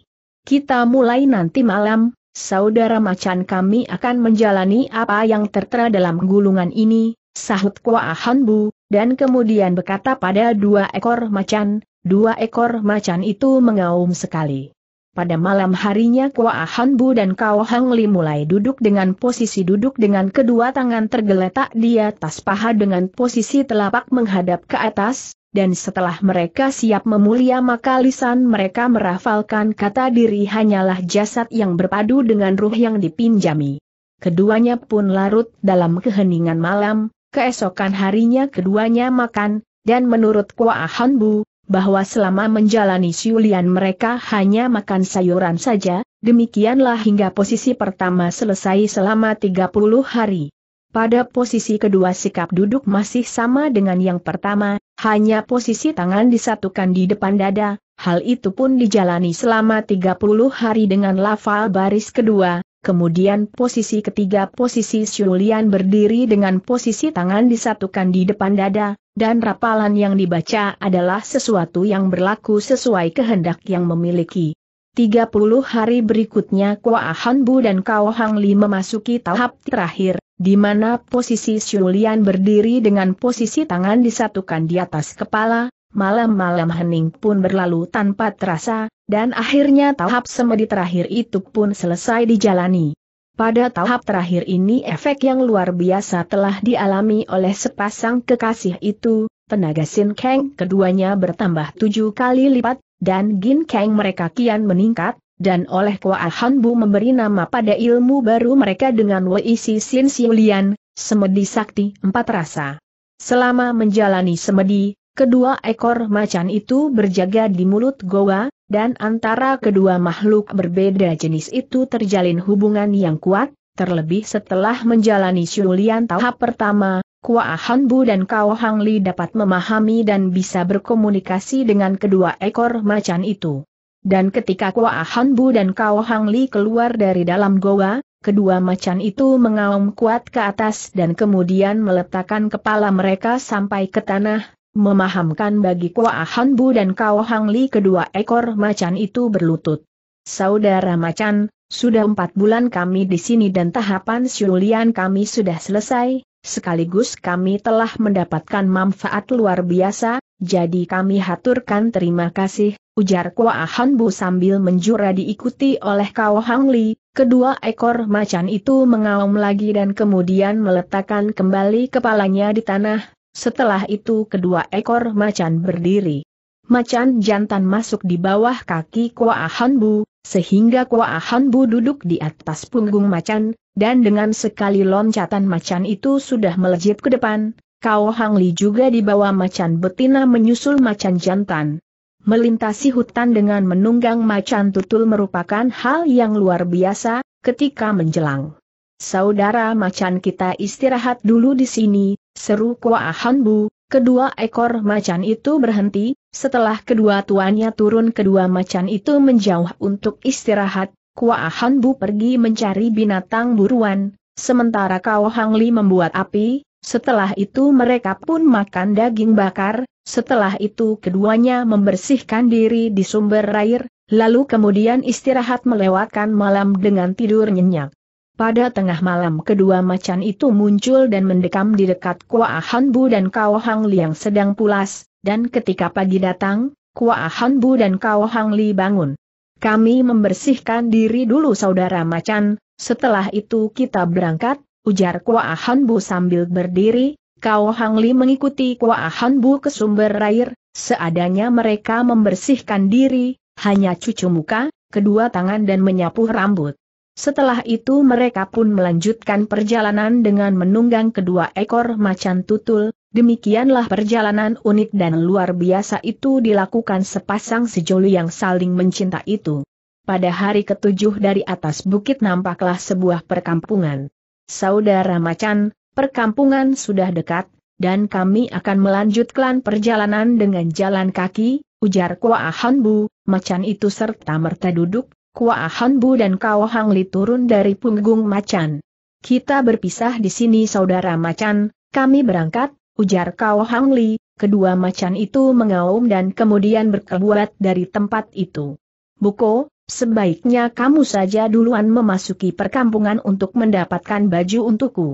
Kita mulai nanti malam, saudara macan kami akan menjalani apa yang tertera dalam gulungan ini, sahut Kwa Bu, dan kemudian berkata pada dua ekor macan, dua ekor macan itu mengaum sekali. Pada malam harinya Kua Hanbu dan Kau Hang Li mulai duduk dengan posisi duduk dengan kedua tangan tergeletak di atas paha dengan posisi telapak menghadap ke atas, dan setelah mereka siap memulia maka lisan mereka merafalkan kata diri hanyalah jasad yang berpadu dengan ruh yang dipinjami. Keduanya pun larut dalam keheningan malam, keesokan harinya keduanya makan, dan menurut Kua Hanbu, bahwa selama menjalani siulian mereka hanya makan sayuran saja, demikianlah hingga posisi pertama selesai selama 30 hari. Pada posisi kedua sikap duduk masih sama dengan yang pertama, hanya posisi tangan disatukan di depan dada, hal itu pun dijalani selama 30 hari dengan lafal baris kedua, kemudian posisi ketiga posisi siulian berdiri dengan posisi tangan disatukan di depan dada, dan rapalan yang dibaca adalah sesuatu yang berlaku sesuai kehendak yang memiliki. 30 hari berikutnya Kua Hanbu dan Kao Hang Li memasuki tahap terakhir, di mana posisi Xulian berdiri dengan posisi tangan disatukan di atas kepala, malam-malam hening pun berlalu tanpa terasa, dan akhirnya tahap semedi terakhir itu pun selesai dijalani. Pada tahap terakhir ini efek yang luar biasa telah dialami oleh sepasang kekasih itu, tenaga Sin Kang keduanya bertambah tujuh kali lipat, dan Gin Kang mereka kian meningkat, dan oleh Kua Han Bu memberi nama pada ilmu baru mereka dengan Si Sin Siulian, Semedi Sakti Empat Rasa. Selama menjalani semedi, Kedua ekor macan itu berjaga di mulut goa, dan antara kedua makhluk berbeda jenis itu terjalin hubungan yang kuat, terlebih setelah menjalani syulian tahap pertama, Kua Hanbu dan Kao Hang Li dapat memahami dan bisa berkomunikasi dengan kedua ekor macan itu. Dan ketika Kua Hanbu dan Kao Hang Li keluar dari dalam goa, kedua macan itu mengaum kuat ke atas dan kemudian meletakkan kepala mereka sampai ke tanah, Memahamkan bagi Kua Han Bu dan Kao Hang Li kedua ekor macan itu berlutut. Saudara macan, sudah empat bulan kami di sini dan tahapan siulian kami sudah selesai, sekaligus kami telah mendapatkan manfaat luar biasa, jadi kami haturkan terima kasih, ujar Kua Han Bu sambil menjura diikuti oleh Kao Hang Li, kedua ekor macan itu mengaum lagi dan kemudian meletakkan kembali kepalanya di tanah, setelah itu kedua ekor macan berdiri. Macan jantan masuk di bawah kaki Kua Bu, sehingga Kua Bu duduk di atas punggung macan, dan dengan sekali loncatan macan itu sudah melejit ke depan, Kao Hang Li juga bawah macan betina menyusul macan jantan. Melintasi hutan dengan menunggang macan tutul merupakan hal yang luar biasa, ketika menjelang Saudara macan kita istirahat dulu di sini, seru Kua Hanbu, kedua ekor macan itu berhenti, setelah kedua tuannya turun kedua macan itu menjauh untuk istirahat, Kua Hanbu pergi mencari binatang buruan, sementara Kau Hangli membuat api, setelah itu mereka pun makan daging bakar, setelah itu keduanya membersihkan diri di sumber air, lalu kemudian istirahat melewatkan malam dengan tidur nyenyak. Pada tengah malam kedua macan itu muncul dan mendekam di dekat Kua Han Bu dan Kao Hang Li yang sedang pulas, dan ketika pagi datang, Kua Han Bu dan Kao Hang Li bangun. Kami membersihkan diri dulu saudara macan, setelah itu kita berangkat, ujar Kua Han Bu sambil berdiri, Kao Hang Li mengikuti Kua Han Bu ke sumber air, seadanya mereka membersihkan diri, hanya cucu muka, kedua tangan dan menyapu rambut. Setelah itu mereka pun melanjutkan perjalanan dengan menunggang kedua ekor macan tutul, demikianlah perjalanan unik dan luar biasa itu dilakukan sepasang sejoli yang saling mencinta itu. Pada hari ketujuh dari atas bukit nampaklah sebuah perkampungan. Saudara macan, perkampungan sudah dekat, dan kami akan melanjutkan perjalanan dengan jalan kaki, ujar Koa Ahanbu. macan itu serta merta duduk, Kua Hanbu dan Kao Hangli turun dari punggung macan. Kita berpisah di sini saudara macan, kami berangkat, ujar Kao Hangli, kedua macan itu mengaum dan kemudian berkeluat dari tempat itu. Buko, sebaiknya kamu saja duluan memasuki perkampungan untuk mendapatkan baju untukku.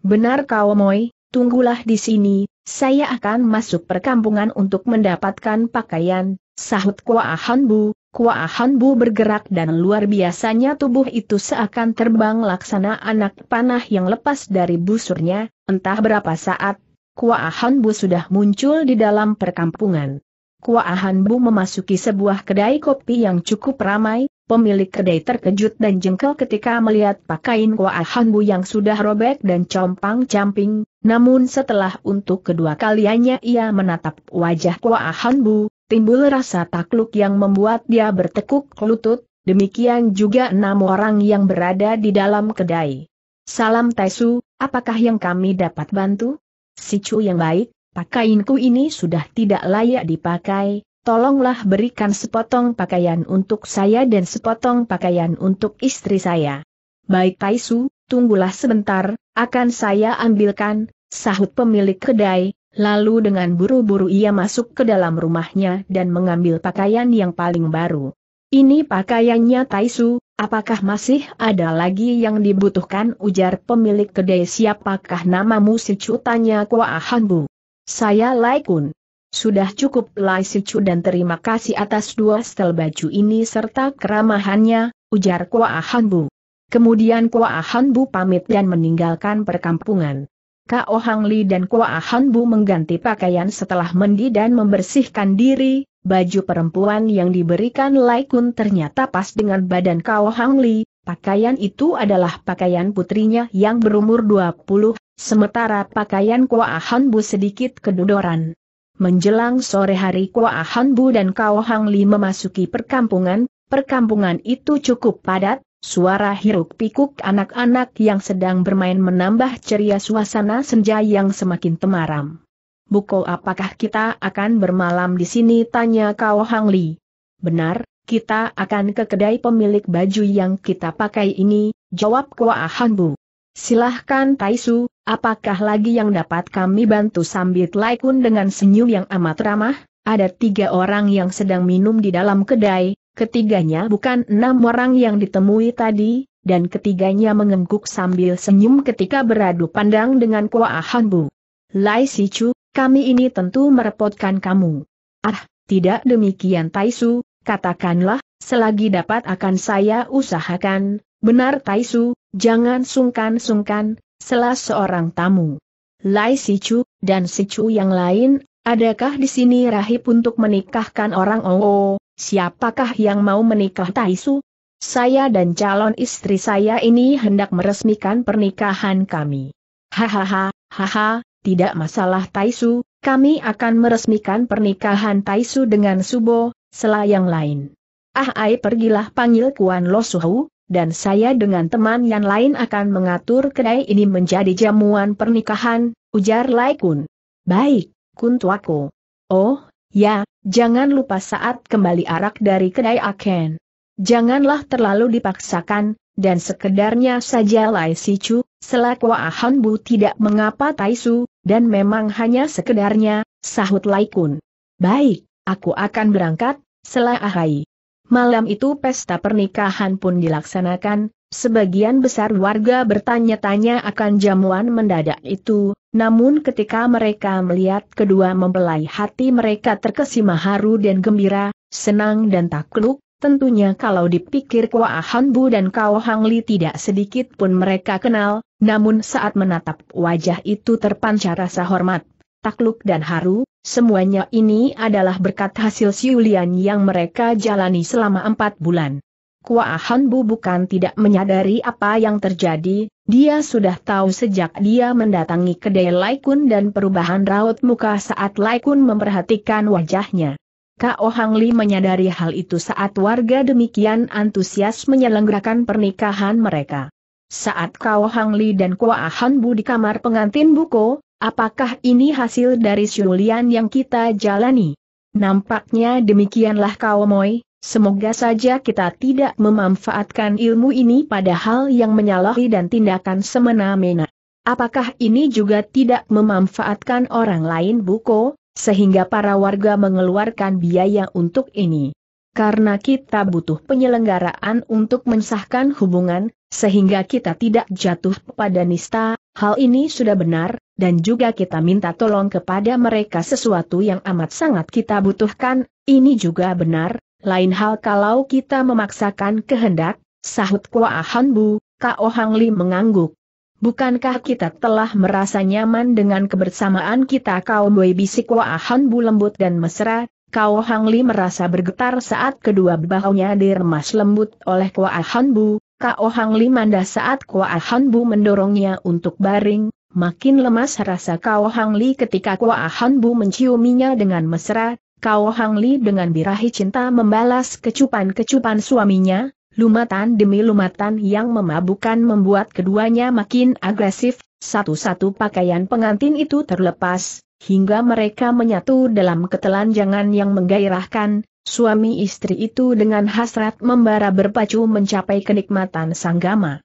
Benar Kau Moy, tunggulah di sini, saya akan masuk perkampungan untuk mendapatkan pakaian, sahut Kua Hanbu, Kuahan Bu bergerak dan luar biasanya tubuh itu seakan terbang laksana anak panah yang lepas dari busurnya, entah berapa saat, Kuahan Bu sudah muncul di dalam perkampungan. Kuahan Bu memasuki sebuah kedai kopi yang cukup ramai, pemilik kedai terkejut dan jengkel ketika melihat pakaian Kuahan Bu yang sudah robek dan compang-camping, namun setelah untuk kedua kalinya ia menatap wajah Kuahan Bu, timbul rasa takluk yang membuat dia bertekuk lutut, demikian juga enam orang yang berada di dalam kedai. Salam Taisu, apakah yang kami dapat bantu? Si Chu yang baik, pakainku ini sudah tidak layak dipakai, tolonglah berikan sepotong pakaian untuk saya dan sepotong pakaian untuk istri saya. Baik Taisu, tunggulah sebentar, akan saya ambilkan, sahut pemilik kedai, Lalu dengan buru-buru ia masuk ke dalam rumahnya dan mengambil pakaian yang paling baru. Ini pakaiannya Taisu, apakah masih ada lagi yang dibutuhkan ujar pemilik kedai siapakah namamu si Cu tanya Kua Hanbu. Saya Laikun. Sudah cukup Lai si Cu dan terima kasih atas dua setel baju ini serta keramahannya, ujar Kua Hanbu. Kemudian Kua Hanbu pamit dan meninggalkan perkampungan. Kao Hang Li dan Kua Han Bu mengganti pakaian setelah mandi dan membersihkan diri, baju perempuan yang diberikan Lai Kun ternyata pas dengan badan Kao Hang Li, pakaian itu adalah pakaian putrinya yang berumur 20, sementara pakaian Kua Han Bu sedikit kedodoran. Menjelang sore hari Kua Han Bu dan Kao Hang Li memasuki perkampungan, perkampungan itu cukup padat, Suara hiruk-pikuk anak-anak yang sedang bermain menambah ceria suasana senja yang semakin temaram. Buko apakah kita akan bermalam di sini tanya kau Hang Li. Benar, kita akan ke kedai pemilik baju yang kita pakai ini, jawab Kua Han Bu. Silahkan Taisu, apakah lagi yang dapat kami bantu sambit Laikun dengan senyum yang amat ramah? Ada tiga orang yang sedang minum di dalam kedai, Ketiganya bukan enam orang yang ditemui tadi, dan ketiganya mengengguk sambil senyum ketika beradu pandang dengan Kua Hanbu. Lai Sichu, kami ini tentu merepotkan kamu. Ah, tidak demikian Taisu, katakanlah, selagi dapat akan saya usahakan, benar Taisu, jangan sungkan-sungkan, selas seorang tamu. Lai Sichu, dan Sichu yang lain Adakah di sini rahib untuk menikahkan orang oh, siapakah yang mau menikah Taisu? Saya dan calon istri saya ini hendak meresmikan pernikahan kami. Hahaha, haha, tidak masalah Taisu, kami akan meresmikan pernikahan Taisu dengan Subo, Selah yang lain. Ah ai pergilah panggil Kuan Lo Suhu, dan saya dengan teman yang lain akan mengatur kedai ini menjadi jamuan pernikahan, ujar Laikun. Baik kuntuaku. Oh, ya, jangan lupa saat kembali arak dari kedai Aken. Janganlah terlalu dipaksakan, dan sekedarnya saja Lai Sichu, selaku Ahan Bu tidak mengapa Taisu, dan memang hanya sekedarnya, sahut Lai Kun. Baik, aku akan berangkat, selai Ahai. Malam itu pesta pernikahan pun dilaksanakan, Sebagian besar warga bertanya-tanya akan jamuan mendadak itu, namun ketika mereka melihat kedua mempelai hati mereka terkesima haru dan gembira, senang dan takluk, tentunya kalau dipikir Kua Hanbu dan kau Hang Li tidak sedikit pun mereka kenal, namun saat menatap wajah itu terpancar rasa hormat, takluk dan haru, semuanya ini adalah berkat hasil siulian yang mereka jalani selama empat bulan. Kuahan Bu bukan tidak menyadari apa yang terjadi, dia sudah tahu sejak dia mendatangi kedai Laikun dan perubahan raut muka saat Laikun memperhatikan wajahnya. Kao Hang Li menyadari hal itu saat warga demikian antusias menyelenggarakan pernikahan mereka. Saat Kao Hang Li dan Kuahan Bu di kamar pengantin Buko, apakah ini hasil dari syulian yang kita jalani? Nampaknya demikianlah Kau Moy. Semoga saja kita tidak memanfaatkan ilmu ini pada hal yang menyalahi dan tindakan semena-mena. Apakah ini juga tidak memanfaatkan orang lain Buko, sehingga para warga mengeluarkan biaya untuk ini? Karena kita butuh penyelenggaraan untuk mensahkan hubungan, sehingga kita tidak jatuh pada nista, hal ini sudah benar, dan juga kita minta tolong kepada mereka sesuatu yang amat sangat kita butuhkan, ini juga benar, lain hal kalau kita memaksakan kehendak, sahut Kua Hanbu, Kao Hang Li mengangguk. Bukankah kita telah merasa nyaman dengan kebersamaan kita kaum Wei bisik Kua Hanbu lembut dan mesra, Kao Hang Li merasa bergetar saat kedua bahunya diremas lembut oleh Kua Hanbu, Kao Hang Li manda saat Kua Hanbu mendorongnya untuk baring, makin lemas rasa Kao Hang Li ketika Kua Hanbu menciuminya dengan mesra, Kau Hang Li dengan birahi cinta membalas kecupan-kecupan suaminya, lumatan demi lumatan yang memabukan membuat keduanya makin agresif, satu-satu pakaian pengantin itu terlepas, hingga mereka menyatu dalam ketelanjangan yang menggairahkan, suami istri itu dengan hasrat membara berpacu mencapai kenikmatan sanggama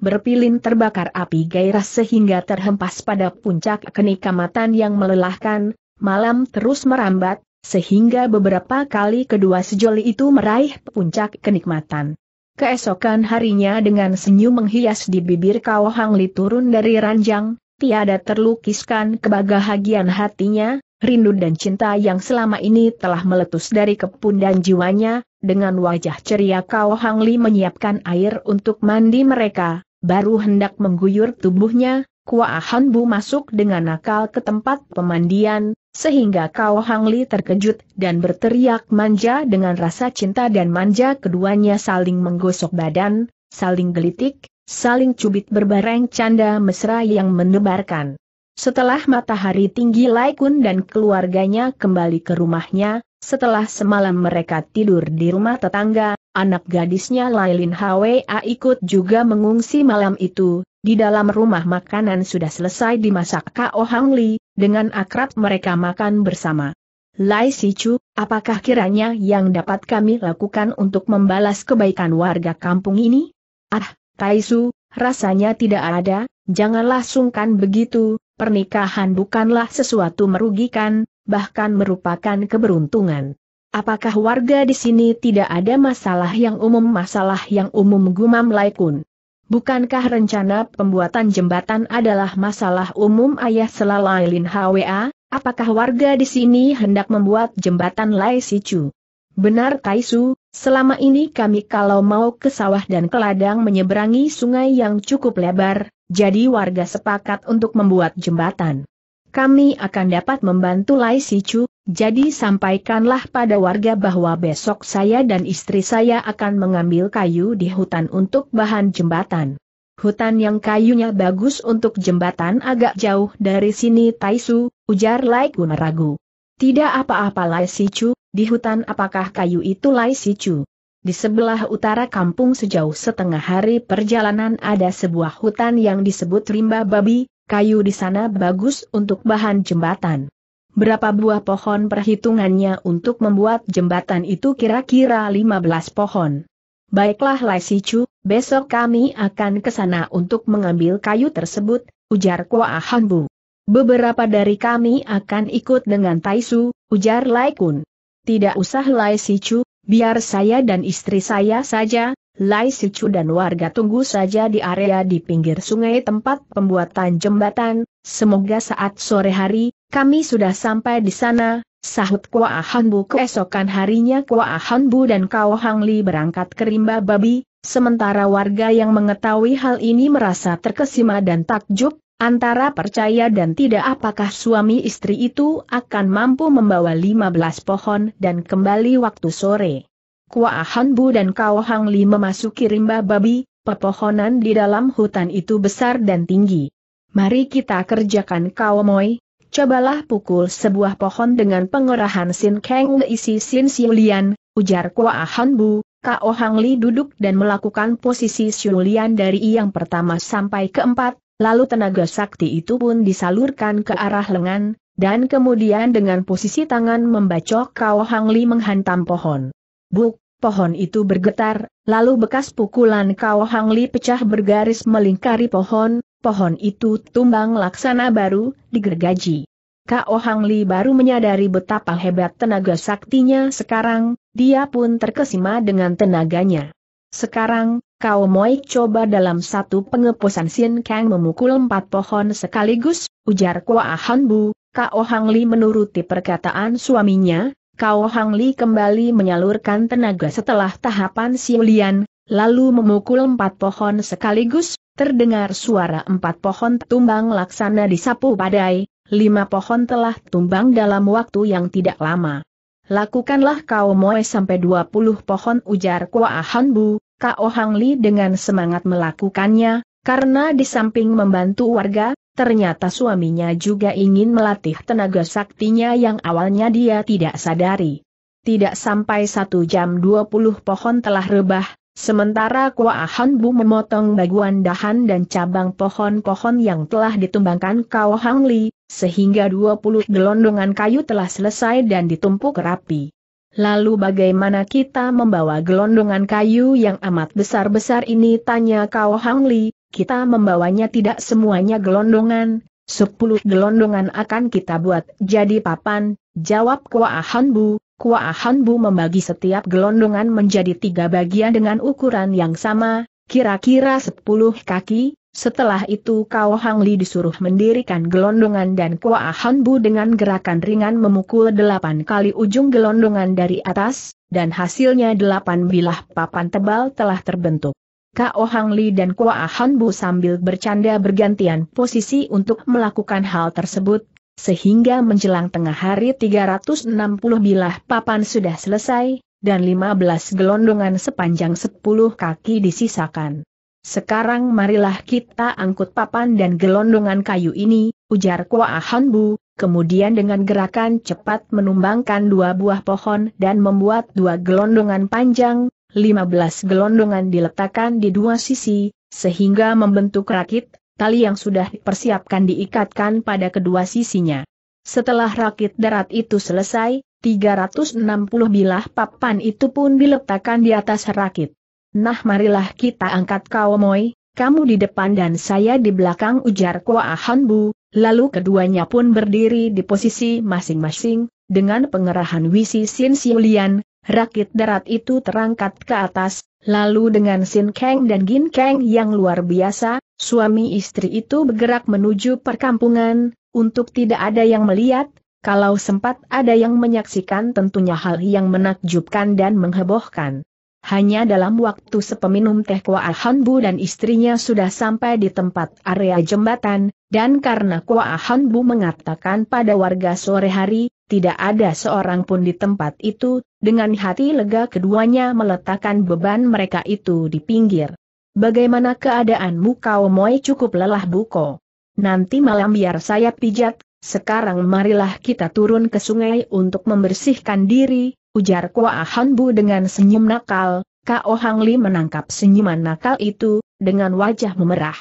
berpilin terbakar api gairah sehingga terhempas pada puncak kenikmatan yang melelahkan, malam terus merambat, sehingga beberapa kali kedua sejoli itu meraih puncak kenikmatan. Keesokan harinya dengan senyum menghias di bibir Kau Li turun dari ranjang, tiada terlukiskan kebahagiaan hatinya, rindu dan cinta yang selama ini telah meletus dari kepun jiwanya, dengan wajah ceria Kau Li menyiapkan air untuk mandi mereka, baru hendak mengguyur tubuhnya, kua Han Bu masuk dengan nakal ke tempat pemandian, sehingga kau Hang Li terkejut dan berteriak manja dengan rasa cinta dan manja keduanya saling menggosok badan, saling gelitik, saling cubit berbareng canda mesra yang menebarkan. Setelah matahari tinggi Lai Kun dan keluarganya kembali ke rumahnya, setelah semalam mereka tidur di rumah tetangga, anak gadisnya Lailin Hwa ikut juga mengungsi malam itu, di dalam rumah makanan sudah selesai dimasak Kao Hang Li, dengan akrab mereka makan bersama. Lai Sichu, apakah kiranya yang dapat kami lakukan untuk membalas kebaikan warga kampung ini? Ah, Tai Su, rasanya tidak ada, janganlah sungkan begitu, pernikahan bukanlah sesuatu merugikan, bahkan merupakan keberuntungan. Apakah warga di sini tidak ada masalah yang umum? Masalah yang umum gumam Lai Kun. Bukankah rencana pembuatan jembatan adalah masalah umum ayah selalai Lin Hwa? Apakah warga di sini hendak membuat jembatan Lai sichu? Benar Kaisu, selama ini kami kalau mau ke sawah dan ke ladang menyeberangi sungai yang cukup lebar, jadi warga sepakat untuk membuat jembatan kami akan dapat membantu Lai Sichu, jadi sampaikanlah pada warga bahwa besok saya dan istri saya akan mengambil kayu di hutan untuk bahan jembatan. Hutan yang kayunya bagus untuk jembatan agak jauh dari sini Taisu, ujar Lai ragu. Tidak apa-apa Lai Sichu, di hutan apakah kayu itu Lai Sichu? Di sebelah utara kampung sejauh setengah hari perjalanan ada sebuah hutan yang disebut Rimba Babi, kayu di sana bagus untuk bahan jembatan. Berapa buah pohon perhitungannya untuk membuat jembatan itu kira-kira 15 pohon. Baiklah Lai Sichu, besok kami akan ke sana untuk mengambil kayu tersebut, ujar Kua Hanbu. Beberapa dari kami akan ikut dengan Taisu, ujar Lai Kun. Tidak usah Lai Sichu, biar saya dan istri saya saja, Lai Sicu dan warga tunggu saja di area di pinggir sungai tempat pembuatan jembatan, semoga saat sore hari, kami sudah sampai di sana, sahut Kua Hanbu keesokan harinya Kua Hanbu dan Kao Hangli berangkat ke rimba babi, sementara warga yang mengetahui hal ini merasa terkesima dan takjub, antara percaya dan tidak apakah suami istri itu akan mampu membawa 15 pohon dan kembali waktu sore. Kua Hanbu dan Kao Li memasuki rimba babi, pepohonan di dalam hutan itu besar dan tinggi. Mari kita kerjakan Kau Moi, cobalah pukul sebuah pohon dengan pengerahan Sin Kang isi Sin Siulian, ujar Kua Hanbu, Kao Li duduk dan melakukan posisi Siulian dari yang pertama sampai keempat, lalu tenaga sakti itu pun disalurkan ke arah lengan, dan kemudian dengan posisi tangan membacok Kao Li menghantam pohon. Buk, pohon itu bergetar, lalu bekas pukulan kau Hang Li pecah bergaris melingkari pohon, pohon itu tumbang laksana baru, digergaji. Kau Hang Li baru menyadari betapa hebat tenaga saktinya sekarang, dia pun terkesima dengan tenaganya. Sekarang, kau Moi coba dalam satu pengeposan Sin Kang memukul empat pohon sekaligus, ujar Kua Han Bu, Kao Hang Li menuruti perkataan suaminya, Kau Hang Li kembali menyalurkan tenaga setelah tahapan Siulian, lalu memukul empat pohon sekaligus, terdengar suara empat pohon tumbang laksana disapu padai. lima pohon telah tumbang dalam waktu yang tidak lama. Lakukanlah kau moe sampai dua puluh pohon ujar Kua Hanbu, Kau Hang Li dengan semangat melakukannya, karena di samping membantu warga, ternyata suaminya juga ingin melatih tenaga saktinya yang awalnya dia tidak sadari. Tidak sampai satu jam 20 pohon telah rebah, sementara Kuahan Bu memotong baguan dahan dan cabang pohon-pohon yang telah ditumbangkan Kau Hang Li, sehingga 20 gelondongan kayu telah selesai dan ditumpuk rapi. Lalu bagaimana kita membawa gelondongan kayu yang amat besar-besar ini tanya Kau Hang Li, kita membawanya tidak semuanya gelondongan, sepuluh gelondongan akan kita buat jadi papan, jawab Kua Hanbu. Kua Hanbu membagi setiap gelondongan menjadi tiga bagian dengan ukuran yang sama, kira-kira sepuluh kaki, setelah itu Kao Hangli disuruh mendirikan gelondongan dan Kua Hanbu dengan gerakan ringan memukul delapan kali ujung gelondongan dari atas, dan hasilnya delapan bilah papan tebal telah terbentuk. Kao Hang Li dan Kua Han Bu sambil bercanda bergantian posisi untuk melakukan hal tersebut, sehingga menjelang tengah hari 360 bilah papan sudah selesai, dan 15 gelondongan sepanjang 10 kaki disisakan. Sekarang marilah kita angkut papan dan gelondongan kayu ini, ujar Kua Hanbu, kemudian dengan gerakan cepat menumbangkan dua buah pohon dan membuat dua gelondongan panjang, 15 gelondongan diletakkan di dua sisi, sehingga membentuk rakit, tali yang sudah dipersiapkan diikatkan pada kedua sisinya. Setelah rakit darat itu selesai, 360 bilah papan itu pun diletakkan di atas rakit. Nah marilah kita angkat kau moi, kamu di depan dan saya di belakang ujar Kua Hanbu. lalu keduanya pun berdiri di posisi masing-masing, dengan pengerahan Wisi Sin Siulian, Rakit darat itu terangkat ke atas, lalu dengan Sin Kang dan Gin Kang yang luar biasa, suami istri itu bergerak menuju perkampungan, untuk tidak ada yang melihat, kalau sempat ada yang menyaksikan tentunya hal yang menakjubkan dan menghebohkan. Hanya dalam waktu sepeminum teh Kwa Hanbu dan istrinya sudah sampai di tempat area jembatan, dan karena Kwa Hanbu mengatakan pada warga sore hari, tidak ada seorang pun di tempat itu, dengan hati lega keduanya meletakkan beban mereka itu di pinggir. Bagaimana keadaanmu kau moi cukup lelah buko? Nanti malam biar saya pijat, sekarang marilah kita turun ke sungai untuk membersihkan diri, ujar Kua Hanbu dengan senyum nakal, Kao Hang Li menangkap senyuman nakal itu, dengan wajah memerah.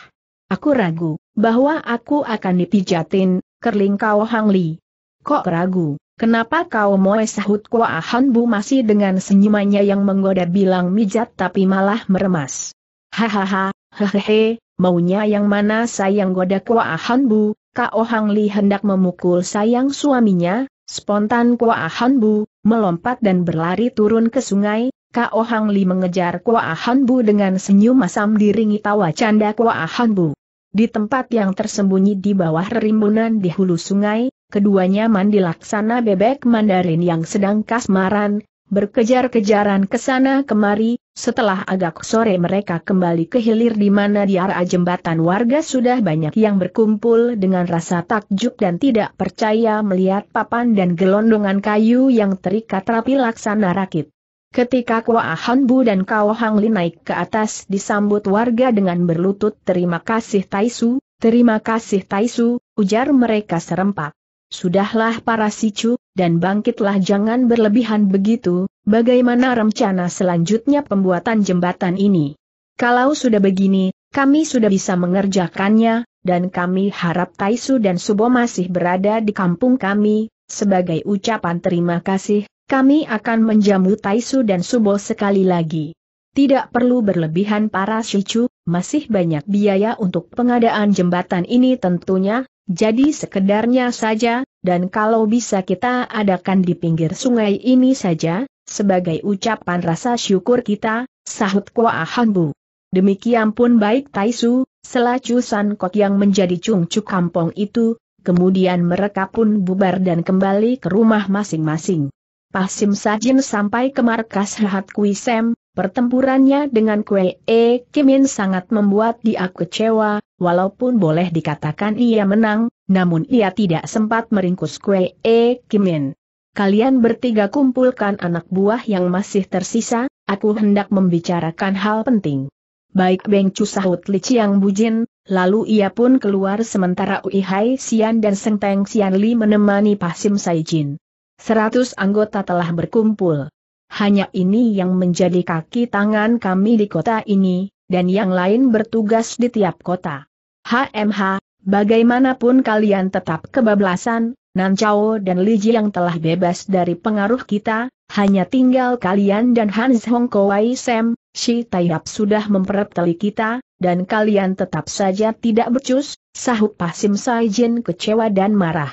Aku ragu, bahwa aku akan dipijatin, kerling Kao Hang Li kok ragu, kenapa kau mau sahut Kuahan Bu masih dengan senyumannya yang menggoda bilang mijat tapi malah meremas. Hahaha, hehehe, maunya yang mana sayang goda Kuahan Bu, kau Hang hendak memukul sayang suaminya, spontan Kuahan Bu, melompat dan berlari turun ke sungai, Kao Hang Li mengejar Kuahan Bu dengan senyum masam diringi tawa canda Kuahan Bu. Di tempat yang tersembunyi di bawah rimbunan di hulu sungai, keduanya mandi laksana bebek Mandarin yang sedang kasmaran, berkejar-kejaran ke sana kemari, setelah agak sore mereka kembali ke hilir di mana di arah jembatan warga sudah banyak yang berkumpul dengan rasa takjub dan tidak percaya melihat papan dan gelondongan kayu yang terikat rapi laksana rakit. Ketika Kua Han Bu dan Kao Hang Li naik ke atas disambut warga dengan berlutut terima kasih Taisu, terima kasih Taisu, ujar mereka serempak. Sudahlah para sicu, dan bangkitlah jangan berlebihan begitu, bagaimana rencana selanjutnya pembuatan jembatan ini. Kalau sudah begini, kami sudah bisa mengerjakannya, dan kami harap Taisu dan Subo masih berada di kampung kami, sebagai ucapan terima kasih, kami akan menjamu Taisu dan Subo sekali lagi. Tidak perlu berlebihan para sicu, masih banyak biaya untuk pengadaan jembatan ini tentunya, jadi sekedarnya saja, dan kalau bisa kita adakan di pinggir sungai ini saja, sebagai ucapan rasa syukur kita, sahut Kwa Hanbu. Demikian pun baik Taisu, San kok yang menjadi cungcu kampung itu, kemudian mereka pun bubar dan kembali ke rumah masing-masing. Pasim Sajin sampai ke markas Hahat Kuisem, Pertempurannya dengan Kue E Kimin sangat membuat dia kecewa, walaupun boleh dikatakan ia menang, namun ia tidak sempat meringkus Kue E Kimin. Kalian bertiga kumpulkan anak buah yang masih tersisa, aku hendak membicarakan hal penting. Baik Beng Cu sahut Li Chiang Bujin, lalu ia pun keluar sementara Ui Hai Sian dan Seng Teng Sian Li menemani Pasim Saijin. Seratus anggota telah berkumpul. Hanya ini yang menjadi kaki tangan kami di kota ini, dan yang lain bertugas di tiap kota. HMH, bagaimanapun kalian tetap kebablasan, Chao dan Li yang telah bebas dari pengaruh kita, hanya tinggal kalian dan Hans Hong Kowai Sam, Shi Taihap sudah memperteli kita, dan kalian tetap saja tidak becus, sahut Pasim Saijin kecewa dan marah.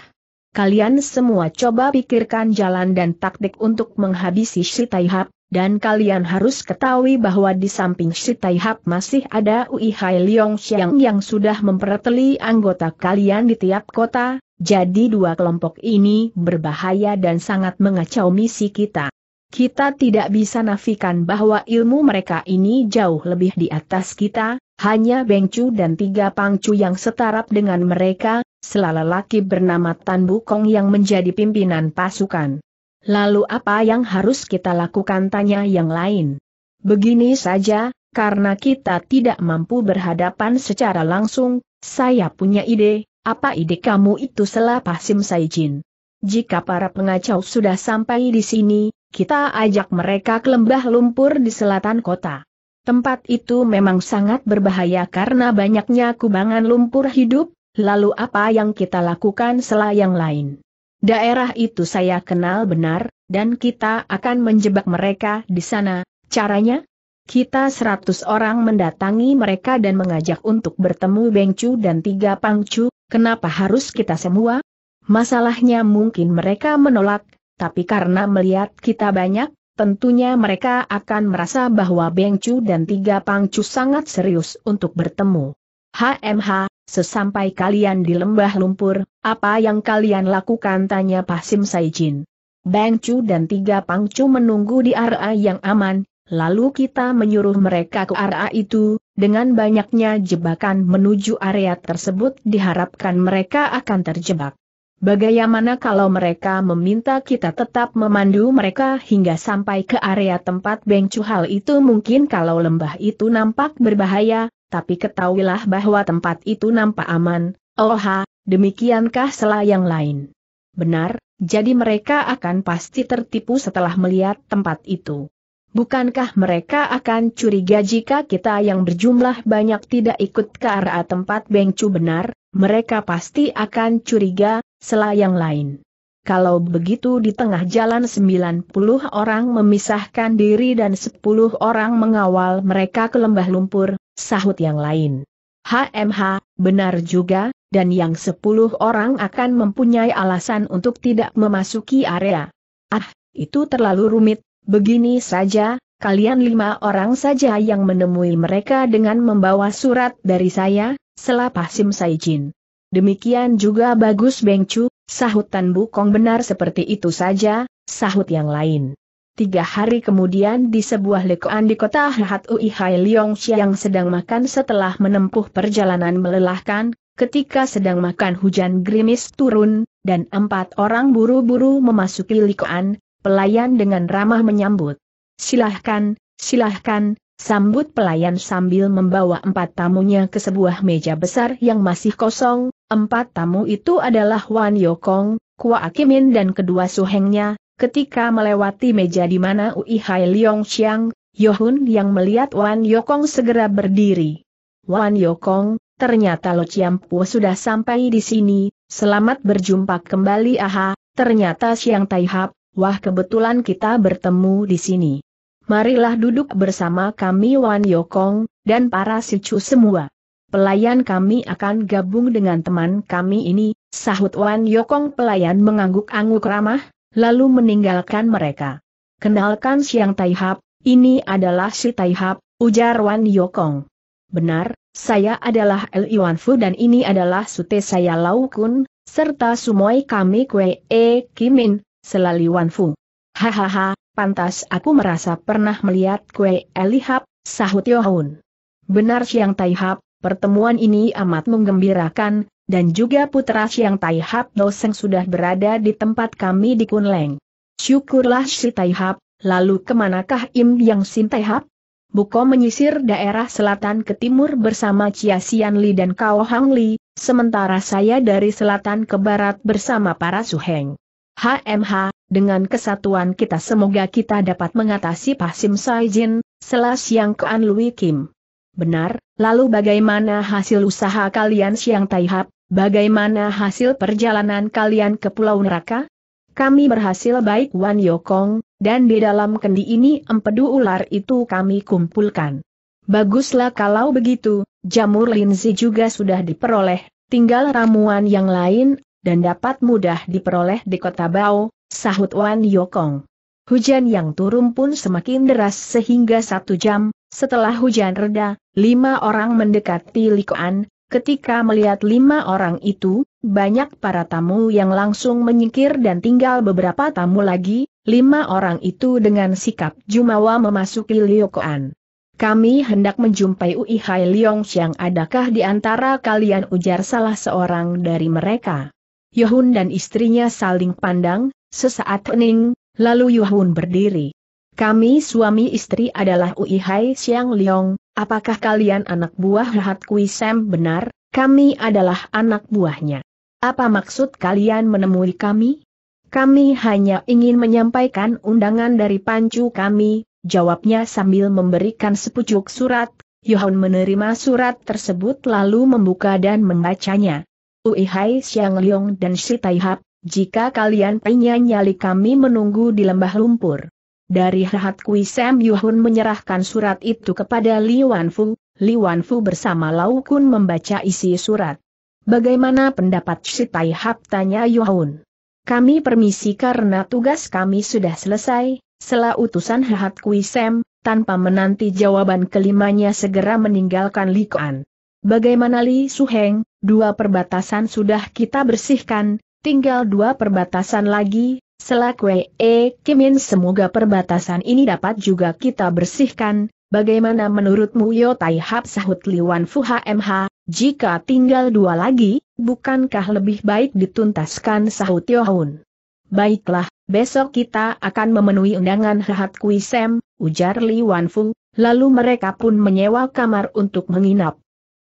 Kalian semua coba pikirkan jalan dan taktik untuk menghabisi Shi Taihap, dan kalian harus ketahui bahwa di samping Shi Taihap masih ada Ui Hai Leong Xiang yang sudah memperteli anggota kalian di tiap kota, jadi dua kelompok ini berbahaya dan sangat mengacau misi kita. Kita tidak bisa nafikan bahwa ilmu mereka ini jauh lebih di atas kita, hanya Bengcu dan tiga Pangcu yang setarap dengan mereka, laki bernama Tan Bukong yang menjadi pimpinan pasukan. Lalu apa yang harus kita lakukan tanya yang lain. Begini saja, karena kita tidak mampu berhadapan secara langsung, saya punya ide, apa ide kamu itu selah pasim Saijin. Jika para pengacau sudah sampai di sini, kita ajak mereka ke lembah lumpur di selatan kota. Tempat itu memang sangat berbahaya karena banyaknya kubangan lumpur hidup, Lalu apa yang kita lakukan yang lain? Daerah itu saya kenal benar, dan kita akan menjebak mereka di sana, caranya? Kita seratus orang mendatangi mereka dan mengajak untuk bertemu Bengcu dan tiga Pangcu, kenapa harus kita semua? Masalahnya mungkin mereka menolak, tapi karena melihat kita banyak, tentunya mereka akan merasa bahwa Bengcu dan tiga Pangcu sangat serius untuk bertemu. HMH, Sesampai kalian di lembah lumpur, apa yang kalian lakukan tanya Pasim Saijin. Bang Chu dan tiga Pang Chu menunggu di arah yang aman, lalu kita menyuruh mereka ke arah itu, dengan banyaknya jebakan menuju area tersebut diharapkan mereka akan terjebak. Bagaimana kalau mereka meminta kita tetap memandu mereka hingga sampai ke area tempat Beng Chu hal itu mungkin kalau lembah itu nampak berbahaya, tapi ketahuilah bahwa tempat itu nampak aman, oha, demikiankah selah yang lain. Benar, jadi mereka akan pasti tertipu setelah melihat tempat itu. Bukankah mereka akan curiga jika kita yang berjumlah banyak tidak ikut ke arah tempat bengcu benar, mereka pasti akan curiga, selah yang lain. Kalau begitu di tengah jalan 90 orang memisahkan diri dan 10 orang mengawal mereka ke lembah lumpur, sahut yang lain. HMH, benar juga, dan yang sepuluh orang akan mempunyai alasan untuk tidak memasuki area. Ah, itu terlalu rumit, begini saja, kalian lima orang saja yang menemui mereka dengan membawa surat dari saya, selapah Sim Saijin. Demikian juga bagus Bengcu, sahut Tan Bukong benar seperti itu saja, sahut yang lain. Tiga hari kemudian di sebuah lekoan di kota Ui Hai Leong yang sedang makan setelah menempuh perjalanan melelahkan, ketika sedang makan hujan gerimis turun, dan empat orang buru-buru memasuki lekoan, pelayan dengan ramah menyambut. Silahkan, silahkan, sambut pelayan sambil membawa empat tamunya ke sebuah meja besar yang masih kosong, empat tamu itu adalah Wan Yokong, Kua Akimin dan kedua suhengnya, Ketika melewati meja di mana Ui Hai Leong Chiang, Yohun yang melihat Wan Yokong segera berdiri. Wan Yokong, ternyata Lo Chiampu sudah sampai di sini, selamat berjumpa kembali aha, ternyata Siang Taihap, wah kebetulan kita bertemu di sini. Marilah duduk bersama kami Wan Yokong, dan para sicu semua. Pelayan kami akan gabung dengan teman kami ini, sahut Wan Yokong pelayan mengangguk-angguk ramah, lalu meninggalkan mereka. Kenalkan Siang Taihap, ini adalah si Taihap, ujar Wan Yokong. Benar, saya adalah El Iwan Fu dan ini adalah sute saya Lau Kun, serta sumoi kami Kwe E Kimin, selali Fu. Hahaha, pantas aku merasa pernah melihat Kwe Elihap, sahut Yohun. Benar Siang Taihap, pertemuan ini amat menggembirakan, dan juga putra Siang Tai Hap Doseng sudah berada di tempat kami di Kunleng. Syukurlah si Tai Hap, lalu kemanakah Im Yang Sin Tai Hap? Buko menyisir daerah selatan ke timur bersama Chia Sian Li dan Kao Hang Li, sementara saya dari selatan ke barat bersama para suheng. HMH, dengan kesatuan kita semoga kita dapat mengatasi Pasim Saijin, selas yang Kean Lui Kim. Benar, lalu bagaimana hasil usaha kalian Siang Taihap? Bagaimana hasil perjalanan kalian ke Pulau Neraka? Kami berhasil baik Wan Yokong, dan di dalam kendi ini empedu ular itu kami kumpulkan. Baguslah kalau begitu, jamur linzi juga sudah diperoleh, tinggal ramuan yang lain, dan dapat mudah diperoleh di kota Bao, sahut Wan Yokong. Hujan yang turun pun semakin deras sehingga satu jam, setelah hujan reda, lima orang mendekati Likoan, Ketika melihat lima orang itu, banyak para tamu yang langsung menyingkir dan tinggal beberapa tamu lagi, lima orang itu dengan sikap jumawa memasuki Liokoan. Kami hendak menjumpai Ui Hai Leong Xiang adakah di antara kalian ujar salah seorang dari mereka. Yohun dan istrinya saling pandang, sesaat hening, lalu Yohun berdiri. Kami suami istri adalah Ui Hai Xiang Liong, apakah kalian anak buah Hat Kui Sam benar? Kami adalah anak buahnya. Apa maksud kalian menemui kami? Kami hanya ingin menyampaikan undangan dari pancu kami, jawabnya sambil memberikan sepucuk surat. Yohan menerima surat tersebut lalu membuka dan membacanya. Ui Hai Xiang Liong dan Si Hap, jika kalian nyali kami menunggu di lembah lumpur. Dari Hat Kui Sam Yuhun menyerahkan surat itu kepada Li Wanfu, Li Wanfu bersama Lau Kun membaca isi surat. Bagaimana pendapat si Tai Hap tanya Yuhun? Kami permisi karena tugas kami sudah selesai, setelah utusan Hat Kui Sam, tanpa menanti jawaban kelimanya segera meninggalkan Li Kuan. Bagaimana Li Suheng, dua perbatasan sudah kita bersihkan, tinggal dua perbatasan lagi, Selak E. Eh, Kimin semoga perbatasan ini dapat juga kita bersihkan, bagaimana menurutmu Yo Tai Hap sahut Liwan Fu HMH, jika tinggal dua lagi, bukankah lebih baik dituntaskan sahut Yo Hun? Baiklah, besok kita akan memenuhi undangan Hahat Kui Sem, ujar Liwan Fu, lalu mereka pun menyewa kamar untuk menginap.